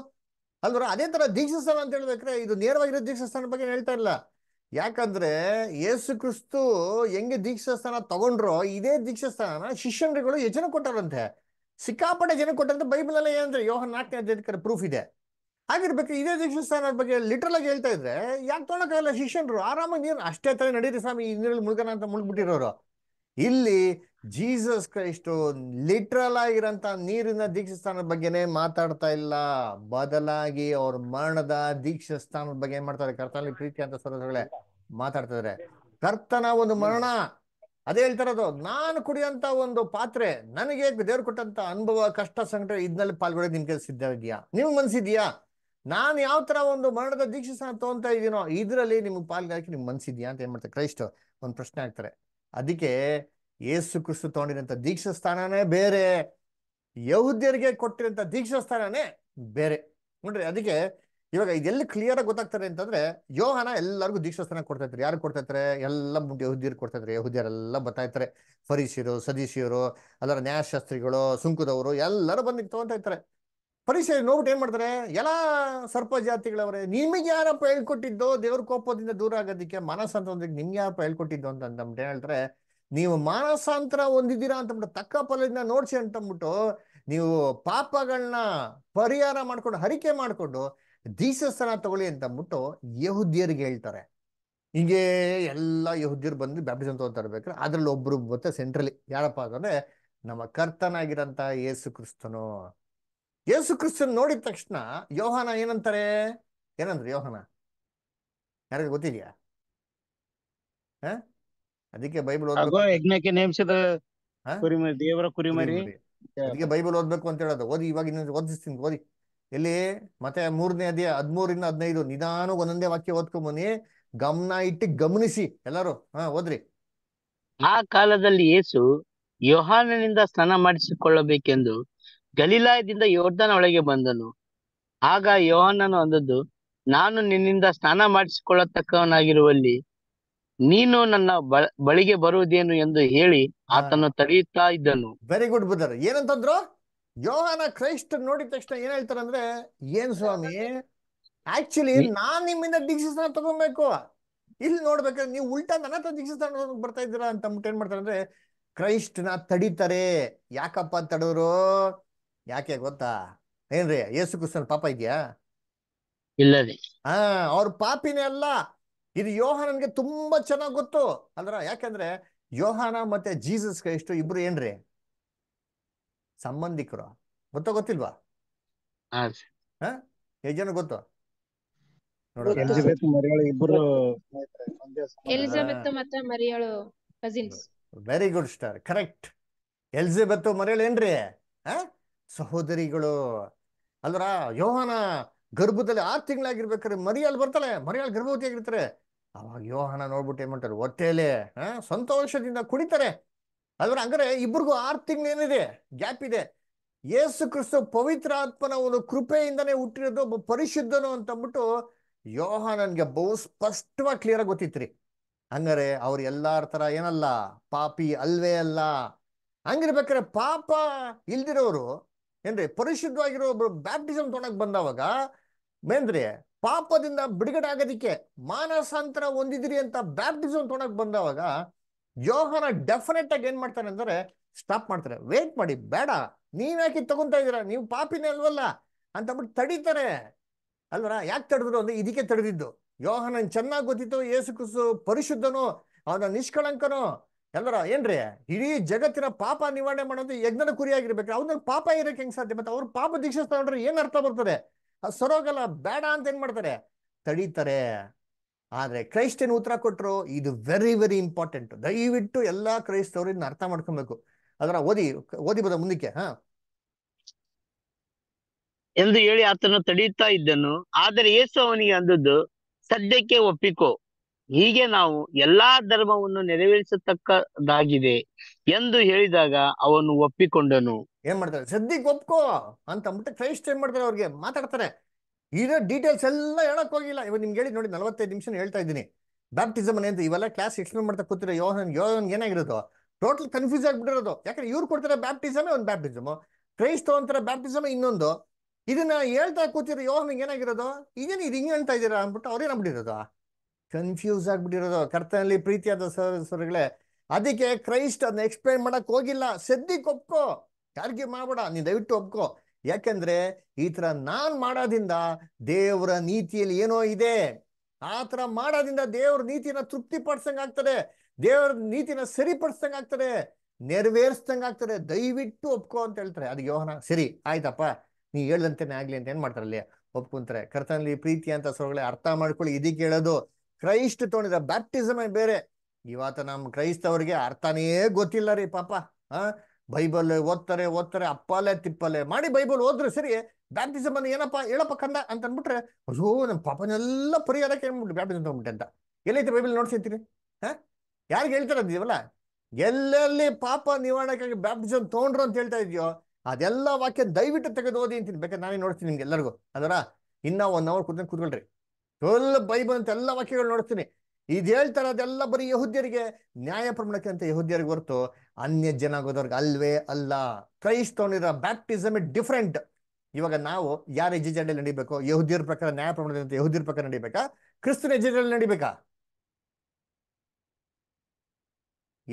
ಅಲ್ವರ ಅದೇ ದೀಕ್ಷಾ ಸ್ಥಾನ ಅಂತ ಹೇಳ್ಬೇಕ್ರೆ ಇದು ನೇರವಾಗಿರೋ ಸ್ಥಾನದ ಬಗ್ಗೆ ಹೇಳ್ತಾ ಇಲ್ಲ ಯಾಕಂದ್ರೆ ಯೇಸು ಕ್ರಿಸ್ತು ಹೆಂಗೆ ಸ್ಥಾನ ತಗೊಂಡ್ರೋ ಇದೇ ದೀಕ್ಷಾಸ್ಥಾನ ಶಿಷ್ಯಂಡ್ರಿಗಳು ಯಜನ ಕೊಟ್ಟಾರಂತೆ ಸಿಕ್ಕಾಪಟ್ಟೆ ಜನ ಕೊಟ್ಟಂತ ಬೈಬಲ್ ಅಲ್ಲೇ ಏನಂದ್ರೆ ಯೋಹ ನಾಲ್ಕನೇ ಪ್ರೂಫ್ ಇದೆ ಆಗಿರ್ಬೇಕು ಇದೇ ಸ್ಥಾನದ ಬಗ್ಗೆ ಲಿಟ್ರಲ್ ಆಗಿ ಹೇಳ್ತಾ ಇದ್ರೆ ಯಾಕೆ ತೊಗೊಳಕಾಗಲ್ಲ ಶಿಷ್ಯನ್ರು ಆರಾಮಾಗಿ ನೀರು ಅಷ್ಟೇ ತರ ನಡೀರಿ ಸ್ವಾಮಿ ಈ ನೀರಲ್ಲಿ ಮುಳುಗನ ಅಂತ ಮುಳುಗ್ಬಿಟ್ಟಿರೋರು ಇಲ್ಲಿ ಜೀಸಸ್ ಕ್ರೈಸ್ಟು ಲಿಟ್ರಲ್ ಆಗಿರಂತ ನೀರಿನ ಸ್ಥಾನದ ಬಗ್ಗೆನೇ ಮಾತಾಡ್ತಾ ಇಲ್ಲ ಬದಲಾಗಿ ಅವ್ರ ಮರಣದ ದೀಕ್ಷಸ್ಥಾನದ ಬಗ್ಗೆ ಏನ್ ಮಾಡ್ತಾರೆ ಕರ್ತನಲ್ಲಿ ಪ್ರೀತಿ ಅಂತ ಮಾತಾಡ್ತಾ ಮಾತಾಡ್ತಿದ್ರೆ ಕರ್ತನ ಒಂದು ಮರಣ ಅದೇ ಹೇಳ್ತಾರದು ನಾನು ಕುಡಿಯಂತ ಒಂದು ಪಾತ್ರೆ ನನಗೆ ದೇವ್ರು ಕೊಟ್ಟಂತ ಅನುಭವ ಕಷ್ಟ ಸಂಕಟ ಇದ್ನಲ್ಲಿ ಪಾಲ್ಗೊಳ್ಳೋದು ನಿಮ್ಗೆ ಸಿದ್ಧ ಇದೆಯಾ ನಿಮ್ಗೆ ಮನ್ಸಿದ್ಯಾ ನಾನು ಯಾವ ತರ ಒಂದು ಮರಣದ ಸ್ಥಾನ ತಗೊಂತ ಇದೀನೋ ಇದರಲ್ಲಿ ನಿಮ್ಗೆ ಪಾಲ್ಗಾಕಿ ನಿಮ್ಗೆ ಮನ್ಸಿದ್ಯಾ ಅಂತ ಏನ್ ಮಾಡ್ತಾರೆ ಕ್ರೈಸ್ಟ್ ಒಂದು ಪ್ರಶ್ನೆ ಆಗ್ತಾರೆ ಅದಕ್ಕೆ ಏಸು ಕ್ರಿಸ್ತು ತಗೊಂಡಿರಂಥ ದೀಕ್ಷಾ ಸ್ಥಾನನೇ ಬೇರೆ ಯಹೂದ್ಯರಿಗೆ ಕೊಟ್ಟಿರೋಂಥ ದೀಕ್ಷಾ ಸ್ಥಾನನೇ ಬೇರೆ ನೋಡ್ರಿ ಅದಕ್ಕೆ ಇವಾಗ ಇದೆಲ್ಲ ಕ್ಲಿಯರ್ ಆಗಿ ಗೊತ್ತಾಗ್ತಾರೆ ಅಂತಂದ್ರೆ ಯೋಹನ ಎಲ್ಲರಿಗೂ ದೀಕ್ಷಾಸ್ಥಾನ ಕೊಡ್ತಾ ಇದ್ರು ಯಾರು ಕೊಡ್ತಾ ಇದ್ರೆ ಎಲ್ಲ ಯಹುದಿಯರು ಕೊಡ್ತಾ ಇದ್ರು ಯಹುದ್ಯರೆಲ್ಲ ಬರ್ತಾ ಇರ್ತಾರೆ ಫರೀಶಿಯರು ಸದೀಶಿಯರು ಅದರ ನ್ಯಾಯಶಾಸ್ತ್ರಿಗಳು ಸುಂಕದವರು ಎಲ್ಲರೂ ಬಂದು ತಗೊಂತ ಇರ್ತಾರೆ ಪರಿಸರ ನೋಡ್ಬಿಟ್ಟು ಏನು ಮಾಡ್ತಾರೆ ಎಲ್ಲ ಸರ್ಪ ಜಾತಿಗಳವರೇ ನಿಮಗೆ ಯಾರಪ್ಪ ಹೇಳ್ಕೊಟ್ಟಿದ್ದು ದೇವ್ರ ಕೋಪದಿಂದ ದೂರ ಆಗೋದಕ್ಕೆ ಮಾನಸಾಂತರ ನಿಮ್ಗೆ ಯಾರಪ್ಪ ಹೇಳ್ಕೊಟ್ಟಿದ್ದು ಅಂತ ಅಂದ್ಬಿಟ್ಟು ಹೇಳ್ತಾರೆ ನೀವು ಮಾನಸಾಂತರ ಹೊಂದಿದ್ದೀರಾ ಅಂತಂದ್ಬಿಟ್ಟು ತಕ್ಕ ಫಲದಿಂದ ನೋಡ್ಸಿ ಅಂತಂದ್ಬಿಟ್ಟು ನೀವು ಪಾಪಗಳನ್ನ ಪರಿಹಾರ ಮಾಡ್ಕೊಂಡು ಹರಿಕೆ ಮಾಡಿಕೊಂಡು ದೀಸಸ್ಥಾನ ತಗೊಳ್ಳಿ ಅಂತಂದ್ಬಿಟ್ಟು ಯಹುದ್ಯರಿಗೆ ಹೇಳ್ತಾರೆ ಹೀಗೆ ಎಲ್ಲ ಯಹುದ್ಯರು ಬಂದು ಬ್ಯಾಪ್ಟಿಸಮ್ ಅಂತ ಅದರಲ್ಲಿ ಅದ್ರಲ್ಲಿ ಒಬ್ರು ಗೊತ್ತ ಸೆಂಟ್ರಲಿ ಯಾರಪ್ಪ ಅಂತಂದ್ರೆ ನಮ್ಮ ಕರ್ತನಾಗಿರಂತ ಯೇಸು ಕ್ರಿಸ್ತನು ಯೇಸು ಕ್ರಿಸ್ತನ್ ನೋಡಿದ ತಕ್ಷಣ ಯೋಹಾನ ಏನಂತಾರೆ ಏನಂದ್ರೆ ಯೋಹಾನ ಯಾರಿಗೂ ಗೊತ್ತಿದ್ಯಾ ಅದಕ್ಕೆ ಬೈಬಲ್
ಯಜ್ಞಕ್ಕೆ ನೇಮಿಸಿದ
ದೇವರ ಕುರಿಮರಿ ಅದಕ್ಕೆ ಬೈಬಲ್ ಓದ್ಬೇಕು ಅಂತ ಹೇಳೋದು ಓದಿ ಇವಾಗ ಇನ್ನೊಂದು ಓದಿಸ್ತೀನಿ ಓದಿ ಎಲ್ಲಿ ಮತ್ತೆ ಮೂರನೇ ಅದೇ ಹದ್ಮೂರಿಂದ ಹದಿನೈದು ನಿಧಾನ ಒಂದೊಂದೇ ವಾಕ್ಯ ಓದ್ಕೊಂಬನಿ ಗಮನ ಇಟ್ಟು ಗಮನಿಸಿ ಎಲ್ಲಾರು ಹಾ ಓದ್ರಿ
ಆ ಕಾಲದಲ್ಲಿ ಯೇಸು ಯೋಹಾನನಿಂದ ಸ್ನಾನ ಮಾಡಿಸಿಕೊಳ್ಳಬೇಕೆಂದು ಗಲೀಲಾಯದಿಂದ ಯೋರ್ಧನ ಒಳಗೆ ಬಂದನು ಆಗ ಯೋಹನನು ಅಂದದ್ದು ನಾನು ನಿನ್ನಿಂದ ಸ್ನಾನ ಮಾಡಿಸಿಕೊಳ್ಳತಕ್ಕವನಾಗಿರುವಲ್ಲಿ ನೀನು ನನ್ನ ಬಳಿಗೆ ಬರುವುದೇನು ಎಂದು ಹೇಳಿ ಆತನು ತಡೆಯುತ್ತಾ ಇದ್ದನು ವೆರಿ ಗುಡ್ ಬ್ರದರ್
ಏನಂತಂದ್ರು ಯೋಹಾನ ಕ್ರೈಸ್ಟ್ ನೋಡಿದ ತಕ್ಷಣ ಏನ್ ಹೇಳ್ತಾರಂದ್ರೆ ಏನ್ ಸ್ವಾಮಿ ಆಕ್ಚುಲಿ ನಾನ್ ನಿಮ್ಮಿಂದ ದೀಕ್ಷಿಸ್ತಾನ ತಗೊಬೇಕು ಇಲ್ಲಿ ನೋಡ್ಬೇಕಾದ್ರೆ ನೀವು ಉಲ್ಟಾ ನನ್ನ ಹತ್ರ ದೀಕ್ಷಿಸ್ತಾನ ಬರ್ತಾ ಇದ್ದೀರಾ ಅಂತ ಏನ್ ಮಾಡ್ತಾರೆ ಅಂದ್ರೆ ಕ್ರೈಸ್ಟ್ ನ ತಡೀತಾರೆ ಯಾಕಪ್ಪ ತಡೋರು ಯಾಕೆ ಗೊತ್ತಾ ಏನ್ರಿ ಯೇಸು ಕ್ರಿಸ್ತನ್ ಪಾಪ ಇದೆಯಾ ಇಲ್ಲ ಹಾ ಅವ್ರ ಪಾಪಿನೇ ಅಲ್ಲ ಇದು ಯೋಹಾನನ್ಗೆ ತುಂಬಾ ಚೆನ್ನಾಗ್ ಗೊತ್ತು ಅಲ್ರ ಯಾಕಂದ್ರೆ ಯೋಹಾನ ಮತ್ತೆ ಜೀಸಸ್ ಕ್ರೈಸ್ಟ್ ಇಬ್ರು ಏನ್ರಿ ಸಂಬಂಧಿಕರು ಗೊತ್ತ ಗೊತ್ತಿಲ್ವಾ ಹಾ ಗೊತ್ತು very good star correct Elizabeth ಮರಿಯಳು ಏನ್ರಿ ಆ ಸಹೋದರಿಗಳು ಅಲ್ರ ಯೋಹಾನ ಗರ್ಭದಲ್ಲಿ ಆರು ತಿಂಗಳಾಗಿರ್ಬೇಕಾದ್ರೆ ಮರಿಯಲ್ಲಿ ಬರ್ತಾಳೆ ಮರಿಯಲ್ಲಿ ಗರ್ಭವತಿ ಆಗಿರ್ತಾರೆ ಅವಾಗ ಯೋಹಾನ ನೋಡ್ಬಿಟ್ಟು ಏನ್ ಮಾಡ್ತಾರೆ ಹೊಟ್ಟೆಲೆ ಸಂತೋಷದಿಂದ ಕುಡಿತಾರೆ ಅಲ್ರ ಹಂಗಾರೆ ಇಬ್ರಿಗೂ ಆರು ಏನಿದೆ ಗ್ಯಾಪ್ ಇದೆ ಯೇಸು ಕ್ರಿಸ್ತ ಪವಿತ್ರ ಆತ್ಮನ ಒಂದು ಕೃಪೆಯಿಂದನೇ ಹುಟ್ಟಿರೋದು ಒಬ್ಬ ಪರಿಶುದ್ಧನು ಅಂತಂದ್ಬಿಟ್ಟು ಯೋಹ ನನ್ಗೆ ಬಹು ಸ್ಪಷ್ಟವಾಗಿ ಕ್ಲಿಯರ್ ಆಗಿ ಗೊತ್ತಿತ್ರಿ ಹಂಗಾರೆ ಅವ್ರು ಎಲ್ಲಾರ ತರ ಏನಲ್ಲ ಪಾಪಿ ಅಲ್ವೇ ಅಲ್ಲ ಹಂಗಿರ್ಬೇಕಾರೆ ಪಾಪ ಇಲ್ದಿರೋರು ಏನ್ರಿ ಪರಿಶುದ್ಧವಾಗಿರೋ ಒಬ್ರು ಬ್ಯಾಪ್ಟಿಸಮ್ ತೊಗೊಂಡಕ್ ಬಂದವಾಗ ಮೇಂದ್ರೆ ಪಾಪದಿಂದ ಬಿಡುಗಡೆ ಆಗೋದಿಕ್ಕೆ ಮಾನಸಾಂತರ ಹೊಂದಿದಿರಿ ಅಂತ ಬ್ಯಾಪ್ಟಿಸಮ್ ತೊಗೊಂಡಕ್ ಬಂದವಾಗ ಯೋಹನ ಡೆಫಿನೆಟ್ ಆಗಿ ಏನ್ ಮಾಡ್ತಾನೆ ಅಂದ್ರೆ ಸ್ಟಾಪ್ ಮಾಡ್ತಾರೆ ವೇಟ್ ಮಾಡಿ ಬೇಡ ನೀವ್ ಯಾಕೆ ತಗೊಂತಾ ಇದೀರಾ ನೀವು ಪಾಪಿನೇ ಅಲ್ವಲ್ಲ ಅಂತ ಬಿಟ್ಟು ತಡೀತಾರೆ ಅಲ್ವರ ಯಾಕೆ ತಡೆದ್ರು ಅಂದ್ರೆ ಇದಕ್ಕೆ ತಡೆದಿದ್ದು ಯೋಹನನ್ ಚೆನ್ನಾಗಿ ಗೊತ್ತಿತ್ತು ಯೇಸು ಕ್ರಿಸ್ತು ಪರಿಶುದ್ಧನು ಅವನ ನಿಷ್ಕಳಂಕನು ಎಲ್ಲರ ಏನ್ರಿ ಇಡೀ ಜಗತ್ತಿನ ಪಾಪ ನಿವಾರಣೆ ಮಾಡೋದು ಯಜ್ಞನ ಆಗಿರ್ಬೇಕು ಅವ್ನ ಪಾಪ ಇರಕ್ಕೆ ಹೆಂಗ್ ಸಾಧ್ಯ ಮತ್ತೆ ಅವ್ರ ಪಾಪ ದೀಕ್ಷೆ ತಗೊಂಡ್ರೆ ಏನ್ ಅರ್ಥ ಬರ್ತದೆ ಸರೋಗಲ್ಲ ಬೇಡ ಅಂತ ಏನ್ ಮಾಡ್ತಾರೆ ತಡೀತಾರೆ ಆದ್ರೆ ಕ್ರೈಸ್ತನ ಉತ್ತರ ಕೊಟ್ಟರು ಇದು ವೆರಿ ವೆರಿ ಇಂಪಾರ್ಟೆಂಟ್ ದಯವಿಟ್ಟು ಎಲ್ಲಾ ಕ್ರೈಸ್ತವರು ಇದನ್ನ ಅರ್ಥ ಮಾಡ್ಕೊಬೇಕು ಅದರ ಓದಿ ಓದಿ ಬದ ಮುಂದಕ್ಕೆ ಹಾ
ಎಂದು ಹೇಳಿ ಆತನು ತಡೀತಾ ಇದ್ದನು ಆದರೆ ಯೇಸು ಅವನಿಗೆ ಅಂದದ್ದು ಸದ್ಯಕ್ಕೆ ಒಪ್ಪಿಕೋ ಹೀಗೆ ನಾವು ಎಲ್ಲಾ ಧರ್ಮವನ್ನು ನೆರವೇರಿಸತಕ್ಕದಾಗಿದೆ ಎಂದು ಹೇಳಿದಾಗ ಅವನು ಒಪ್ಪಿಕೊಂಡನು
ಏನ್ ಮಾಡ್ತಾರೆ ಸದ್ಯಕ್ಕೆ ಒಪ್ಕೋ ಅಂತ ಅಂದ್ಬಿಟ್ಟು ಕ್ರೈಸ್ಟ್ ಏನ್ ಮಾಡ್ತಾರೆ ಅವ್ರಿಗೆ ಮಾತಾಡ್ತಾರೆ ಇರೋ ಡೀಟೇಲ್ಸ್ ಎಲ್ಲ ಹೇಳಕ್ ಹೋಗಿಲ್ಲ ಇವಾಗ ನಿಮ್ಗೆ ಹೇಳಿ ನೋಡಿ ನಲವತ್ತೈದು ನಿಮಿಷ ಹೇಳ್ತಾ ಇದ್ದೀನಿ ಬ್ಯಾಪ್ಟಿಸಮ್ ಅಂತ ಇವೆಲ್ಲ ಕ್ಲಾಸ್ ಎಕ್ಸ್ಪ್ಲೇನ್ ಮಾಡ್ತಾ ಕೂತಿರೋ ಯೋಹನ್ ಯೋಹನ್ ಏನಾಗಿರೋದು ಟೋಟಲ್ ಕನ್ಫ್ಯೂಸ್ ಆಗ್ಬಿಟ್ಟಿರೋದು ಯಾಕಂದ್ರೆ ಇವ್ರು ಕೊಡ್ತಾರೆ ಬ್ಯಾಪ್ಟಿಸಮೇ ಒಂದು ಬ್ಯಾಪ್ಟಿಸಮ್ ಕ್ರೈಸ್ತ ಅಂತಾರೆ ಬ್ಯಾಪ್ಟಿಸಮ್ ಇನ್ನೊಂದು ಇದನ್ನ ಹೇಳ್ತಾ ಕೂತಿರೋ ಯೋಹನ್ ಏನಾಗಿರೋದು ಇದೇನು ಇದು ಹಿಂಗೆ ಅಂತ ಇದ್ದೀರಾ ಅಂದ್ಬಿಟ್ಟು ಬಿಟ್ಟಿರೋದು ಕನ್ಫ್ಯೂಸ್ ಆಗ್ಬಿಟ್ಟಿರೋದು ಕರ್ತನಲ್ಲಿ ಪ್ರೀತಿಯಾದ ಸಹೋದರಗಳೇ ಅದಕ್ಕೆ ಕ್ರೈಸ್ಟ್ ಅದನ್ನ ಎಕ್ಸ್ಪ್ಲೈನ್ ಮಾಡಕ್ ಹೋಗಿಲ್ಲ ಸದ್ಯಕ್ಕೆ ಒಪ್ಕೋ ಯಾರಿಗೆ ಮಾಡ್ಬೇಡ ನೀ ದಯವಿಟ್ಟು ಒಪ್ಕೋ ಯಾಕೆಂದ್ರೆ ಈ ತರ ನಾನ್ ಮಾಡೋದ್ರಿಂದ ದೇವರ ನೀತಿಯಲ್ಲಿ ಏನೋ ಇದೆ ಆ ತರ ಮಾಡೋದ್ರಿಂದ ದೇವ್ರ ನೀತಿನ ತೃಪ್ತಿ ಪಡಿಸಂಗ ಆಗ್ತದೆ ದೇವ್ರ ನೀತಿನ ಸರಿಪಡಿಸ್ದಂಗ ಆಗ್ತದೆ ನೆರವೇರಿಸ್ದಂಗ ಆಗ್ತದೆ ದಯವಿಟ್ಟು ಒಪ್ಕೋ ಅಂತ ಹೇಳ್ತಾರೆ ಅದು ಯೋಹನ ಸರಿ ಆಯ್ತಪ್ಪ ನೀ ಹೇಳ್ದಂತೆನೆ ಆಗ್ಲಿ ಅಂತ ಏನ್ ಮಾಡ್ತಾರಲ್ಲಿ ಒಪ್ಕೊಂತಾರೆ ಕರ್ತನಲ್ಲಿ ಪ್ರೀತಿ ಅಂತ ಸ್ವರಗಳೇ ಅರ್ಥ ಮಾಡ್ಕೊಳ್ಳಿ ಇದಕ್ಕೆ ಹೇಳೋದು ಕ್ರೈಸ್ಟ್ ತೊಗೊಂಡಿದ ಬ್ಯಾಪ್ಟಿಸಮೇ ಬೇರೆ ಇವತ್ತ ನಮ್ಮ ಕ್ರೈಸ್ತವ್ರಿಗೆ ಅರ್ಥನೇ ಗೊತ್ತಿಲ್ಲ ರೀ ಪಾಪ ಆ ಬೈಬಲ್ ಓದ್ತಾರೆ ಓದ್ತಾರೆ ಅಪ್ಪಲೆ ತಿಪ್ಪಲೆ ಮಾಡಿ ಬೈಬಲ್ ಓದ್ರೆ ಸರಿ ಬ್ಯಾಪ್ಟಿಸಮ್ ಅಂದ್ರೆ ಏನಪ್ಪ ಹೇಳಪ್ಪ ಕಂದ ಅಂತ ಅಂದ್ಬಿಟ್ರೆ ಅಯ್ಯೋ ನಮ್ಮ ಪಾಪನೆಲ್ಲ ಪರಿಹಾರಕ್ಕೆ ಏನ್ಬಿಟ್ಟು ಬ್ಯಾಪ್ಟಿಸಮ್ ತೊಗೊಂಡ್ಬಿಟ್ಟೆ ಅಂತ ಎಲ್ಲೈತೆ ಬೈಬಲ್ ನೋಡ್ಸಿರ್ತೀರಿ ಹಾ ಯಾರಿಗೆ ಹೇಳ್ತಾರ ಇದೀವಲ್ಲ ಎಲ್ಲೆಲ್ಲಿ ಪಾಪ ನಿವಾರಣೆಗಾಗಿ ಬ್ಯಾಪ್ಟಿಸಮ್ ತೊಗೊಂಡ್ರು ಅಂತ ಹೇಳ್ತಾ ಇದೆಯೋ ಅದೆಲ್ಲ ವಾಕ್ಯ ದಯವಿಟ್ಟು ತೆಗೆದು ಓದಿ ಅಂತೀನಿ ಬೇಕಾದ್ರೆ ನಾನೇ ನೋಡ್ತೀನಿ ನಿಮ್ಗೆ ಎಲ್ಲರಿಗೂ ಅದರ ಇನ್ನ ಒನ್ ಅವರ್ ಕುತ್ಕೊಂಡು ಕೂತ್ಕೊಳ್ರಿ ಫುಲ್ ಬೈಬಲ್ ಅಂತ ಎಲ್ಲ ವಾಕ್ಯಗಳು ನೋಡ್ತೀನಿ ಇದು ಹೇಳ್ತಾರೆ ಅದೆಲ್ಲ ಬರೀ ಯಹುದ್ಯರಿಗೆ ನ್ಯಾಯ ಪ್ರಮಾಣಕ್ಕೆ ಅಂತ ಯಹುದ್ಯರಿಗೆ ಹೊರತು ಅನ್ಯ ಜನಾಗೋದವ್ರಿಗೆ ಅಲ್ವೇ ಅಲ್ಲ ಕ್ರೈಸ್ತವನಿರೋ ಬ್ಯಾಪ್ಟಿಸಮ್ ಇಟ್ ಡಿಫ್ರೆಂಟ್ ಇವಾಗ ನಾವು ಯಾರ ಎಜೆಂಡಲ್ಲಿ ನಡಿಬೇಕು ಯಹುದ್ಯರ ಪ್ರಕಾರ ನ್ಯಾಯ ಅಂತ ಯಹುದ್ಯರ ಪ್ರಕಾರ ನಡಿಬೇಕಾ ಕ್ರಿಸ್ತನ ಎಜೆಂಡಲ್ಲಿ ನಡಿಬೇಕಾ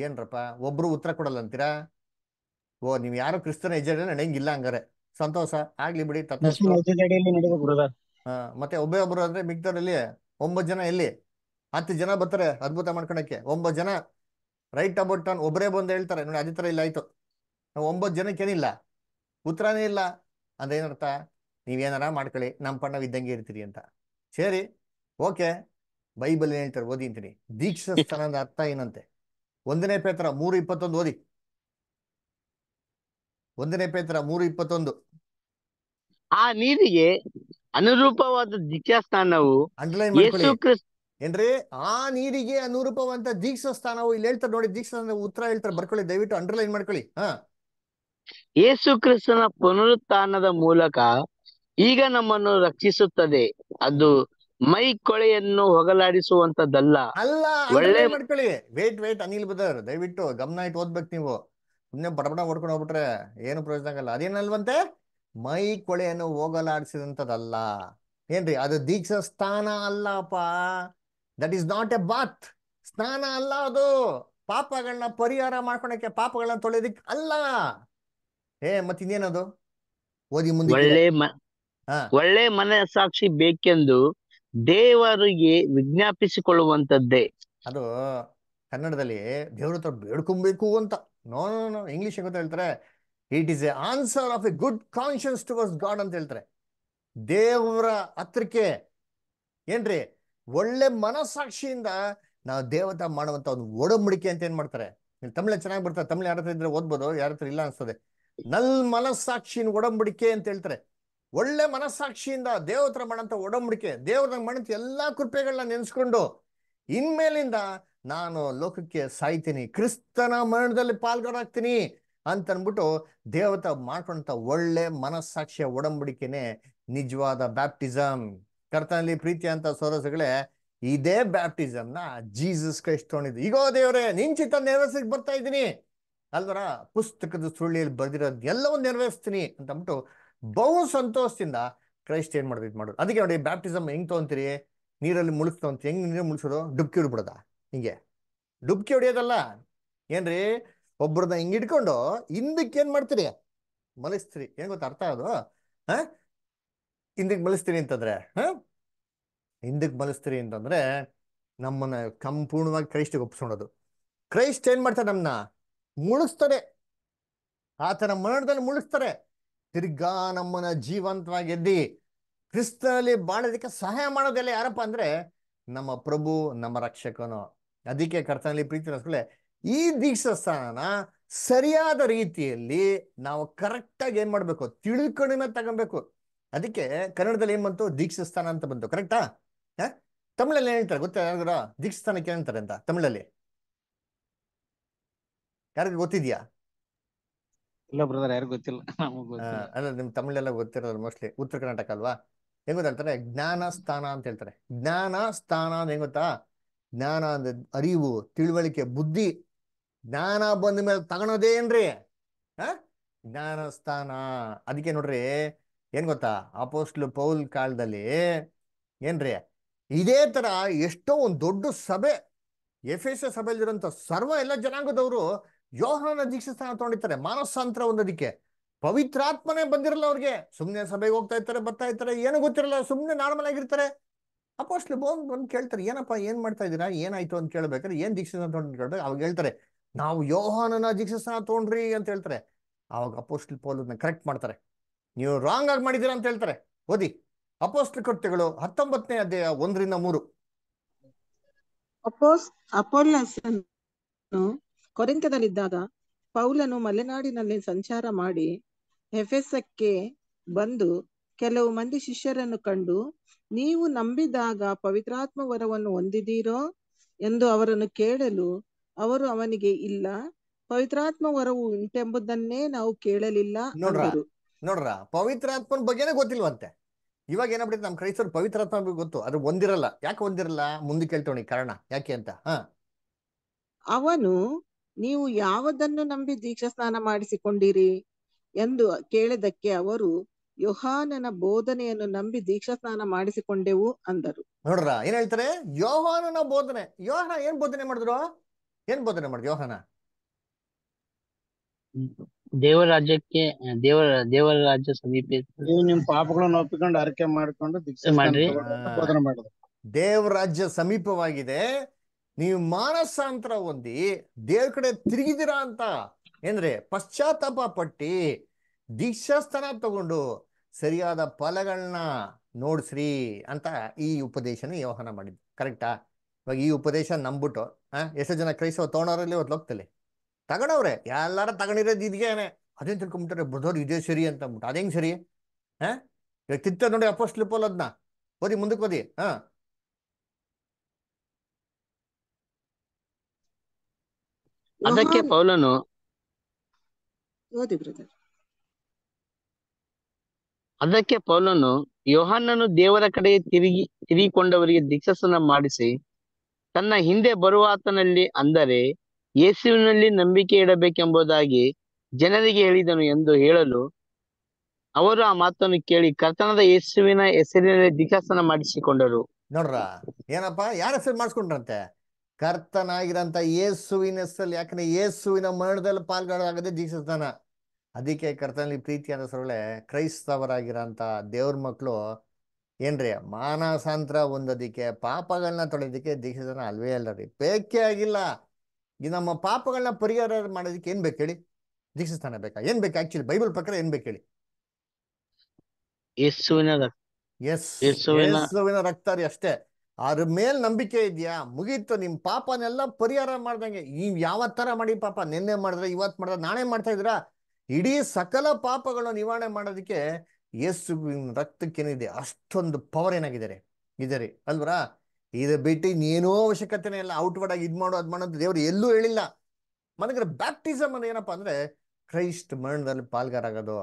ಏನ್ರಪ್ಪ ಒಬ್ರು ಉತ್ತರ ಕೊಡಲ್ಲ ಅಂತೀರಾ ಓ ನೀವು ಯಾರು ಕ್ರಿಸ್ತನ ಎಜೆಂಡಲ್ಲಿ ನಡೆಯಂಗಿಲ್ಲ ಹಂಗಾರೆ ಸಂತೋಷ ಆಗ್ಲಿ ಬಿಡಿ ತತ್ವ ಮತ್ತೆ ಒಬ್ಬ ಒಬ್ರು ಅಂದ್ರೆ ಮಿಗ್ದವ್ರಲ್ಲಿ ಒಂಬತ್ತು ಜನ ಎಲ್ಲಿ ಹತ್ತು ಜನ ಬರ್ತಾರೆ ಅದ್ಭುತ ಮಾಡ್ಕೊಳಕ್ಕೆ ಒಂಬತ್ತು ಜನ ರೈಟ್ ಅಬೌಟ್ ನಾನು ಒಬ್ಬರೇ ಬಂದು ಹೇಳ್ತಾರೆ ನೋಡಿ ಅದೇ ಥರ ಇಲ್ಲ ಆಯ್ತು ನಾವು ಒಂಬತ್ತು ಜನಕ್ಕೇನಿಲ್ಲ ಉತ್ತರನೇ ಇಲ್ಲ ಅಂದ್ರೆ ಏನರ್ಥ ನೀವೇನಾರ ಮಾಡ್ಕೊಳ್ಳಿ ನಮ್ಮ ಪಣ್ಣ ಇದ್ದಂಗೆ ಇರ್ತೀರಿ ಅಂತ ಸರಿ ಓಕೆ ಬೈಬಲ್ ಏನು ಹೇಳ್ತಾರೆ ಓದಿ ಅಂತೀನಿ ದೀಕ್ಷಾ ಸ್ಥಾನದ ಅರ್ಥ ಏನಂತೆ ಒಂದನೇ ಪೇತ್ರ ಮೂರು ಇಪ್ಪತ್ತೊಂದು ಓದಿ ಒಂದನೇ ಪೇತ್ರ ಮೂರು ಇಪ್ಪತ್ತೊಂದು
ಆ ನೀರಿಗೆ ಅನುರೂಪವಾದ ದೀಕ್ಷಾ ಸ್ಥಾನವು ಏನ್ರಿ ಆ
ನೀರಿಗೆ ಅನುರೂಪವಂತ ದೀಕ್ಷಾ ಸ್ಥಾನವು ಇಲ್ಲಿ ಹೇಳ್ತಾರೆ ನೋಡಿ ದೀಕ್ಷಾ ಉತ್ತರ ಹೇಳ್ತಾರೆ ಬರ್ಕೊಳ್ಳಿ ದಯವಿಟ್ಟು ಅಂಡರ್ಲೈನ್ ಮಾಡ್ಕೊಳ್ಳಿ ಹಾ
ಯೇಸು ಕ್ರಿಸ್ತನ ಪುನರುತ್ಥಾನದ ಮೂಲಕ ಈಗ ನಮ್ಮನ್ನು ರಕ್ಷಿಸುತ್ತದೆ ಅದು ಮೈ ಕೊಳೆಯನ್ನು ಹೊಗಲಾಡಿಸುವಂತದ್ದಲ್ಲ ಅಲ್ಲ ಒಳ್ಳೆ
ಮಾಡ್ಕೊಳ್ಳಿ ವೇಟ್ ವೇಟ್ ಅನಿಲ್ ಬದರ್ ದಯವಿಟ್ಟು ಗಮನ ಇಟ್ಟು ಓದ್ಬೇಕು ನೀವು ಸುಮ್ಮನೆ ಬಡಬಡ ಓಡ್ಕೊಂಡು ಹೋಗ್ಬಿಟ್ರೆ ಏನು ಪ್ರಯೋಜನ ಆಗಲ್ಲ ಅದೇನಲ್ವಂತೆ ಮೈ ಕೊಳೆಯನ್ನು ಹೋಗಲಾಡಿಸಿದಂಥದ್ದಲ್ಲ ಏನ್ರಿ ಅದು ದೀಕ್ಷಾ ಸ್ನಾನ ಅಲ್ಲಪ್ಪ that is not a bath ಸ್ನಾನ ಅಲ್ಲ ಅದು ಪಾಪಗಳನ್ನ ಪರಿಹಾರ ಮಾಡ್ಕೊಳಕ್ಕೆ ಪಾಪಗಳನ್ನ ತೊಳೆಯೋದಿಕ್ ಅಲ್ಲ ಏ ಇನ್ನೇನದು
ಓದಿ ಮುಂದೆ ಒಳ್ಳೆ ಒಳ್ಳೆ ಸಾಕ್ಷಿ ಬೇಕೆಂದು ದೇವರಿಗೆ ವಿಜ್ಞಾಪಿಸಿಕೊಳ್ಳುವಂತದ್ದೇ ಅದು ಕನ್ನಡದಲ್ಲಿ ದೇವ್ರ ಹತ್ರ ಬೇಡ್ಕೊಬೇಕು ಅಂತ
ನೋ ನೋ ಇಂಗ್ಲಿಷ್ ಗೊತ್ತ ಹೇಳ್ತಾರೆ it is a answer of a good conscience towards God ಅಂತ ಹೇಳ್ತಾರೆ ದೇವರ ಹತ್ರಕ್ಕೆ ಏನ್ರಿ ಒಳ್ಳೆ ಮನಸ್ಸಾಕ್ಷಿಯಿಂದ ನಾವು ದೇವತ ಮಾಡುವಂತ ಒಂದು ಒಡಂಬಡಿಕೆ ಅಂತ ಏನ್ ಮಾಡ್ತಾರೆ ತಮಿಳ ಚೆನ್ನಾಗಿ ಬರ್ತಾರೆ ತಮಿಳು ಯಾರ ಹತ್ರ ಇದ್ರೆ ಓದ್ಬೋದು ಯಾರ ಹತ್ರ ಇಲ್ಲ ಅನ್ಸ್ತದೆ ನಲ್ ಮನಸ್ಸಾಕ್ಷಿನ ಒಡಂಬಡಿಕೆ ಅಂತ ಹೇಳ್ತಾರೆ ಒಳ್ಳೆ ಮನಸ್ಸಾಕ್ಷಿಯಿಂದ ದೇವತ್ರ ಮಾಡಂತ ಒಡಂಬಡಿಕೆ ದೇವರ ಮಾಡಂತ ಎಲ್ಲಾ ಕೃಪೆಗಳನ್ನ ನೆನೆಸ್ಕೊಂಡು ಇನ್ಮೇಲಿಂದ ನಾನು ಲೋಕಕ್ಕೆ ಸಾಯ್ತೀನಿ ಕ್ರಿಸ್ತನ ಮರಣದಲ್ಲಿ ಪಾಲ್ಗೊಂಡಾಗ್ತೀನಿ ಅಂತ ಅಂದ್ಬಿಟ್ಟು ದೇವತ ಮಾಡ್ಕೊಂಡಂಥ ಒಳ್ಳೆ ಮನಸ್ಸಾಕ್ಷಿಯ ಒಡಂಬಡಿಕೆನೆ ನಿಜವಾದ ಬ್ಯಾಪ್ಟಿಸಮ್ ಕರ್ತನಲ್ಲಿ ಪ್ರೀತಿ ಅಂತ ಸೋರಸಗಳೇ ಇದೇ ಬ್ಯಾಪ್ಟಿಸಮ್ನ ಜೀಸಸ್ ತೊಗೊಂಡಿದ್ದು ಈಗೋ ದೇವರೇ ನಿಂಚಿತ ಚಿತ್ತ ಬರ್ತಾ ಇದ್ದೀನಿ ಅಲ್ವರ ಪುಸ್ತಕದ ಸುಳ್ಳಿಯಲ್ಲಿ ಬರ್ದಿರೋದ್ ಎಲ್ಲವೂ ನೆರವೇರಿಸ್ತೀನಿ ಅಂತ ಬಹು ಸಂತೋಷದಿಂದ ಕ್ರೈಸ್ಟ್ ಏನ್ ಮಾಡೋದು ಇದು ಮಾಡೋದು ಅದಕ್ಕೆ ನೋಡಿ ಬ್ಯಾಪ್ಟಿಸಮ್ ಹೆಂಗ್ ತಗೊಂತೀರಿ ನೀರಲ್ಲಿ ಮುಳುಗ್ತಾ ಅಂತ ಹೆಂಗ್ ನೀರು ಮುಳುಸೋದು ಡುಬ್ಕಿ ಹೊಡ್ಬಿಡೋದ ಹಿಂಗೆ ಡುಬ್ಕಿ ಹೊಡಿಯೋದಲ್ಲ ಏನ್ರಿ ಒಬ್ಬರನ್ನ ಇಟ್ಕೊಂಡು ಹಿಂದಕ್ಕೆ ಏನು ಮಾಡ್ತೀರಿ ಮಲಸ್ತೀರಿ ಏನು ಗೊತ್ತ ಅರ್ಥ ಅದು ಹಾ ಹಿಂದಕ್ಕೆ ಮಲಸ್ತೀರಿ ಅಂತಂದ್ರೆ ಹಾ ಹಿಂದಕ್ಕೆ ಮಲಸ್ತೀರಿ ಅಂತಂದ್ರೆ ನಮ್ಮನ್ನ ಸಂಪೂರ್ಣವಾಗಿ ಕ್ರೈಸ್ಟಿಗೆ ಒಪ್ಪಿಸೋಣದು ಕ್ರೈಸ್ಟ್ ಏನ್ ಮಾಡ್ತಾರೆ ನಮ್ಮನ್ನ ಮುಳುಗಿಸ್ತಾರೆ ಆತನ ಮರಣದಲ್ಲಿ ಮುಳುಗಿಸ್ತಾರೆ ತಿರ್ಗಾ ನಮ್ಮನ್ನ ಜೀವಂತವಾಗಿ ಎದ್ದಿ ಕ್ರಿಸ್ತನಲ್ಲಿ ಬಾಳೋದಕ್ಕೆ ಸಹಾಯ ಮಾಡೋದೆಲ್ಲ ಯಾರಪ್ಪ ಅಂದ್ರೆ ನಮ್ಮ ಪ್ರಭು ನಮ್ಮ ರಕ್ಷಕನು ಅದಕ್ಕೆ ಕರ್ತನಲ್ಲಿ ಪ್ರೀತಿ ಈ ದೀಕ್ಷಾ ಸ್ಥಾನನ ಸರಿಯಾದ ರೀತಿಯಲ್ಲಿ ನಾವು ಕರೆಕ್ಟಾಗಿ ಏನ್ ಮಾಡ್ಬೇಕು ತಿಳ್ಕೊಂಡಿನ ತಗೊಬೇಕು ಅದಕ್ಕೆ ಕನ್ನಡದಲ್ಲಿ ಏನ್ ಬಂತು ದೀಕ್ಷಾ ಸ್ಥಾನ ಅಂತ ಬಂತು ಕರೆಕ್ಟಾ ತಮಿಳಲ್ಲಿ ಏನ್ ಹೇಳ್ತಾರೆ ಗೊತ್ತಾ ಯಾರಿಗಾರ ದೀಕ್ಷಾ ಸ್ಥಾನಕ್ಕೆ ಏನಂತಾರೆ ಅಂತ ತಮಿಳಲ್ಲಿ ಯಾರಿಗೂ ಗೊತ್ತಿದ್ಯಾ ಇಲ್ಲ ಬ್ರದರ್ ಯಾರಿಗೂ ಗೊತ್ತಿಲ್ಲ ಅಲ್ಲ ನಿಮ್ ತಮಿಳೆಲ್ಲ ಗೊತ್ತಿರೋದು ಮೋಸ್ಟ್ಲಿ ಉತ್ತರ ಕರ್ನಾಟಕ ಅಲ್ವಾ ಹೆಂಗ್ ಅಂತಾರೆ ಜ್ಞಾನ ಸ್ಥಾನ ಅಂತ ಹೇಳ್ತಾರೆ ಜ್ಞಾನ ಸ್ಥಾನ ಅಂದ್ರೆ ಹೆಂಗ್ ಗೊತ್ತಾ ಜ್ಞಾನ ಅಂದ್ರೆ ಅರಿವು ತಿಳುವಳಿಕೆ ಬುದ್ಧಿ ಜ್ಞಾನ ಬಂದ ಮೇಲೆ ತಗೊಳೋದೇನ್ರಿ ಹ ಜ್ಞಾನಸ್ಥಾನ ಅದಕ್ಕೆ ನೋಡ್ರಿ ಏನ್ ಗೊತ್ತಾ ಅಪೋಸ್ಟ್ಲು ಪೌಲ್ ಕಾಲದಲ್ಲಿ ಏನ್ರಿ ಇದೇ ತರ ಎಷ್ಟೋ ಒಂದು ದೊಡ್ಡ ಸಭೆ ಎಫ್ ಎಸ್ ಸಭೆಯಲ್ಲಿರುವಂತ ಸರ್ವ ಎಲ್ಲ ಜನಾಂಗದವರು ಯೋಹನ ದೀಕ್ಷಸ್ಥಾನ ತಗೊಂಡಿರ್ತಾರೆ ಮಾನಸಾಂತರ ಒಂದದಕ್ಕೆ ಪವಿತ್ರಾತ್ಮನೇ ಬಂದಿರಲ್ಲ ಅವ್ರಿಗೆ ಸುಮ್ನೆ ಸಭೆಗೆ ಹೋಗ್ತಾ ಇರ್ತಾರೆ ಬರ್ತಾ ಇರ್ತಾರೆ ಏನೂ ಗೊತ್ತಿರಲ್ಲ ಸುಮ್ನೆ ನಾರ್ಮಲ್ ಆಗಿರ್ತಾರೆ ಅಪೋಸ್ಟ್ಲು ಪೌಲ್ ಬಂದು ಕೇಳ್ತಾರೆ ಏನಪ್ಪಾ ಏನ್ ಮಾಡ್ತಾ ಇದ್ದೀರಾ ಏನಾಯ್ತು ಅಂತ ಕೇಳ್ಬೇಕಾದ್ರೆ ಏನ್ ದೀಕ್ಷೆ ಅಂತ ಕೇಳ್ಬೇಕು ಅವಾಗ ಹೇಳ್ತಾರೆ ನಾವು ಯೋಹಾನನ ಜಿಕ್ಸಸ್ನ ತೊಗೊಂಡ್ರಿ ಅಂತ ಹೇಳ್ತಾರೆ ಆವಾಗ ಅಪೋಸ್ಟಲ್ ಪೌಲನ್ನ ಕರೆಕ್ಟ್ ಮಾಡ್ತಾರೆ ನೀವು ರಾಂಗ್ ಆಗಿ ಮಾಡಿದ್ದೀರಾ ಅಂತ ಹೇಳ್ತಾರೆ ಓದಿ ಅಪೋಸ್ಟ್ ಕೃತ್ಯಗಳು ಹತ್ತೊಂಬತ್ತನೇ ಅಧ್ಯಾಯ ಒಂದರಿಂದ ಮೂರು
ಅಪೋಸ್ ಅಪೋಲ್ಲಸನ್ನು ಕೊರಿಂಕದಲ್ಲಿದ್ದಾಗ ಪೌಲನು ಮಲೆನಾಡಿನಲ್ಲಿ ಸಂಚಾರ ಮಾಡಿ ಹೆಫೆಸಕ್ಕೆ ಬಂದು ಕೆಲವು ಮಂದಿ ಶಿಷ್ಯರನ್ನು ಕಂಡು ನೀವು ನಂಬಿದಾಗ ಪವಿತ್ರಾತ್ಮ ವರವನ್ನು ಹೊಂದಿದ್ದೀರೋ ಎಂದು ಅವರನ್ನು ಕೇಳಲು ಅವರು ಅವನಿಗೆ ಇಲ್ಲ ಪವಿತ್ರಾತ್ಮ ವರವು ಉಂಟೆಂಬುದನ್ನೇ ನಾವು ಕೇಳಲಿಲ್ಲ ನೋಡ್ರ ನೋಡ್ರ ಪವಿತ್ರಾತ್ಮನ ಬಗ್ಗೆನೇ
ಗೊತ್ತಿಲ್ವಂತೆ ಇವಾಗ ಏನಾಗ್ಬಿಟ್ಟಿದೆ ನಮ್ ಕ್ರೈಸ್ತರು ಪವಿತ್ರಾತ್ಮ ಗೊತ್ತು ಅದು ಒಂದಿರಲ್ಲ ಯಾಕೆ ಒಂದಿರಲ್ಲ ಮುಂದೆ ಕೇಳ್ತವಣಿ ಕಾರಣ ಯಾಕೆ ಅಂತ ಹ
ಅವನು ನೀವು ಯಾವದನ್ನು ನಂಬಿ ದೀಕ್ಷಾ ಸ್ನಾನ ಮಾಡಿಸಿಕೊಂಡಿರಿ ಎಂದು ಕೇಳಿದಕ್ಕೆ ಅವರು ಯೋಹಾನನ ಬೋಧನೆಯನ್ನು ನಂಬಿ ದೀಕ್ಷಾ ಸ್ನಾನ ಮಾಡಿಸಿಕೊಂಡೆವು ಅಂದರು ನೋಡ್ರ ಏನ್ ಹೇಳ್ತಾರೆ ಯೋಹಾನನ ಬೋಧನೆ ಯೋಹಾನ ಏನ್ ಬೋಧನೆ ಮಾಡಿದ್ರು ಏನ್ ಬೋಧನೆ ಮಾಡಿದ ಯೋಹನ
ದೇವರ ರಾಜ್ಯಕ್ಕೆ ದೇವರ ದೇವರ ರಾಜ್ಯ ಸಮೀಪ ನಿಮ್ ಪಾಪಗಳನ್ನು ಒಪ್ಪಿಕೊಂಡು ಅರಕೆ ಮಾಡ್ಕೊಂಡು ದೀಕ್ಷೆ ಮಾಡ್ರಿ ಬೋಧನೆ
ದೇವ್ರ ರಾಜ್ಯ ಸಮೀಪವಾಗಿದೆ ನೀವು ಮಾನಸಾಂತರ ಹೊಂದಿ ದೇವ್ರ ಕಡೆ ತಿರುಗಿದಿರಾ ಅಂತ ಏನ್ರಿ ಪಶ್ಚಾತ್ತಾಪ ಪಟ್ಟಿ ಸ್ಥಾನ ತಗೊಂಡು ಸರಿಯಾದ ಫಲಗಳನ್ನ ನೋಡ್ಸ್ರಿ ಅಂತ ಈ ಉಪದೇಶನ ಯೋಹನ ಮಾಡಿದ್ವಿ ಕರೆಕ್ಟಾ ಇವಾಗ ಈ ಉಪದೇಶ ನಂಬಿಟ್ಟು ಹಾ ಎಷ್ಟೋ ಜನ ಕ್ರೈಸ್ತವ ತೊಗೊಂಡವ್ರಲ್ಲಿ ಇವತ್ತು ಹೋಗ್ತಲ್ಲಿ ತಗೊಂಡವ್ರೆ ಎಲ್ಲಾರ ತಗೊಂಡಿರೋದು ಇದೇನೆ ಅದೇನು ಬ್ರದರ್ ಇದೇ ಸರಿ ಅಂತ ಅಂದ್ಬಿಟ್ಟು ಅದೇ ಸರಿ ಹಾ ತಿತ್ತ ನೋಡಿ ಅಪೋಸ್ಟ್ ಲಿಪೋಲ್ ಅದನ್ನ ಓದಿ ಮುಂದಕ್ಕೆ ಓದಿ ಹಾ
ಅದಕ್ಕೆ ಪೌಲನು ಅದಕ್ಕೆ ಪೌಲನು ಯೋಹಾನನು ದೇವರ ಕಡೆ ತಿರುಗಿ ತಿರುಗಿಕೊಂಡವರಿಗೆ ದೀಕ್ಷಸನ ಮಾಡಿಸಿ ತನ್ನ ಹಿಂದೆ ಬರುವಾತನಲ್ಲಿ ಅಂದರೆ ಯೇಸುವಿನಲ್ಲಿ ನಂಬಿಕೆ ಇಡಬೇಕೆಂಬುದಾಗಿ ಜನರಿಗೆ ಹೇಳಿದನು ಎಂದು ಹೇಳಲು ಅವರು ಆ ಮಾತನ್ನು ಕೇಳಿ ಕರ್ತನದ ಯೇಸುವಿನ ಹೆಸರಿನಲ್ಲಿ ದಿಕ್ಕಾಸನ ಮಾಡಿಸಿಕೊಂಡರು ನೋಡ್ರ
ಏನಪ್ಪಾ ಯಾರ ಹೆಸರು ಮಾಡಿಸ್ಕೊಂಡ್ರಂತೆ ಕರ್ತನಾಗಿರಂತ ಯೇಸುವಿನ ಹೆಸರಲ್ಲಿ ಯಾಕಂದ್ರೆ ಯೇಸುವಿನ ಮರಣದಲ್ಲಿ ಪಾಲ್ಗೊಳ್ಳೋದಾಗದೆ ದೀಕ್ಷಿಸ್ತಾನ ಅದಕ್ಕೆ ಕರ್ತನಲ್ಲಿ ಪ್ರೀತಿಯಾದ ಸರಳೆ ಕ್ರೈಸ್ತವರಾಗಿರಂತ ದೇವ್ರ ಮಕ್ಕಳು ಏನ್ರಿ ಮಾನಸಾಂತರ ಹೊಂದೋದಿಕ್ಕೆ ಪಾಪಗಳನ್ನ ತೊಳೆಯೋದಿಕ್ಕೆ ದೀಕ್ಷಿತನ ಅಲ್ವೇ ಅಲ್ಲ ರೀ ಬೇಕೇ ಆಗಿಲ್ಲ ಈ ನಮ್ಮ ಪಾಪಗಳನ್ನ ಪರಿಹಾರ ಮಾಡೋದಕ್ಕೆ ಏನ್ ಬೇಕು ಹೇಳಿ ದೀಕ್ಷಿಸ್ತಾನ ಬೇಕಾ ಏನ್ ಬೇಕು ಆಕ್ಚುಲಿ ಬೈಬಲ್ ಪ್ರಕಾರ ಏನ್ ಬೇಕು ಹೇಳಿ ಯೇಸುವಿನ ರಕ್ತ ರೀ ಅಷ್ಟೇ ಅದ್ರ ಮೇಲ್ ನಂಬಿಕೆ ಇದೆಯಾ ಮುಗೀತು ನಿಮ್ ಪಾಪನೆಲ್ಲ ಪರಿಹಾರ ಮಾಡ್ದಂಗೆ ಈ ಯಾವ ತರ ಮಾಡಿ ಪಾಪ ನಿನ್ನೆ ಮಾಡಿದ್ರೆ ಇವತ್ ಮಾಡಿದ್ರೆ ನಾಳೆ ಮಾಡ್ತಾ ಇದ್ರ ಇಡೀ ಸಕಲ ಪಾಪಗಳನ್ನ ನಿವಾರಣೆ ಮಾಡೋದಕ್ಕೆ ಯೇಸುವಿನ ರಕ್ತಕ್ಕೇನಿದೆ ಅಷ್ಟೊಂದು ಪವರ್ ಏನಾಗಿದ್ದಾರೆ ಇದ್ದಾರೆ ಅಲ್ವರ ಇದ ಬಿಟ್ಟು ಇನ್ನೇನೋ ಅವಶ್ಯಕತೆನೇ ಇಲ್ಲ ಔಟ್ವರ್ಡ್ ಆಗಿ ಇದು ಮಾಡೋ ಅದು ಮಾಡೋದು ದೇವರು ಎಲ್ಲೂ ಹೇಳಿಲ್ಲ ಮನಗ್ರೆ ಬ್ಯಾಪ್ಟಿಸಮ್ ಅಂದ್ರೆ ಏನಪ್ಪಾ ಅಂದ್ರೆ ಕ್ರೈಸ್ಟ್ ಮರಣದಲ್ಲಿ ಪಾಲ್ಗಾರಾಗೋದು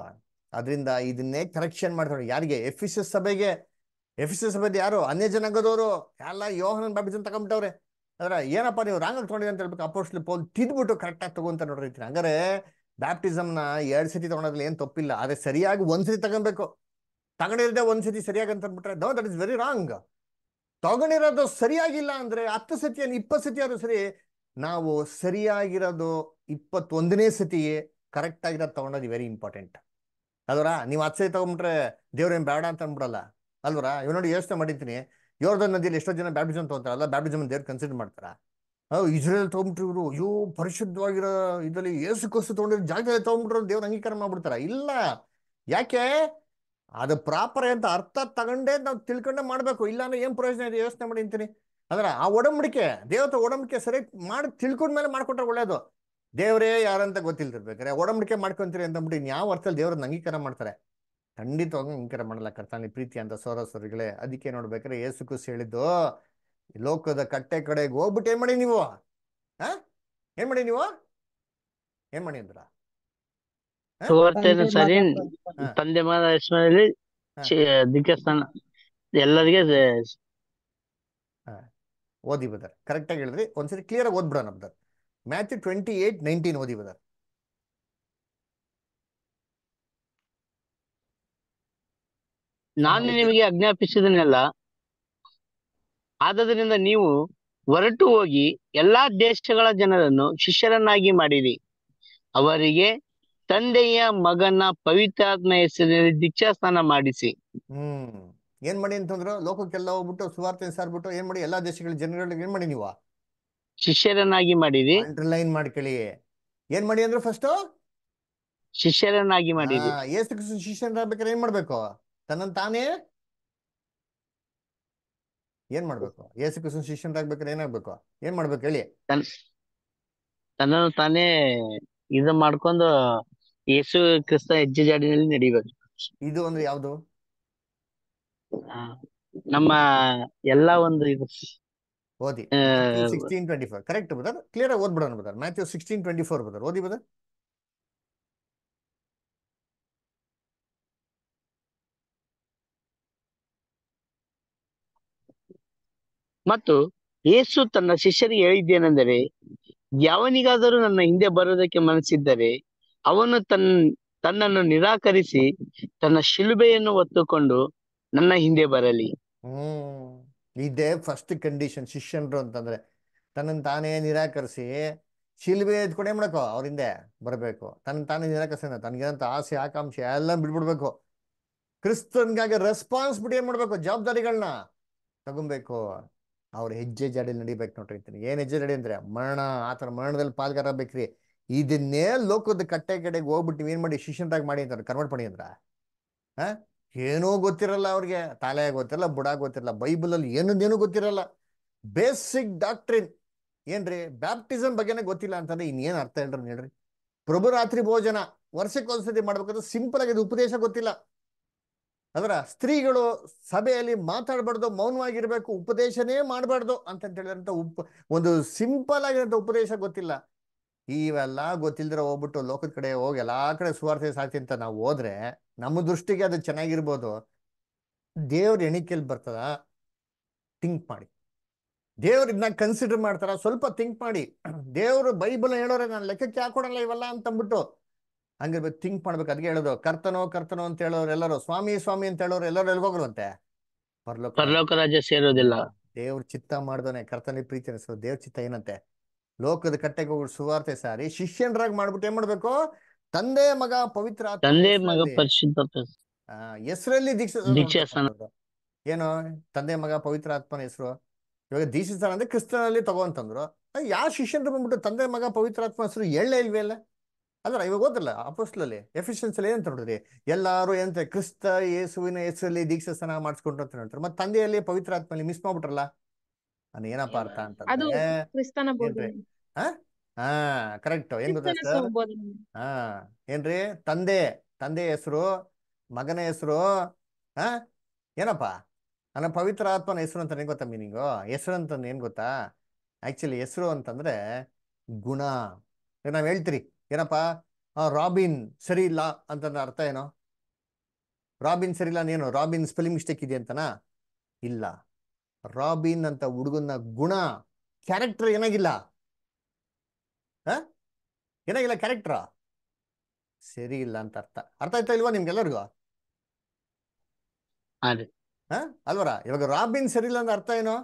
ಅದರಿಂದ ಇದನ್ನೇ ಕರೆಕ್ಷನ್ ಮಾಡ್ತಾರೆ ಯಾರಿಗೆ ಎಫಿಸ್ ಸಭೆಗೆ ಎಸ್ ಸಭೆದ ಯಾರು ಅನ್ಯ ಜನಾಂಗದವರು ಎಲ್ಲ ಯೋಹನ ಅಂತ ತಗೊಂಬಿಟ್ಟವ್ರೆ ಅದ್ರ ಏನಪ್ಪ ನೀವು ರಾಂಗ್ ತಗೊಂಡಿದ್ದ ಅಂತ ಹೇಳ್ಬೇಕು ಅಪೋಸ್ಟ್ಲಿ ಪೋಲ್ ತಿದ್ಬಿಟ್ಟು ಕರೆಕ್ಟಾಗಿ ತಗೊಂತ ನೋಡ್ರಿ ಹಂಗಾರೆ ಬ್ಯಾಪ್ಟಿಸಮ್ನ ಎರಡ್ ಸತಿ ತಗೊಂಡೋದ್ರಲ್ಲಿ ಏನು ತಪ್ಪಿಲ್ಲ ಆದರೆ ಸರಿಯಾಗಿ ಒಂದ್ಸತಿ ತಗೊಬೇಕು ತಗೊಂಡಿರದೆ ಒಂದ್ಸತಿ ಸರಿಯಾಗಿ ಅಂತ ಅಂದ್ಬಿಟ್ರೆ no that is very wrong ತಗೊಂಡಿರೋದು ಸರಿಯಾಗಿಲ್ಲ ಅಂದ್ರೆ ಹತ್ತು ಸತಿ ಇಪ್ಪತ್ತು ಸತಿ ಆದ್ರೂ ಸರಿ ನಾವು ಸರಿಯಾಗಿರೋದು ಇಪ್ಪತ್ತೊಂದನೇ ಸತಿ ಕರೆಕ್ಟ್ ಆಗಿರೋದು ತಗೊಂಡೋದು ವೆರಿ ಇಂಪಾರ್ಟೆಂಟ್ ಅಲ್ವರಾ ನೀವು ಹತ್ತು ಸತಿ ತಗೊಂಡ್ಬಿಟ್ರೆ ದೇವ್ರೇನ್ ಬೇಡ ಅಂತ ಅಂದ್ಬಿಡಲ್ಲ ಅಲ್ವರ ಇವ್ ನೋಡಿ ಯೋಚನೆ ಮಾಡಿದ್ದೀನಿ ಯೋರ್ದ ನದಿಯಲ್ಲಿ ಎಷ್ಟೋ ಜನ ಬ್ಯಾಪ್ಟಿಸಮ್ ತಗೋತಾರಲ್ಲ ಬ್ಯಾಪ್ಟಿಸಮ್ ದೇವ್ರು ಕನ್ಸಿಡರ್ ಮಾಡ್ತಾರಾ ಇಸ್ರೇಲ್ ತಗೊಂಡ್ಬಿಟ್ರು ಇವರು ಅಯ್ಯೋ ಪರಿಶುದ್ಧವಾಗಿರೋ ಇದರಲ್ಲಿ ಏಸು ಕಸು ತಗೊಂಡಿರೋ ಜಾಗದಲ್ಲಿ ತಗೊಂಡ್ಬಿಟ್ರು ದೇವ್ರ ಅಂಗೀಕಾರ ಮಾಡ್ಬಿಡ್ತಾರ ಇಲ್ಲ ಯಾಕೆ ಅದು ಪ್ರಾಪರ್ ಅಂತ ಅರ್ಥ ತಗೊಂಡೇ ನಾವು ತಿಳ್ಕೊಂಡೇ ಮಾಡಬೇಕು ಇಲ್ಲ ಅಂದ್ರೆ ಏನು ಪ್ರಯೋಜನ ಇದೆ ಯೋಚನೆ ಮಾಡಿ ಅಂತೀನಿ ಅಂದ್ರೆ ಆ ಒಡಂಬಡಿಕೆ ದೇವತೆ ಒಡಂಬಡಿಕೆ ಸರಿ ಮಾಡಿ ತಿಳ್ಕೊಂಡ್ಮೇಲೆ ಮಾಡ್ಕೊಟ್ರೆ ಒಳ್ಳೇದು ದೇವರೇ ಯಾರಂತ ಗೊತ್ತಿಲ್ದಿರ್ಬೇಕಾರೆ ಒಡಂಬಡಿಕೆ ಮಾಡ್ಕೊಂತೀರಿ ಅಂತ ಅಂದ್ಬಿಟ್ಟು ಯಾವ ಅರ್ಥದಲ್ಲಿ ದೇವ್ರನ್ನ ಅಂಗೀಕಾರ ಮಾಡ್ತಾರೆ ಖಂಡಿತವಾಗ ಅಂಗೀಕಾರ ಮಾಡಲ್ಲ ಕರ್ತಾನೆ ಪ್ರೀತಿ ಅಂತ ಸೋರ ಸೋರಿಗಳೇ ಅದಕ್ಕೆ ನೋಡ್ಬೇಕಾರೆ ಏಸು ಹೇಳಿದ್ದು ಲೋಕದ ಕಟ್ಟೆ ಕಡೆಗೆ ಹೋಗ್ಬಿಟ್ಟು ಏನ್ ಮಾಡಿ ನೀವು ಹ ಏನ್ ಮಾಡಿ ನೀವು ಏನ್ ಮಾಡಿ ಅಂದ್ರ
ಸರಿ ತಂದೆ ಮಾದ ಹೆಸರಲ್ಲಿ ದಿಕ್ಕಸ್ಥಾನ ಎಲ್ಲರಿಗೆ ಓದಿ
ಬದರ್ ಕರೆಕ್ಟ್ ಆಗಿ ಹೇಳಿದ್ರಿ ಒಂದ್ಸರಿ ಕ್ಲಿಯರ್ ಆಗಿ ಓದ್ಬಿಡೋಣ brother Matthew twenty eight nineteen ಓದಿ ಬದರ್
ನಾನು ನಿಮಗೆ ಆಜ್ಞಾಪಿಸಿದನೆಲ್ಲ ಆದ್ದರಿಂದ ನೀವು ಹೊರಟು ಹೋಗಿ ಎಲ್ಲಾ ದೇಶಗಳ ಜನರನ್ನು ಶಿಷ್ಯರನ್ನಾಗಿ ಮಾಡಿರಿ ಅವರಿಗೆ ತಂದೆಯ ಮಗನ ಪವಿತ್ರಾತ್ಮ ಹೆಸರಿನಲ್ಲಿ ದೀಕ್ಷಾ ಸ್ನಾನ ಮಾಡಿಸಿ ಹ್ಮ್
ಏನ್ ಮಾಡಿ ಅಂತಂದ್ರು ಲೋಕಕ್ಕೆಲ್ಲ ಹೋಗ್ಬಿಟ್ಟು ಸುವಾರ್ತೆ ಸಾರ್ಬಿಟ್ಟು ಏನ್ ಮಾಡಿ ಎಲ್ಲಾ ದೇಶಗಳ ಜನಗಳಿಗೆ ಏನ್ ಮಾಡಿ ನೀವು ಶಿಷ್ಯರನ್ನಾಗಿ ಮಾಡಿರಿ ಅಂಡರ್ಲೈನ್ ಮಾಡ್ಕೊಳ್ಳಿ ಏನ್ ಮಾಡಿ ಅಂದ್ರೆ ಫಸ್ಟ್
ಶಿಷ್ಯರನ್ನಾಗಿ ಮಾಡಿರಿ
ಏಸು ಏನ್ ಮಾಡ್ಬೇಕು ತನ್ನ ತಾನೇ ಏನ್ ಮಾಡ್ಬೇಕು ಯೇಸು ಕ್ರಿಸ್ತನ ಶಿಷ್ಯನಾಗ್ಬೇಕಾದ್ರೆ ಏನಾಗ್ಬೇಕು
ಏನ್ ಮಾಡ್ಬೇಕು ಹೇಳಿ ತನ್ನ ತಾನೇ ಇದ ಮಾಡ್ಕೊಂಡು ಯೇಸು ಕ್ರಿಸ್ತ ಹೆಜ್ಜೆ ಜಾಡಿನಲ್ಲಿ ನಡಿಬೇಕು ಇದು ಅಂದ್ರೆ ಯಾವ್ದು ನಮ್ಮ ಎಲ್ಲಾ ಒಂದು ಇದು ಓದಿ
sixteen twenty four correct brother clear ಓದ್ಬಿಡೋಣ brother Matthew sixteen twenty four brother ಓದಿ ಬದರ್
ಮತ್ತು ಯೇಸು ತನ್ನ ಶಿಷ್ಯರಿಗೆ ಹೇಳಿದ್ದೇನೆಂದರೆ ಯಾವನಿಗಾದರೂ ನನ್ನ ಹಿಂದೆ ಬರೋದಕ್ಕೆ ಮನಸ್ಸಿದ್ದರೆ ಅವನು ತನ್ನ ತನ್ನನ್ನು ನಿರಾಕರಿಸಿ ತನ್ನ ಶಿಲುಬೆಯನ್ನು ಒತ್ತುಕೊಂಡು ನನ್ನ ಹಿಂದೆ ಬರಲಿ
ಹ್ಮ್ ಇದೇ ಫಸ್ಟ್ ಕಂಡೀಷನ್ ಶಿಷ್ಯನ್ರು ಅಂತಂದ್ರೆ ತನ್ನ ತಾನೇ ನಿರಾಕರಿಸಿ ಶಿಲ್ಬೆ ಎತ್ಕೊಂಡೇ ಏನ್ ಅವ್ರ ಹಿಂದೆ ಬರಬೇಕು ತನ್ನ ತಾನೇ ನಿರಾಕರಿಸ ತನಗೇನಂತ ಆಸೆ ಆಕಾಂಕ್ಷೆ ಎಲ್ಲ ಬಿಡ್ಬಿಡ್ಬೇಕು ಕ್ರಿಸ್ತನ್ಗಾಗಿ ರೆಸ್ಪಾನ್ಸಿಬಿಲಿಟಿ ಏನ್ ಮಾಡ್ಬೇಕು ಜವಾಬ್ದಾರಿಗಳನ್ನ ತಗೊಬೇಕು ಅವ್ರ ಹೆಜ್ಜೆ ಜಾಡಿಯಲ್ಲಿ ನಡಿಬೇಕು ನೋಡ್ರಿ ಅಂತೀನಿ ಏನು ಹೆಜ್ಜೆ ಜಾಡಿ ಅಂದ್ರೆ ಮರಣ ಆ ಥರ ಮರಣದಲ್ಲಿ ಪಾಲ್ಗಾರ ಬೇಕ್ರಿ ಇದನ್ನೇ ಲೋಕದ ಕಟ್ಟೆ ಕಡೆಗೆ ಹೋಗ್ಬಿಟ್ಟು ಏನು ಮಾಡಿ ಶಿಷ್ಯನ್ದಾಗ ಮಾಡಿ ಅಂತ ಕನ್ವರ್ಟ್ ಮಾಡಿ ಅಂದ್ರ ಹಾ ಏನೂ ಗೊತ್ತಿರಲ್ಲ ಅವ್ರಿಗೆ ತಾಲೆ ಗೊತ್ತಿರಲ್ಲ ಬುಡ ಗೊತ್ತಿರಲ್ಲ ಬೈಬಲಲ್ಲಿ ಏನೊಂದೇನು ಗೊತ್ತಿರಲ್ಲ ಬೇಸಿಕ್ ಡಾಕ್ಟ್ರಿನ್ ಏನ್ರಿ ಬ್ಯಾಪ್ಟಿಸಮ್ ಬಗ್ಗೆನೇ ಗೊತ್ತಿಲ್ಲ ಅಂತಂದ್ರೆ ಇನ್ನೇನು ಅರ್ಥ ಹೇಳ್ರಿ ಹೇಳ್ರಿ ಪ್ರಭು ರಾತ್ರಿ ಭೋಜನ ವರ್ಷಕ್ಕೊಂದ್ಸತಿ ಮಾಡ್ಬೇಕಂದ್ರೆ ಸಿಂಪಲ್ ಆಗಿ ಉಪದೇಶ ಗೊತ್ತಿಲ್ಲ ಅದರ ಸ್ತ್ರೀಗಳು ಸಭೆಯಲ್ಲಿ ಮಾತಾಡಬಾರ್ದು ಮೌನವಾಗಿರ್ಬೇಕು ಉಪದೇಶನೇ ಮಾಡಬಾರ್ದು ಅಂತ ಹೇಳಿದಂತ ಉಪ ಒಂದು ಸಿಂಪಲ್ ಆಗಿರೋಂಥ ಉಪದೇಶ ಗೊತ್ತಿಲ್ಲ ಇವೆಲ್ಲ ಗೊತ್ತಿಲ್ಲದ್ರೆ ಹೋಗ್ಬಿಟ್ಟು ಲೋಕದ ಕಡೆ ಹೋಗಿ ಎಲ್ಲ ಕಡೆ ಸುವಾರ್ತೆ ಸಾಕ್ತಿ ಅಂತ ನಾವು ಹೋದ್ರೆ ನಮ್ಮ ದೃಷ್ಟಿಗೆ ಅದು ಚೆನ್ನಾಗಿರ್ಬೋದು ದೇವ್ರ ಎಣಿಕೆಯಲ್ಲಿ ಬರ್ತದ ಥಿಂಕ್ ಮಾಡಿ ದೇವ್ರ ಇದನ್ನ ಕನ್ಸಿಡರ್ ಮಾಡ್ತಾರ ಸ್ವಲ್ಪ ಥಿಂಕ್ ಮಾಡಿ ದೇವ್ರು ಬೈಬಲ್ ಹೇಳೋರೆ ನಾನು ಲೆಕ್ಕಕ್ಕೆ ಹಾಕೊಡಲ್ಲ ಇವೆಲ್ಲ ಅಂತಂದ್ಬಿಟ್ಟು ಹಂಗಿರ್ಬೇಕು ಥಿಂಕ್ ಮಾಡ್ಬೇಕು ಅದಕ್ಕೆ ಹೇಳೋದು ಕರ್ತನೋ ಕರ್ತನೋ ಅಂತ ಹೇಳೋರು ಎಲ್ಲರೂ ಸ್ವಾಮಿ ಸ್ವಾಮಿ ಅಂತ ಹೇಳೋರು ಎಲ್ಲರೂ ಎಲ್ಲಿ ಪರಲೋಕ ಪರಲೋಕ
ರಾಜ್ಯ ಸೇರೋದಿಲ್ಲ
ದೇವ್ರ ಚಿತ್ತ ಮಾಡ್ದೋನೆ ಕರ್ತನ ಪ್ರೀತಿ ಅನಿಸೋ ದೇವ್ರ ಚಿತ್ತ ಏನಂತೆ ಲೋಕದ ಕಟ್ಟೆಗೆ ಹೋಗಿ ಸುವಾರ್ತೆ ಸಾರಿ ಶಿಷ್ಯನರಾಗಿ ಮಾಡ್ಬಿಟ್ಟು ಏನ್ ಮಾಡ್ಬೇಕು ತಂದೆ ಮಗ ಪವಿತ್ರ ತಂದೆ ಮಗ
ಪರಿಶುದ್ಧ
ಹೆಸರಲ್ಲಿ ದೀಕ್ಷೆ ಏನು ತಂದೆ ಮಗ ಪವಿತ್ರ ಆತ್ಮನ ಹೆಸರು ಇವಾಗ ದೀಕ್ಷಿಸ್ತಾನ ಅಂದ್ರೆ ಕ್ರಿಸ್ತನಲ್ಲಿ ತಗೋ ಅಂತಂದ್ರು ಯಾವ ಶಿಷ್ಯನ್ರು ಬಂದ್ಬಿಟ್ಟು ತಂದೆ ಮಗ ಆತ್ಮ ಹೆಸರು ಎಳ್ಳೆ ಇಲ್ವೇ ಅಲ್ಲ ಅಲ್ಲ ಇವಾಗ ಓದ್ರಲ್ಲ ಅಪೋಸ್ಲಲ್ಲಿ ಅಲ್ಲಿ ಏನಂತ ನೋಡಿದ್ರಿ ಎಲ್ಲಾರು ಎಂತ ಕ್ರಿಸ್ತ ಯೇಸುವಿನ ಹೆಸರಲ್ಲಿ ದೀಕ್ಷಾ ಸ್ನಾನ ಮಾಡಿಸ್ಕೊಂಡ್ರು ಅಂತ ಹೇಳ್ತಾರೆ ಮತ್ತೆ ತಂದೆಯಲ್ಲಿ ಪವಿತ್ರ ಆತ್ಮಲ್ಲಿ ಮಿಸ್ ಮಾಡ್ಬಿಟ್ರಲ್ಲ ಅದು ಏನಪ್ಪ ಅರ್ಥ ಅಂತ ಹಾ ಕರೆಕ್ಟ್ ಏನ್ ಗೊತ್ತಾ ಹಾ ಏನ್ರಿ ತಂದೆ ತಂದೆ ಹೆಸರು ಮಗನ ಹೆಸರು ಹಾ ಏನಪ್ಪ ನನ್ನ ಪವಿತ್ರ ಆತ್ಮನ ಹೆಸರು ಅಂತ ಏನ್ ಗೊತ್ತಾ ಮೀನಿಂಗು ಹೆಸರು ಅಂತ ಏನ್ ಗೊತ್ತಾ ಆಕ್ಚುಲಿ ಹೆಸರು ಅಂತಂದ್ರೆ ಗುಣ ನಾವ್ ಹೇಳ್ತಿರಿ ಏನಪ್ಪ ರಾಬಿನ್ ಸರಿ ಇಲ್ಲ ಅಂತ ಅರ್ಥ ಏನೋ ರಾಬಿನ್ ಸರಿ ಇಲ್ಲ ಏನು ರಾಬಿನ್ ಸ್ಪೆಲ್ಲಿಂಗ್ ಮಿಸ್ಟೇಕ್ ಇದೆ ಅಂತನಾ ಇಲ್ಲ ರಾಬಿನ್ ಅಂತ ಹುಡುಗನ ಗುಣ ಕ್ಯಾರೆಕ್ಟರ್ ಏನಾಗಿಲ್ಲ ಹ ಏನಾಗಿಲ್ಲ ಕ್ಯಾರೆಕ್ಟರ್ ಸರಿ ಇಲ್ಲ ಅಂತ ಅರ್ಥ ಅರ್ಥ ಆಯ್ತಾ ಇಲ್ವಾ ನಿಮ್ಗೆಲ್ಲರಿಗೂ ಹ ಅಲ್ವರ ಇವಾಗ ರಾಬಿನ್ ಸರಿ ಇಲ್ಲ ಅಂದ್ರೆ ಅರ್ಥ ಏನೋ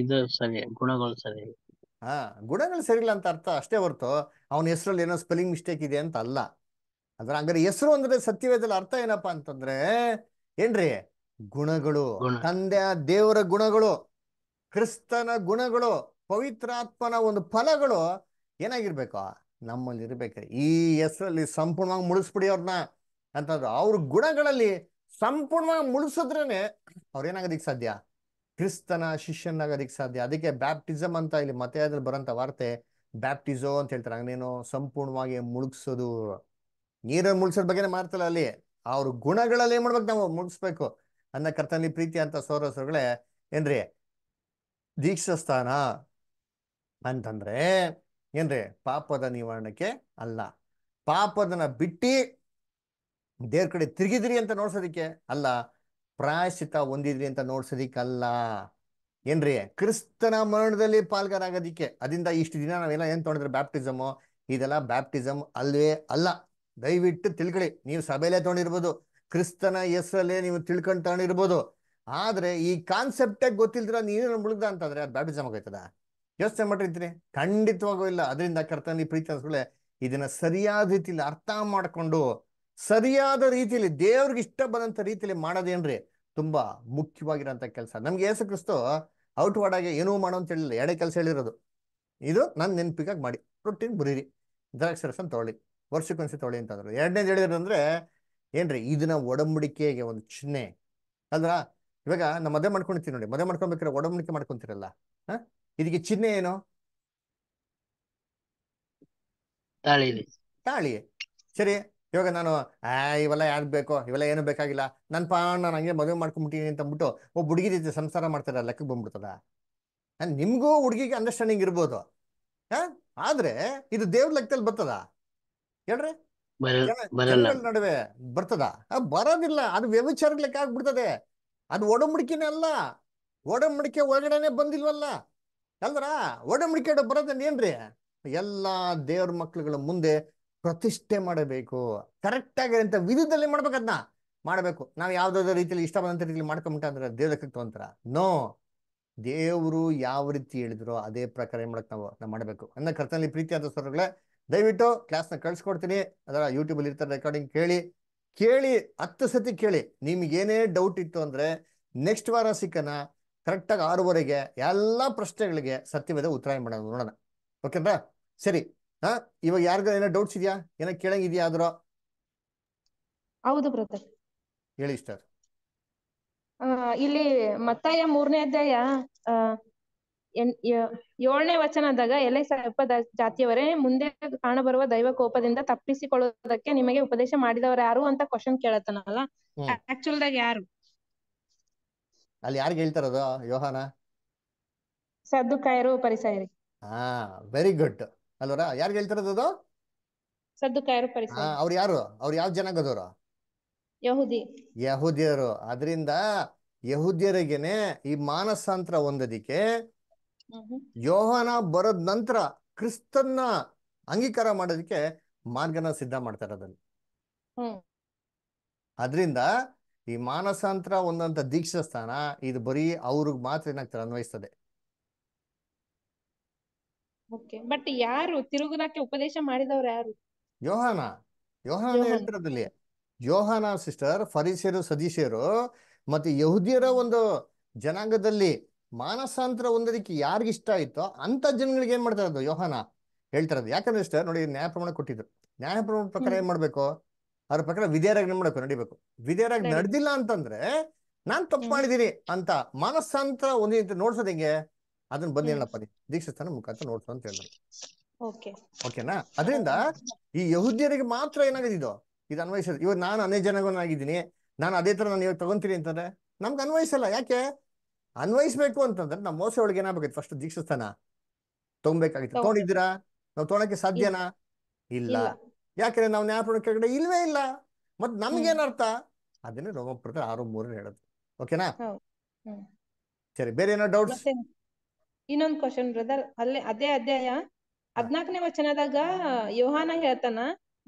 ಇದು ಸರಿ ಗುಣಗಳು ಸರಿ
ಹಾ ಗುಣಗಳು ಇಲ್ಲ ಅಂತ ಅರ್ಥ ಅಷ್ಟೇ ಹೊರತು ಅವನ ಹೆಸರಲ್ಲಿ ಏನೋ ಸ್ಪೆಲ್ಲಿಂಗ್ ಮಿಸ್ಟೇಕ್ ಇದೆ ಅಂತ ಅಲ್ಲ ಅದ್ರ ಹಂಗಾರೆ ಹೆಸರು ಅಂದ್ರೆ ಸತ್ಯವೇದದಲ್ಲಿ ಅರ್ಥ ಏನಪ್ಪಾ ಅಂತಂದ್ರೆ ಏನ್ರಿ ಗುಣಗಳು ತಂದೆ ದೇವರ ಗುಣಗಳು ಕ್ರಿಸ್ತನ ಗುಣಗಳು ಪವಿತ್ರಾತ್ಮನ ಒಂದು ಫಲಗಳು ಏನಾಗಿರ್ಬೇಕು ನಮ್ಮಲ್ಲಿ ಇರ್ಬೇಕ್ರಿ ಈ ಹೆಸರಲ್ಲಿ ಸಂಪೂರ್ಣವಾಗಿ ಮುಳುಸ್ಬಿಡಿ ಅವ್ರನ್ನ ಅಂತಂದ್ರು ಅವ್ರ ಗುಣಗಳಲ್ಲಿ ಸಂಪೂರ್ಣವಾಗಿ ಮುಳುಸಿದ್ರೇನೆ ಅವ್ರ ಏನಾಗೋದಿಕ್ ಸಾಧ್ಯ ಕ್ರಿಸ್ತನ ಶಿಷ್ಯನಾಗೋದಿಕ್ ಸಾಧ್ಯ ಅದಕ್ಕೆ ಬ್ಯಾಪ್ಟಿಸಮ್ ಅಂತ ಇಲ್ಲಿ ಮತ್ತೆ ಅದ್ರಲ್ಲಿ ಬರೋಂಥ ವಾರ್ತೆ ಬ್ಯಾಪ್ಟಿಸೋ ಅಂತ ಹೇಳ್ತಾರೆ ಹಂಗೇನೋ ಸಂಪೂರ್ಣವಾಗಿ ಮುಳುಗಿಸೋದು ನೀರನ್ನು ಮುಳುಗಿಸೋದ್ ಬಗ್ಗೆನೇ ಮಾಡ್ತಲ್ಲ ಅಲ್ಲಿ ಅವ್ರ ಗುಣಗಳಲ್ಲಿ ಏನು ಮಾಡ್ಬೇಕು ನಾವು ಮುಳುಗಿಸ್ಬೇಕು ಅನ್ನ ಕರ್ತನಲ್ಲಿ ಪ್ರೀತಿ ಅಂತ ಸೋರಸರುಗಳೇ ಏನ್ರಿ ದೀಕ್ಷಸ್ಥಾನ ಅಂತಂದ್ರೆ ಏನ್ರಿ ಪಾಪದ ನಿವಾರಣಕ್ಕೆ ಅಲ್ಲ ಪಾಪದನ್ನ ಬಿಟ್ಟಿ ದೇವ್ರ ಕಡೆ ತಿರುಗಿದಿರಿ ಅಂತ ನೋಡ್ಸೋದಿಕ್ಕೆ ಅಲ್ಲ ಪ್ರಾಯಶ್ಚಿತ ಹೊಂದಿದ್ರಿ ಅಂತ ನೋಡ್ಸೋದಿಕ್ಕಲ್ಲ ಏನ್ರಿ ಕ್ರಿಸ್ತನ ಮರಣದಲ್ಲಿ ಪಾಲ್ಗಾರಾಗೋದಿಕ್ಕೆ ಅದರಿಂದ ಇಷ್ಟು ದಿನ ನಾವೆಲ್ಲ ಏನು ತೊಗೊಂಡಿದ್ರು ಬ್ಯಾಪ್ಟಿಸಮು ಇದೆಲ್ಲ ಬ್ಯಾಪ್ಟಿಸಮ್ ಅಲ್ವೇ ಅಲ್ಲ ದಯವಿಟ್ಟು ತಿಳ್ಕೊಳ್ಳಿ ನೀವು ಸಭೆಯಲ್ಲೇ ತೊಗೊಂಡಿರ್ಬೋದು ಕ್ರಿಸ್ತನ ಹೆಸರಲ್ಲೇ ನೀವು ತಿಳ್ಕೊಂಡು ತಗೊಂಡಿರ್ಬೋದು ಆದರೆ ಈ ಕಾನ್ಸೆಪ್ಟೇ ಗೊತ್ತಿಲ್ದಿರ ನೀನು ಮುಳುಗ್ದ ಅಂತಂದ್ರೆ ಅದು ಬ್ಯಾಪ್ಟಿಸಮ್ ಆಗೈತದ ಯೋಚನೆ ಮಾಡಿರ್ತೀನಿ ಖಂಡಿತವಾಗೂ ಇಲ್ಲ ಅದರಿಂದ ಕರ್ತನ ಪ್ರೀತಿ ಅನ್ಸ್ಕೊಳ್ಳೆ ಇದನ್ನ ಸರಿಯಾದ ರೀತಿಯಲ್ಲಿ ಅರ್ಥ ಮಾಡಿಕೊಂಡು ಸರಿಯಾದ ರೀತಿಯಲ್ಲಿ ದೇವ್ರಿಗೆ ಇಷ್ಟ ಬಂದಂತ ರೀತಿಯಲ್ಲಿ ಮಾಡೋದೇನ್ರಿ ತುಂಬಾ ಮುಖ್ಯವಾಗಿರೋಂಥ ಕೆಲಸ ನಮ್ಗೆ ಏಸು ಕ್ರಿಸ್ತು ಔಟ್ವರ್ಡ್ ಆಗಿ ಏನೂ ಮಾಡೋ ಅಂತ ಹೇಳಿಲ್ಲ ಎಡೆ ಕೆಲಸ ಹೇಳಿರೋದು ಇದು ನನ್ನ ನೆನಪಿಗಾಗಿ ಮಾಡಿ ರೊಟ್ಟಿನ ಬುರಿರಿ ದ್ರಾಕ್ಷರಸನ್ ತೊಗೊಳ್ಳಿ ವರ್ಷಕ್ಕೊಂದ್ಸತಿ ತೊಳಿ ಅಂತಂದ್ರು ಎರಡನೇದು ಹೇಳಿದ್ರಂದ್ರೆ ಏನ್ರಿ ಇದನ್ನ ಒಡಂಬಡಿಕೆಗೆ ಒಂದು ಚಿಹ್ನೆ ಅಲ್ರ ಇವಾಗ ನಾವು ಮದುವೆ ಮಾಡ್ಕೊಂಡಿರ್ತೀವಿ ನೋಡಿ ಮದ್ವೆ ಮಾಡ್ಕೊಬೇಕಾದ್ರೆ ಒಡಂಬಡಿಕೆ ಮಾಡ್ಕೊಂತೀರಲ್ಲ ಹ ಇದಕ್ಕೆ ಚಿಹ್ನೆ ಏನು ತಾಳಿ ಸರಿ ಇವಾಗ ನಾನು ಆ ಇವೆಲ್ಲ ಯಾರು ಬೇಕೋ ಇವೆಲ್ಲ ಏನು ಬೇಕಾಗಿಲ್ಲ ನನ್ನ ಪಾ ನಾನು ಹಂಗೆ ಮದುವೆ ಮಾಡ್ಕೊಂಬಿಟ್ಟಿನಿ ಅಂತ ಅಂದ್ಬಿಟ್ಟು ಒಬ್ಬ ಹುಡುಗಿ ರೀತಿ ಸಂಸಾರ ಮಾಡ್ತಾರೆ ಲೆಕ್ಕಕ್ಕೆ ಬಂದ್ಬಿಡ್ತದ ನಿಮಗೂ ಹುಡುಗಿಗೆ ಅಂಡರ್ಸ್ಟ್ಯಾಂಡಿಂಗ್ ಇರ್ಬೋದು ಆದ್ರೆ ಆದ್ರೆ ಇದು ದೇವ್ರ ಲೆಕ್ಕದಲ್ಲಿ ಬರ್ತದ ಹೇಳ್ರಿ ನಡುವೆ ಬರ್ತದ ಬರೋದಿಲ್ಲ ಅದು ವ್ಯವಚಾರ ಲೆಕ್ಕ ಆಗ್ಬಿಡ್ತದೆ ಅದು ಒಡಂಬಡಿಕೆನೇ ಅಲ್ಲ ಒಡಂಬಡಿಕೆ ಒಳಗಡೆನೆ ಬಂದಿಲ್ವಲ್ಲ ಅಲ್ದ್ರ ಒಡಂಬಡಿಕೆ ಬರೋದೇನ್ರಿ ಎಲ್ಲಾ ದೇವ್ರ ಮಕ್ಳುಗಳ ಮುಂದೆ ಪ್ರತಿಷ್ಠೆ ಮಾಡಬೇಕು ಕರೆಕ್ಟ್ ಆಗಿರೋಂಥ ವಿಧದಲ್ಲಿ ಮಾಡ್ಬೇಕು ಅದನ್ನ ಮಾಡಬೇಕು ನಾವು ಯಾವುದಾದ್ರೂ ರೀತಿಯಲ್ಲಿ ಇಷ್ಟ ಬಂದಂತ ರೀತಿಯಲ್ಲಿ ಮಾಡ್ಕೊಂಬಿಟ್ಟ ದೇವಕ್ಕೆ ತೊಂತರ ನೋ ದೇವರು ಯಾವ ರೀತಿ ಹೇಳಿದ್ರು ಅದೇ ಪ್ರಕಾರ ಏನ್ ಮಾಡಕ್ಕೆ ನಾವು ನಾವು ಮಾಡಬೇಕು ಅನ್ನ ಕರ್ತನಲ್ಲಿ ಪ್ರೀತಿಯಾದ ಸ್ವರಗಳೇ ದಯವಿಟ್ಟು ಕ್ಲಾಸ್ನ ಕಳ್ಸಿಕೊಡ್ತೀನಿ ಅದರ ಅಲ್ಲಿ ಇರ್ತಾರೆ ರೆಕಾರ್ಡಿಂಗ್ ಕೇಳಿ ಕೇಳಿ ಹತ್ತು ಸತಿ ಕೇಳಿ ಏನೇ ಡೌಟ್ ಇತ್ತು ಅಂದ್ರೆ ನೆಕ್ಸ್ಟ್ ವಾರ ಸಿಕ್ಕನ ಕರೆಕ್ಟಾಗಿ ಆರೂವರೆಗೆ ಎಲ್ಲ ಪ್ರಶ್ನೆಗಳಿಗೆ ಸತ್ಯವೇದ ಉತ್ತರಾಯ ಮಾಡೋಣ ನೋಡೋಣ ಓಕೆನಾ ಸರಿ ಹಾ ಇವಾಗ ಯಾರಿಗ ಏನೋ ಡೌಟ್ಸ್ ಇದೆಯಾ ಏನೋ ಕೇಳಂಗಿದ್ಯಾ ಆದ್ರೂ ಹೌದು ಬ್ರದರ್ ಹೇಳಿ ಸ್ಟಾರ್
ಇಲ್ಲಿ ಮತ್ತಾಯ ಮೂರನೇ ಅಧ್ಯಾಯ ಏಳನೇ ವಚನದಾಗ ಎಲೆ ಸರ್ಪ ಜಾತಿಯವರೇ ಮುಂದೆ ಕಾಣಬರುವ ದೈವ ಕೋಪದಿಂದ ತಪ್ಪಿಸಿಕೊಳ್ಳೋದಕ್ಕೆ ನಿಮಗೆ ಉಪದೇಶ ಮಾಡಿದವರು ಯಾರು ಅಂತ ಕ್ವಶನ್ ಕೇಳತ್ತನಲ್ಲ ದಾಗ ಯಾರು
ಅಲ್ಲಿ ಯಾರಿಗೆ ಹೇಳ್ತಾರದು ಯೋಹಾನ
ಕಾಯರು ಪರಿಸರಿ
ಹಾ ವೆರಿ ಗುಡ್ ಅಲ್ವರ ಯಾರು ಹೇಳ್ತಿರೋದು ಅದು ಅವ್ರು ಯಾರು ಅವ್ರು ಯಾವ ಜನಾಂಗದವರು ಯಹುದಿಯರು ಯಹೂದಿಯರು ಅದರಿಂದ ಯಹುದಿಯರಿಗೆನೆ ಈ ಮಾನಸಾಂತರ ಹೊಂದೋದಿಕ್ಕೆ ಯೋಹನ ಬರೋದ್ ನಂತರ ಕ್ರಿಸ್ತನ್ನ ಅಂಗೀಕಾರ ಮಾಡೋದಕ್ಕೆ ಮಾರ್ಗನ ಸಿದ್ಧ ಮಾಡ್ತಾರೆ ಅದನ್ನು ಅದರಿಂದ ಈ ಮಾನಸಾಂತರ ಒಂದಂತ ದೀಕ್ಷಾ ಸ್ಥಾನ ಇದು ಬರೀ ಅವ್ರಿಗೆ ಮಾತ್ರ ಏನಾಗ್ತಾರೆ ಅನ್ವಯಿಸ್ತದೆ
ಓಕೆ ಬಟ್ ಯಾರು ತಿರುಗುನಕ್ಕೆ ಉಪದೇಶ ಮಾಡಿದವರು ಯಾರು
ಯೋಹಾನ ಯೋಹಾನ ಯೋಹಾನ ಸಿಸ್ಟರ್ ಫರಿಸಿಯರು ಸದೀಶರು ಮತ್ತೆ ಯಹುದಿಯರ ಒಂದು ಜನಾಂಗದಲ್ಲಿ ಮಾನಸಾಂತರ ಹೊಂದೋದಕ್ಕೆ ಇಷ್ಟ ಆಯ್ತೋ ಅಂತ ಜನಗಳಿಗೆ ಏನ್ ಮಾಡ್ತಾರ ಯೋಹಾನ ಹೇಳ್ತಾ ಯಾಕಂದ್ರೆ ಸಿಸ್ಟರ್ ನೋಡಿ ನ್ಯಾಯ ಪ್ರಮಾಣ ಕೊಟ್ಟಿದ್ರು ನ್ಯಾಯ ಪ್ರಮಾಣ ಪ್ರಕಾರ ಏನ್ ಮಾಡ್ಬೇಕು ಅದ್ರ ಪ್ರಕಾರ ವಿಧೇಯರಾಗಿ ನಡ್ಬೇಕು ನಡಿಬೇಕು ವಿಧೇಯರಾಗಿ ನಡೆದಿಲ್ಲ ಅಂತಂದ್ರೆ ನಾನ್ ತಪ್ಪು ಮಾಡಿದೀನಿ ಅಂತ ಮಾನಸಾಂತರ ಹೊಂದಿದ ನೋಡ್ಸೋದ್ ಹೆಂಗೆ ಅದನ್ನ ಬಂದ್ ಏನಪ್ಪ ದೀಕ್ಷಾ ಮುಖಾಂತರ ನೋಡ್ತು ಅಂತ ಹೇಳಿದ್ರು ಓಕೆನಾ ಅದರಿಂದ ಈ ಯಹುದ್ಯರಿಗೆ ಮಾತ್ರ ಏನಾಗಿದೆ ಇದು ಇದು ಅನ್ವಯಿಸಲ್ಲ ಇವಾಗ ನಾನು ಅನೇಕ ಜನಗಳಾಗಿದ್ದೀನಿ ನಾನು ಅದೇ ತರ ನಾನು ಇವಾಗ ತಗೊಂತೀನಿ ಅಂತಂದ್ರೆ ನಮ್ಗೆ ಅನ್ವಯಿಸಲ್ಲ ಯಾಕೆ ಅನ್ವಯಿಸ್ಬೇಕು ಅಂತಂದ್ರೆ ನಮ್ಮ ಮೋಸ ಒಳಗೆ ಏನಾಗಬೇಕಾಗಿತ್ತು ಫಸ್ಟ್ ದೀಕ್ಷಸ್ಥಾನ ತಗೊಬೇಕಾಗಿತ್ತು ತಗೊಂಡಿದ್ದೀರಾ ನಾವು ತೊಗೊಳಕ್ಕೆ ಸಾಧ್ಯನಾ ಇಲ್ಲ ಯಾಕಂದ್ರೆ ನಾವು ನ್ಯಾಯಪೂರ್ಣ ಕೆಳಗಡೆ ಇಲ್ವೇ ಇಲ್ಲ ಮತ್ ನಮ್ಗೇನರ್ಥ ಅದನ್ನೇ ರೋಗ ಪ್ರಕಾರ ಆರು ಮೂರನೇ ಹೇಳೋದು ಓಕೆನಾ ಸರಿ ಬೇರೆ ಏನೋ ಡೌಟ್ಸ್
ಇನ್ನೊಂದ್ ಕ್ವಶನ್ ಬ್ರದರ್ ಅಲ್ಲೇ ಅದೇ ಅಧ್ಯಾಯ ಹದ್ನಾಲ್ಕನೇ ವಚನದಾಗ ಯೋಹಾನ ಹೇಳ್ತಾನ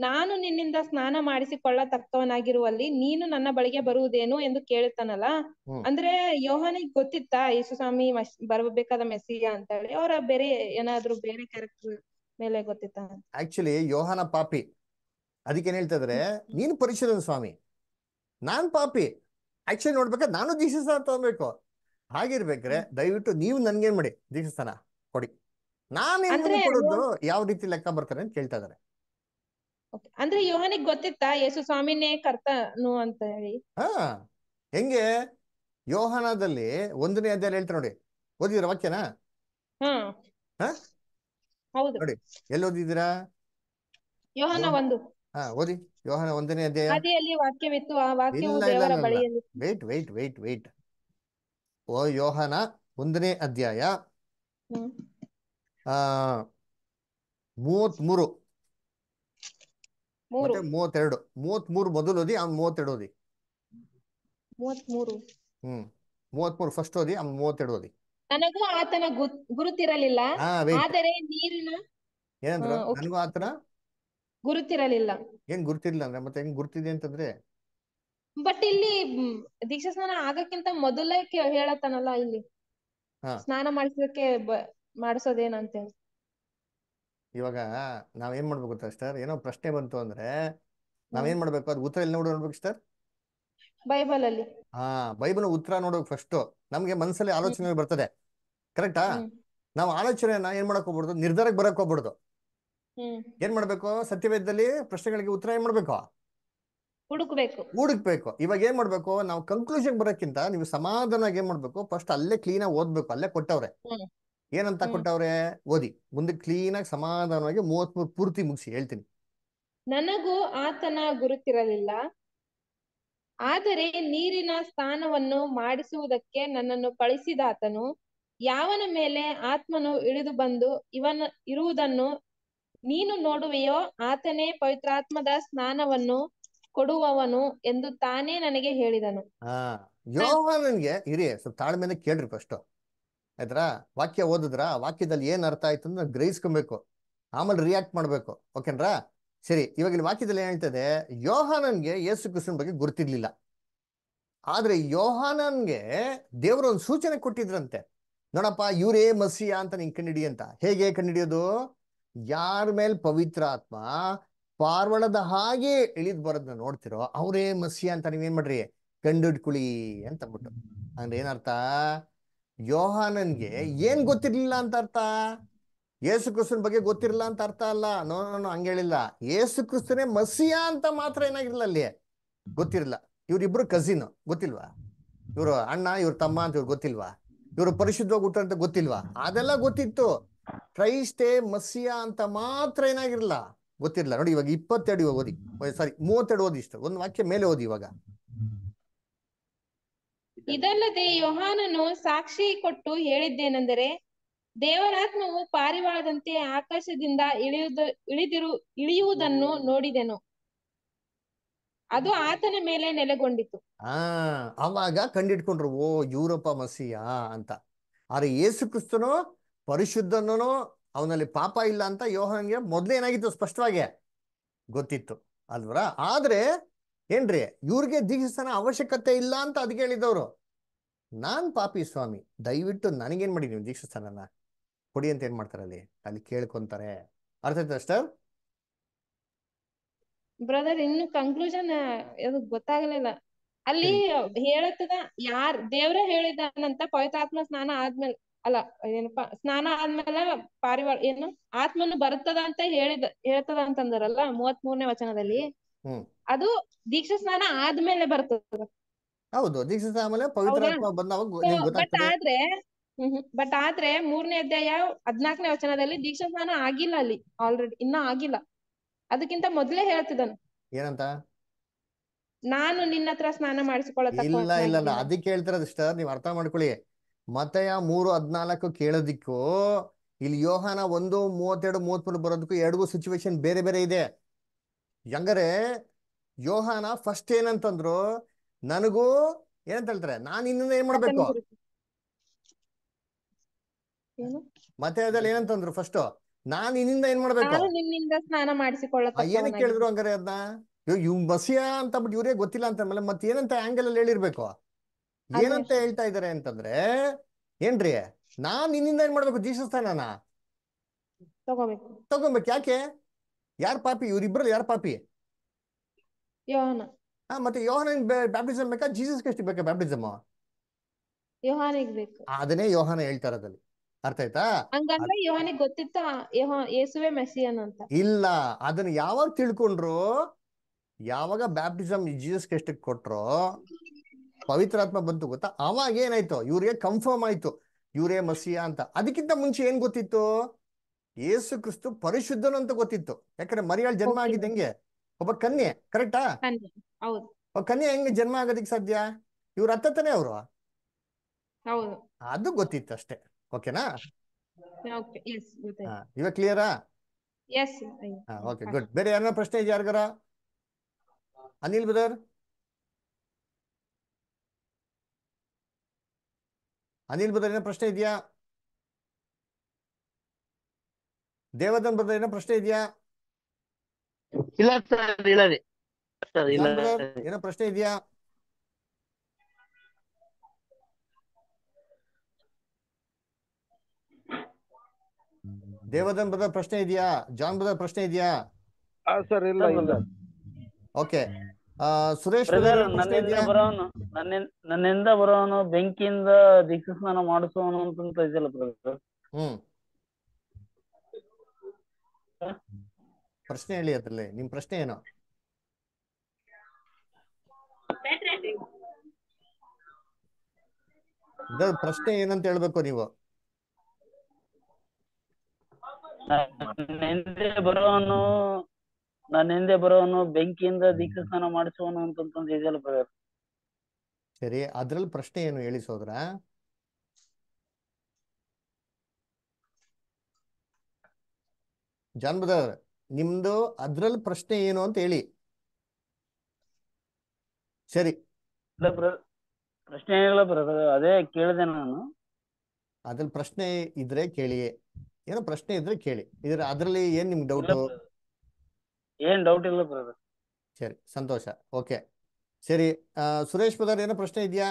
ನಾನು ನಿನ್ನಿಂದ ಸ್ನಾನ ಮಾಡಿಸಿಕೊಳ್ಳ ತಕ್ಕವನಾಗಿರುವಲ್ಲಿ ನೀನು ನನ್ನ ಬಳಿಗೆ ಬರುವುದೇನು ಎಂದು ಕೇಳ್ತಾನಲ್ಲ ಅಂದ್ರೆ ಯೋಹಾನಿಗೆ ಗೊತ್ತಿತ್ತಾ ಯೇಸು ಸ್ವಾಮಿ ಬರಬೇಕಾದ ಮೆಸ್ಸಿಯಾ ಅಂತ ಹೇಳಿ ಅವರ ಬೇರೆ ಏನಾದ್ರು ಬೇರೆ ಕ್ಯಾರೆಕ್ಟರ್ ಮೇಲೆ ಗೊತ್ತಿತ್ತ
ಆಕ್ಚುಲಿ ಯೋಹಾನ ಪಾಪಿ ಅದಕ್ಕೆ ಏನ್ ಹೇಳ್ತಿದ್ರೆ ನೀನು ಪರಿಶೀಲನ ಸ್ವಾಮಿ ನಾನ್ ಪಾಪಿ ಆಕ್ಚುಲಿ ನೋಡ್ಬೇಕಾದ್ರೆ ನಾನು ಜೀಸಸ್ ಅಂತ ಅನ್ಬೇಕು ಹಾಗಿರ್ಬೇಕ್ರೆ ದಯವಿಟ್ಟು ನೀವು ನನ್ಗೇನ್ ಮಾಡಿ ದೀಕ್ಷಸ್ಥಾನ ಕೊಡಿ ನಾನು ಕೊಡೋದು ಯಾವ ರೀತಿ ಲೆಕ್ಕ ಬರ್ತಾರೆ ಅಂತ ಕೇಳ್ತಾ ಇದಾರೆ
ಅಂದ್ರೆ ಯೋಹನಿಗೆ ಗೊತ್ತಿತ್ತಾ ಯೇಸು ಸ್ವಾಮಿನೇ ಕರ್ತನು ಅಂತ ಹೇಳಿ
ಹಾ ಹೆಂಗೆ ಯೋಹನದಲ್ಲಿ ಒಂದನೇ ಅಧ್ಯಾಯ ಹೇಳ್ತಾರೆ ನೋಡಿ ಓದಿದಿರ ವಾಕ್ಯನ ಹೌದು ನೋಡಿ ಎಲ್ಲಿ ಓದಿದಿರಾ ಯೋಹನ ಒಂದು ಹಾ ಓದಿ ಯೋಹನ ಒಂದನೇ ಅಧ್ಯಾಯ
ವಾಕ್ಯವಿತ್ತು ಆ ದೇವರ
wait wait wait wait oh ಯೋಹನ ಒಂದನೇ ಅಧ್ಯಾಯ ಆ ಮೂವತ್ತೆರಡು ಮೂವತ್ ಮೊದಲು ಓದಿ ಆಮೇಲೆ ಮೂವತ್ತೆರಡು ಓದಿ ಹ್ಮ್ ಫಸ್ಟ್ ಓದಿ ಆಮೇಲೆ ಮೂವತ್ತೆರಡು ಓದಿ
ನನಗೂ ಆತನ ಗುರುತಿರಲಿಲ್ಲ ಆದರೆ ನೀರಿನ
ಏನಂದ್ರ ನನಗೂ ಆತನ
ಗುರುತಿರಲಿಲ್ಲ
ಏನ್ ಗುರುತಿರ್ಲಿಲ್ಲ ಅಂದ್ರೆ ಮತ್ತೆ ಹೆಂಗ್ ಗುರುತಿದೆ ಅಂತಂದ್ರೆ
ಬಟ್ ಇಲ್ಲಿ ದೀಕ್ಷಾ ಸ್ನಾನ ಆಗಕ್ಕಿಂತ ಮೊದಲೇ ಹೇಳತಾನಲ್ಲ ಇಲ್ಲಿ ಸ್ನಾನ ಮಾಡಿಸೋಕೆ ಮಾಡಿಸೋದೇನಂತೆ
ಇವಾಗ ನಾವೇನ್ ಮಾಡ್ಬೇಕು ಗೊತ್ತಾ ಏನೋ ಪ್ರಶ್ನೆ ಬಂತು ಅಂದ್ರೆ ನಾವೇನ್ ಮಾಡ್ಬೇಕು ಅದ್ ಉತ್ತರ ಎಲ್ಲಿ ನೋಡಿ ನೋಡ್ಬೇಕು ಸರ್ ಬೈಬಲ್ ಅಲ್ಲಿ ಹಾ ಬೈಬಲ್ ಉತ್ತರ ನೋಡ್ಬೇಕು ಫಸ್ಟ್ ನಮ್ಗೆ ಮನಸ್ಸಲ್ಲಿ ಆಲೋಚನೆ ಬರ್ತದೆ ಕರೆಕ್ಟಾ ನಾವು ಆಲೋಚನೆಯನ್ನ ಏನ್ ಮಾಡಕ್ ಹೋಗ್ಬಾರ್ದು ನಿರ್ಧಾರಕ್ಕೆ ಬರಕ್ ಹೋಗ್ಬಾರ್ದು ಏನ್ ಮಾಡ್ಬೇಕು ಸತ್ಯವೇದದಲ್ಲಿ ಪ್ರಶ್ನೆಗಳಿಗೆ ಉತ್ತರ ಏನ್ ಮಾಡ್ಬೇಕು ಹುಡುಕ್ಬೇಕು ಹುಡುಕ್ಬೇಕು ಇವಾಗ ಏನ್ ಮಾಡ್ಬೇಕು ನಾವು ಕನ್ಕ್ಲೂಷನ್ ಬರೋಕ್ಕಿಂತ ನೀವು ಸಮಾಧಾನವಾಗಿ ಏನ್ ಮಾಡ್ಬೇಕು ಫಸ್ಟ್ ಅಲ್ಲೇ ಕ್ಲೀನ್ ಆಗಿ ಓದ್ಬೇಕು ಅಲ್ಲೇ ಕೊಟ್ಟವ್ರೆ ಏನಂತ ಕೊಟ್ಟವ್ರೆ ಓದಿ ಮುಂದೆ ಕ್ಲೀನ್ ಆಗಿ ಸಮಾಧಾನವಾಗಿ ಮೂವತ್ ಮೂರ್ ಪೂರ್ತಿ ಮುಗಿಸಿ ಹೇಳ್ತೀನಿ
ನನಗೂ ಆತನ ಗುರುತಿರಲಿಲ್ಲ ಆದರೆ ನೀರಿನ ಸ್ಥಾನವನ್ನು ಮಾಡಿಸುವುದಕ್ಕೆ ನನ್ನನ್ನು ಕಳಿಸಿದಾತನು ಯಾವನ ಮೇಲೆ ಆತ್ಮನು ಇಳಿದು ಬಂದು ಇವನ ಇರುವುದನ್ನು ನೀನು ನೋಡುವೆಯೋ ಆತನೇ ಪವಿತ್ರಾತ್ಮದ ಸ್ನಾನವನ್ನು ಕೊಡುವವನು ಎಂದು ತಾನೇ ನನಗೆ ಹೇಳಿದನು
ಯೋಹಾನನ್ಗೆ ಇರಿ ಸ್ವಲ್ಪ ತಾಳ್ಮೆ ಕೇಳ್ರಿ ಫಸ್ಟ್ ಆಯ್ತರ ವಾಕ್ಯ ಓದಿದ್ರ ವಾಕ್ಯದಲ್ಲಿ ಏನ್ ಅರ್ಥ ಆಯ್ತು ಅಂದ್ರೆ ಗ್ರಹಿಸ್ಕೊಬೇಕು ಆಮೇಲೆ ರಿಯಾಕ್ಟ್ ಮಾಡ್ಬೇಕು ಓಕೆನ್ರಾ ಸರಿ ಇವಾಗ ಇಲ್ಲಿ ವಾಕ್ಯದಲ್ಲಿ ಏನ್ ಹೇಳ್ತದೆ ಯೋಹಾನನ್ಗೆ ಯೇಸು ಕೃಷ್ಣನ್ ಬಗ್ಗೆ ಗುರ್ತಿರ್ಲಿಲ್ಲ ಆದ್ರೆ ಯೋಹಾನನ್ಗೆ ದೇವರ ಒಂದು ಸೂಚನೆ ಕೊಟ್ಟಿದ್ರಂತೆ ನೋಡಪ್ಪ ಇವರೇ ಮಸಿಯಾ ಅಂತ ನೀನ್ ಕಂಡಿಡಿ ಅಂತ ಹೇಗೆ ಕಂಡಿಡಿಯೋದು ಯಾರ ಮೇಲ್ ಪವಿತ್ರ ಆತ್ಮ ಪಾರ್ವಳದ ಹಾಗೆ ಇಳಿದ್ ಬರೋದನ್ನ ನೋಡ್ತಿರೋ ಅವ್ರೇ ಮಸಿ ಅಂತ ನೀವೇನ್ ಮಾಡ್ರಿ ಹಿಡ್ಕೊಳಿ ಅಂತ ಅಂದ್ಬಿಟ್ಟು ಅಂದ್ರೆ ಏನರ್ಥ ಯೋಹಾನನ್ಗೆ ಏನ್ ಗೊತ್ತಿರ್ಲಿಲ್ಲ ಅಂತ ಅರ್ಥ ಯೇಸು ಕ್ರಿಸ್ತನ್ ಬಗ್ಗೆ ಗೊತ್ತಿರಲ್ಲ ಅಂತ ಅರ್ಥ ಅಲ್ಲ ನೋ ನೋ ಹಂಗ ಹೇಳಿಲ್ಲ ಯೇಸು ಕ್ರಿಸ್ತನೇ ಮಸಿಯಾ ಅಂತ ಮಾತ್ರ ಏನಾಗಿರ್ಲಿಲ್ಲ ಅಲ್ಲಿ ಗೊತ್ತಿರಲಿಲ್ಲ ಇವ್ರಿಬ್ರು ಕಸಿನ್ ಗೊತ್ತಿಲ್ವಾ ಇವ್ರು ಅಣ್ಣ ಇವ್ರ ತಮ್ಮ ಅಂತ ಇವ್ರು ಗೊತ್ತಿಲ್ವಾ ಇವ್ರು ಪರಿಶುದ್ಧವಾಗಿ ಹುಟ್ಟ ಅಂತ ಗೊತ್ತಿಲ್ವಾ ಅದೆಲ್ಲ ಗೊತ್ತಿತ್ತು ಕ್ರೈಸ್ತೆ ಮಸಿಯ ಅಂತ ಮಾತ್ರ ಏನಾಗಿರ್ಲಿಲ್ಲ ಗೊತ್ತಿರಲ್ಲ ನೋಡಿ ಇವಾಗ ಇಪ್ಪತ್ತೆರಡು ಇವಾಗ ಓದಿ ಸಾರಿ ಮೂವತ್ತೆರಡು ಓದಿ ಇಷ್ಟು ಒಂದು ವಾಕ್ಯ ಮೇಲೆ ಓದಿ ಇವಾಗ
ಇದಲ್ಲದೆ ಯೋಹಾನನು ಸಾಕ್ಷಿ ಕೊಟ್ಟು ಹೇಳಿದ್ದೇನೆಂದರೆ ದೇವರಾತ್ಮವು ಪಾರಿವಾಳದಂತೆ ಆಕಾಶದಿಂದ ಇಳಿಯುದ ಇಳಿದಿರು ಇಳಿಯುವುದನ್ನು ನೋಡಿದೆನು ಅದು ಆತನ ಮೇಲೆ ನೆಲೆಗೊಂಡಿತು
ಆ ಅವಾಗ ಕಂಡಿಟ್ಕೊಂಡ್ರು ಓ ಯೂರೋಪ ಮಸಿಯಾ ಅಂತ ಆದ್ರೆ ಯೇಸು ಕ್ರಿಸ್ತನು ಪರಿಶುದ್ಧನೋ ಅವನಲ್ಲಿ ಪಾಪ ಇಲ್ಲ ಅಂತ ಯೋಹನ್ಗೆ ಏನಾಗಿತ್ತು ಸ್ಪಷ್ಟವಾಗಿ ಗೊತ್ತಿತ್ತು ಅಲ್ವರ ಆದ್ರೆ ಏನ್ರಿ ಇವ್ರಿಗೆ ದೀಕ್ಷಿಸ್ತಾನ ಅವಶ್ಯಕತೆ ಇಲ್ಲ ಅಂತ ಅದಕ್ಕೆ ಹೇಳಿದವರು ನಾನ್ ಪಾಪಿ ಸ್ವಾಮಿ ದಯವಿಟ್ಟು ನನಗೇನ್ ಮಾಡಿ ನೀವು ದೀಕ್ಷಿಸ್ತಾನ ಕೊಡಿ ಅಂತ ಏನ್ ಮಾಡ್ತಾರೆ ಅಲ್ಲಿ ಅಲ್ಲಿ ಕೇಳ್ಕೊಂತಾರೆ ಅರ್ಥ ಆಯ್ತು
ಬ್ರದರ್ ಇನ್ನು ಕನ್ಕ್ಲೂಷನ್ ಅದು ಗೊತ್ತಾಗಲಿಲ್ಲ ಅಲ್ಲಿ ಹೇಳತ್ತದ ಯಾರ್ ದೇವ್ರ ಹೇಳಿದಾನಂತ ಪವಿತ್ರಾತ್ಮ ಸ್ನಾನ ಆದ್ಮೇಲೆ ಅಲ್ಲ ಏನಪ್ಪಾ ಸ್ನಾನ ಆದ್ಮೇಲೆ ಪಾರಿವಾಳ ಏನು ಆತ್ಮನು ಬರುತ್ತದ ಅಂತ ಹೇಳಿದ ಹೇಳ್ತದ ಅಂತಂದರಲ್ಲ ಮೂವತ್ ಮೂರನೇ ವಚನದಲ್ಲಿ ಅದು ದೀಕ್ಷಾ ಸ್ನಾನ ಆದ್ಮೇಲೆ ಬರ್ತದ
ಹೌದು ದೀಕ್ಷಾ ಸ್ನಾನ ಬಟ್ ಆದ್ರೆ
ಬಟ್ ಆದ್ರೆ ಮೂರನೇ ಅಧ್ಯಾಯ ಹದ್ನಾಲ್ಕನೇ ವಚನದಲ್ಲಿ ದೀಕ್ಷಾ ಸ್ನಾನ ಆಗಿಲ್ಲ ಅಲ್ಲಿ ಆಲ್ರೆಡಿ ಇನ್ನೂ ಆಗಿಲ್ಲ ಅದಕ್ಕಿಂತ ಮೊದಲೇ ಹೇಳ್ತಿದ್ದಾನು ಏನಂತ ನಾನು ನಿನ್ನತ್ರ ಹತ್ರ ಸ್ನಾನ ಮಾಡಿಸಿಕೊಳ್ಳ ಇಲ್ಲ ಇಲ್ಲ
ಅದಕ್ಕೆ ಹೇಳ್ತಾರ ಸಿಸ್ಟರ್ ನೀವು ಅರ್ಥ ಮಾಡ್ಕೊಳ್ಳಿ ಮತಯ ಮೂರು ಹದಿನಾಲ್ಕು ಕೇಳೋದಿಕ್ಕು ಇಲ್ಲಿ ಯೋಹಾನ ಒಂದು ಮೂವತ್ತೆರಡು ಮೂವತ್ಮೂರು ಬರೋದಕ್ಕೂ ಎರಡಿಗೂ ಸಿಚುವೇಶನ್ ಬೇರೆ ಬೇರೆ ಇದೆ ಹೆಂಗರೆ ಯೋಹಾನ ಫಸ್ಟ್ ಏನಂತಂದ್ರು ನನಗೂ ಏನಂತ ಹೇಳ್ತಾರೆ ನಾನು ಇನ್ನೂ ಏನ್ ಮಾಡ್ಬೇಕು ಮತ್ತೆ ಅದ್ರಲ್ಲಿ ಏನಂತಂದ್ರು ಫಸ್ಟ್ ನಾನು ಇನ್ನಿಂದ ಏನ್ ಮಾಡ್ಬೇಕು
ಸ್ನಾನ ಮಾಡಿಸಿಕೊಳ್ಳ ಏನ ಕೇಳಿದ್ರು
ಹಂಗಾರೆ ಅದನ್ನ ಇವ್ ಬಸಿಯಾ ಅಂತ ಬಿಟ್ಟು ಇವ್ರೇ ಗೊತ್ತಿಲ್ಲ ಅಂತ ಮೇಲೆ ಮತ್ತೆ ಏನಂತ ಆಂಗಲ್ ಅಲ್ಲಿ ಹೇಳಿರ್ಬೇಕು ಏನಂತ ಹೇಳ್ತಾ ಇದಾರೆ ಅಂತಂದ್ರೆ ಏನ್ರಿ ನಾನ್ ನಿನ್ನಿಂದ ಏನ್ ಮಾಡ್ಬೇಕು ಜೀಸಸ್ ತಾನ ತಗೋಬೇಕು ಯಾಕೆ ಯಾರ್ ಪಾಪಿ ಇವ್ರಿಬ್ರಲ್ಲಿ ಯಾರ್ ಪಾಪಿ ಹಾ ಮತ್ತೆ ಯೋಹನ ಬ್ಯಾಪ್ಟಿಸಮ್ ಬೇಕಾ ಜೀಸಸ್ ಎಷ್ಟು ಬೇಕಾ ಬ್ಯಾಪ್ಟಿಸಮ್ ಅದನ್ನೇ ಯೋಹನ ಹೇಳ್ತಾರ ಅದ್ರಲ್ಲಿ ಅರ್ಥ ಆಯ್ತಾ
ಯೋಹಾನಿಗೆ ಮೆಸಿಯನ್
ಇಲ್ಲ ಅದನ್ನ ಯಾವಾಗ ತಿಳ್ಕೊಂಡ್ರು ಯಾವಾಗ ಬ್ಯಾಪ್ಟಿಸಮ್ ಜೀಸಸ್ ಎಷ್ಟು ಕೊಟ್ರು ಪವಿತ್ರಾತ್ಮ ಬಂತು ಗೊತ್ತಾ ಅವಾಗ ಏನಾಯ್ತು ಇವ್ರಿಗೆ ಕನ್ಫರ್ಮ್ ಆಯ್ತು ಇವರೇ ಮಸಿಯಾ ಅಂತ ಅದಕ್ಕಿಂತ ಮುಂಚೆ ಏನ್ ಗೊತ್ತಿತ್ತು ಯೇಸು ಕ್ರಿಸ್ತು ಪರಿಶುದ್ಧನು ಅಂತ ಗೊತ್ತಿತ್ತು ಯಾಕಂದ್ರೆ ಮರಿಯಾಳ್ ಜನ್ಮ ಆಗಿದ್ದಂಗೆ ಹೆಂಗೆ ಒಬ್ಬ ಕನ್ಯೆ ಕರೆಕ್ಟಾ ಕನ್ಯೆ ಹೆಂಗೆ ಜನ್ಮ ಆಗೋದಿಕ್ ಸಾಧ್ಯ ಇವ್ರ ಅತ್ತ ತಾನೇ ಅವರು ಅದು ಗೊತ್ತಿತ್ತು ಅಷ್ಟೇ ಓಕೆನಾ ಇವಾಗ ಕ್ಲಿಯರಾ ಓಕೆ ಗುಡ್ ಬೇರೆ ಯಾರ ಪ್ರಶ್ನೆ ಇದೆಯಾ ಅನಿಲ್ ಬ್ರದರ್ ಅನಿಲ್ ಏನೋ ಪ್ರಶ್ನೆ ಇದೆಯಾ ದೇವದನ್ ಏನೋ ಪ್ರಶ್ನೆ ಇದೆಯಾ ಇಲ್ಲ ಸರ್ ಇಲ್ಲ ಏನೋ ಪ್ರಶ್ನೆ ಇದೆಯಾ ದೇವದನ್ ಬದಲ ಪ್ರಶ್ನೆ ಇದೆಯಾ ಜಾನ್ ಬದಲ ಪ್ರಶ್ನೆ ಇದೆಯಾ
ಸರ್ ಇಲ್ಲ ಓಕೆ ಸುರೇಶ್ ನನ್ನಿಂದ ಬರೋನು ಬೆಂಕಿಯಿಂದ ಸ್ನಾನ ಮಾಡಿಸೋನು ಅಂತ ಇದೆಯಲ್ಲ
ಪ್ರಶ್ನೆ ಹೇಳಿ ಅದ್ರಲ್ಲಿ ನಿಮ್ ಪ್ರಶ್ನೆ ಏನು ಪ್ರಶ್ನೆ ಏನಂತ ಹೇಳ್ಬೇಕು ನೀವು
ಬರೋನು ನನ್ನ ಹಿಂದೆ ಬರೋನು ಬೆಂಕಿಯಿಂದ ದೀಕ್ಷಸ್ಥಾನ ಮಾಡಿಸುವನು ಅಂತ ಇದೆಲ್ಲ ಬರೋದು
ಸರಿ ಅದ್ರಲ್ಲಿ ಪ್ರಶ್ನೆ ಏನು ಹೇಳಿ ಸೋದ್ರ ಜನ್ಮದವ್ರ ನಿಮ್ದು ಅದ್ರಲ್ಲಿ ಪ್ರಶ್ನೆ ಏನು ಅಂತ ಹೇಳಿ ಸರಿ ಪ್ರಶ್ನೆ ಅದೇ ಕೇಳಿದೆ ನಾನು ಅದ್ರಲ್ಲಿ ಪ್ರಶ್ನೆ ಇದ್ರೆ ಕೇಳಿ ಏನೋ ಪ್ರಶ್ನೆ ಇದ್ರೆ ಕೇಳಿ ಇದ್ರ ಅದ್ರಲ್ಲಿ ಏನ್ ನಿಮ್ಗೆ ಡೌಟ್
ಏನ್ ಡೌಟ್ ಇಲ್ಲ ಬ್ರದರ್
ಸರಿ ಸಂತೋಷ ಓಕೆ ಸರಿ ಸುರೇಶ್ ಬ್ರದರ್ ಏನೋ ಪ್ರಶ್ನೆ ಇದೆಯಾ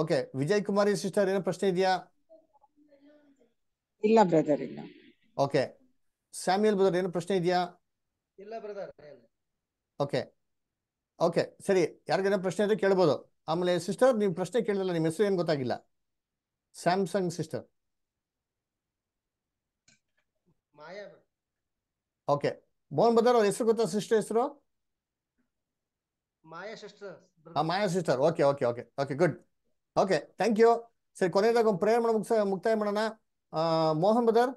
ಓಕೆ ವಿಜಯ್ ಕುಮಾರಿ ಸಿಸ್ಟರ್ ಏನೋ ಪ್ರಶ್ನೆ ಇದೆಯಾ ಇಲ್ಲ ಬ್ರದರ್ ಇಲ್ಲ ಓಕೆ ಸ್ಯಾಮ್ಯಲ್ ಬ್ರದರ್ ಏನೋ ಪ್ರಶ್ನೆ ಇದೆಯಾ ಇಲ್ಲ ಬ್ರದರ್ ಓಕೆ ಓಕೆ ಸರಿ ಯಾರಿಗೇನೋ ಪ್ರಶ್ನೆ ಇದ್ರೆ ಕೇಳ್ಬೋದು ಆಮೇಲೆ ಸಿಸ್ಟರ್ ನೀವು ಪ್ರಶ್ನೆ ಕೇಳಿದಲ್ಲ ನಿಮ್ಮ ಹೆಸರು ಏನು ಗೊತ್ತಾಗಿಲ್ಲ Samsung sister okay Mohan brother ಅವ್ರ ಹೆಸರು ಗೊತ್ತಾ ಸಿಸ್ಟರ್ ಹೆಸರು
Maya sister
Maya sister okay okay okay okay good okay thank you ಸರಿ ಕೊನೆಯದಾಗ ಒಂದು ಪ್ರೇಯರ್ ಮಾಡಿ ಮುಕ್ತಾಯ ಮಾಡೋಣ ಮೋಹನ್ ಬದರ್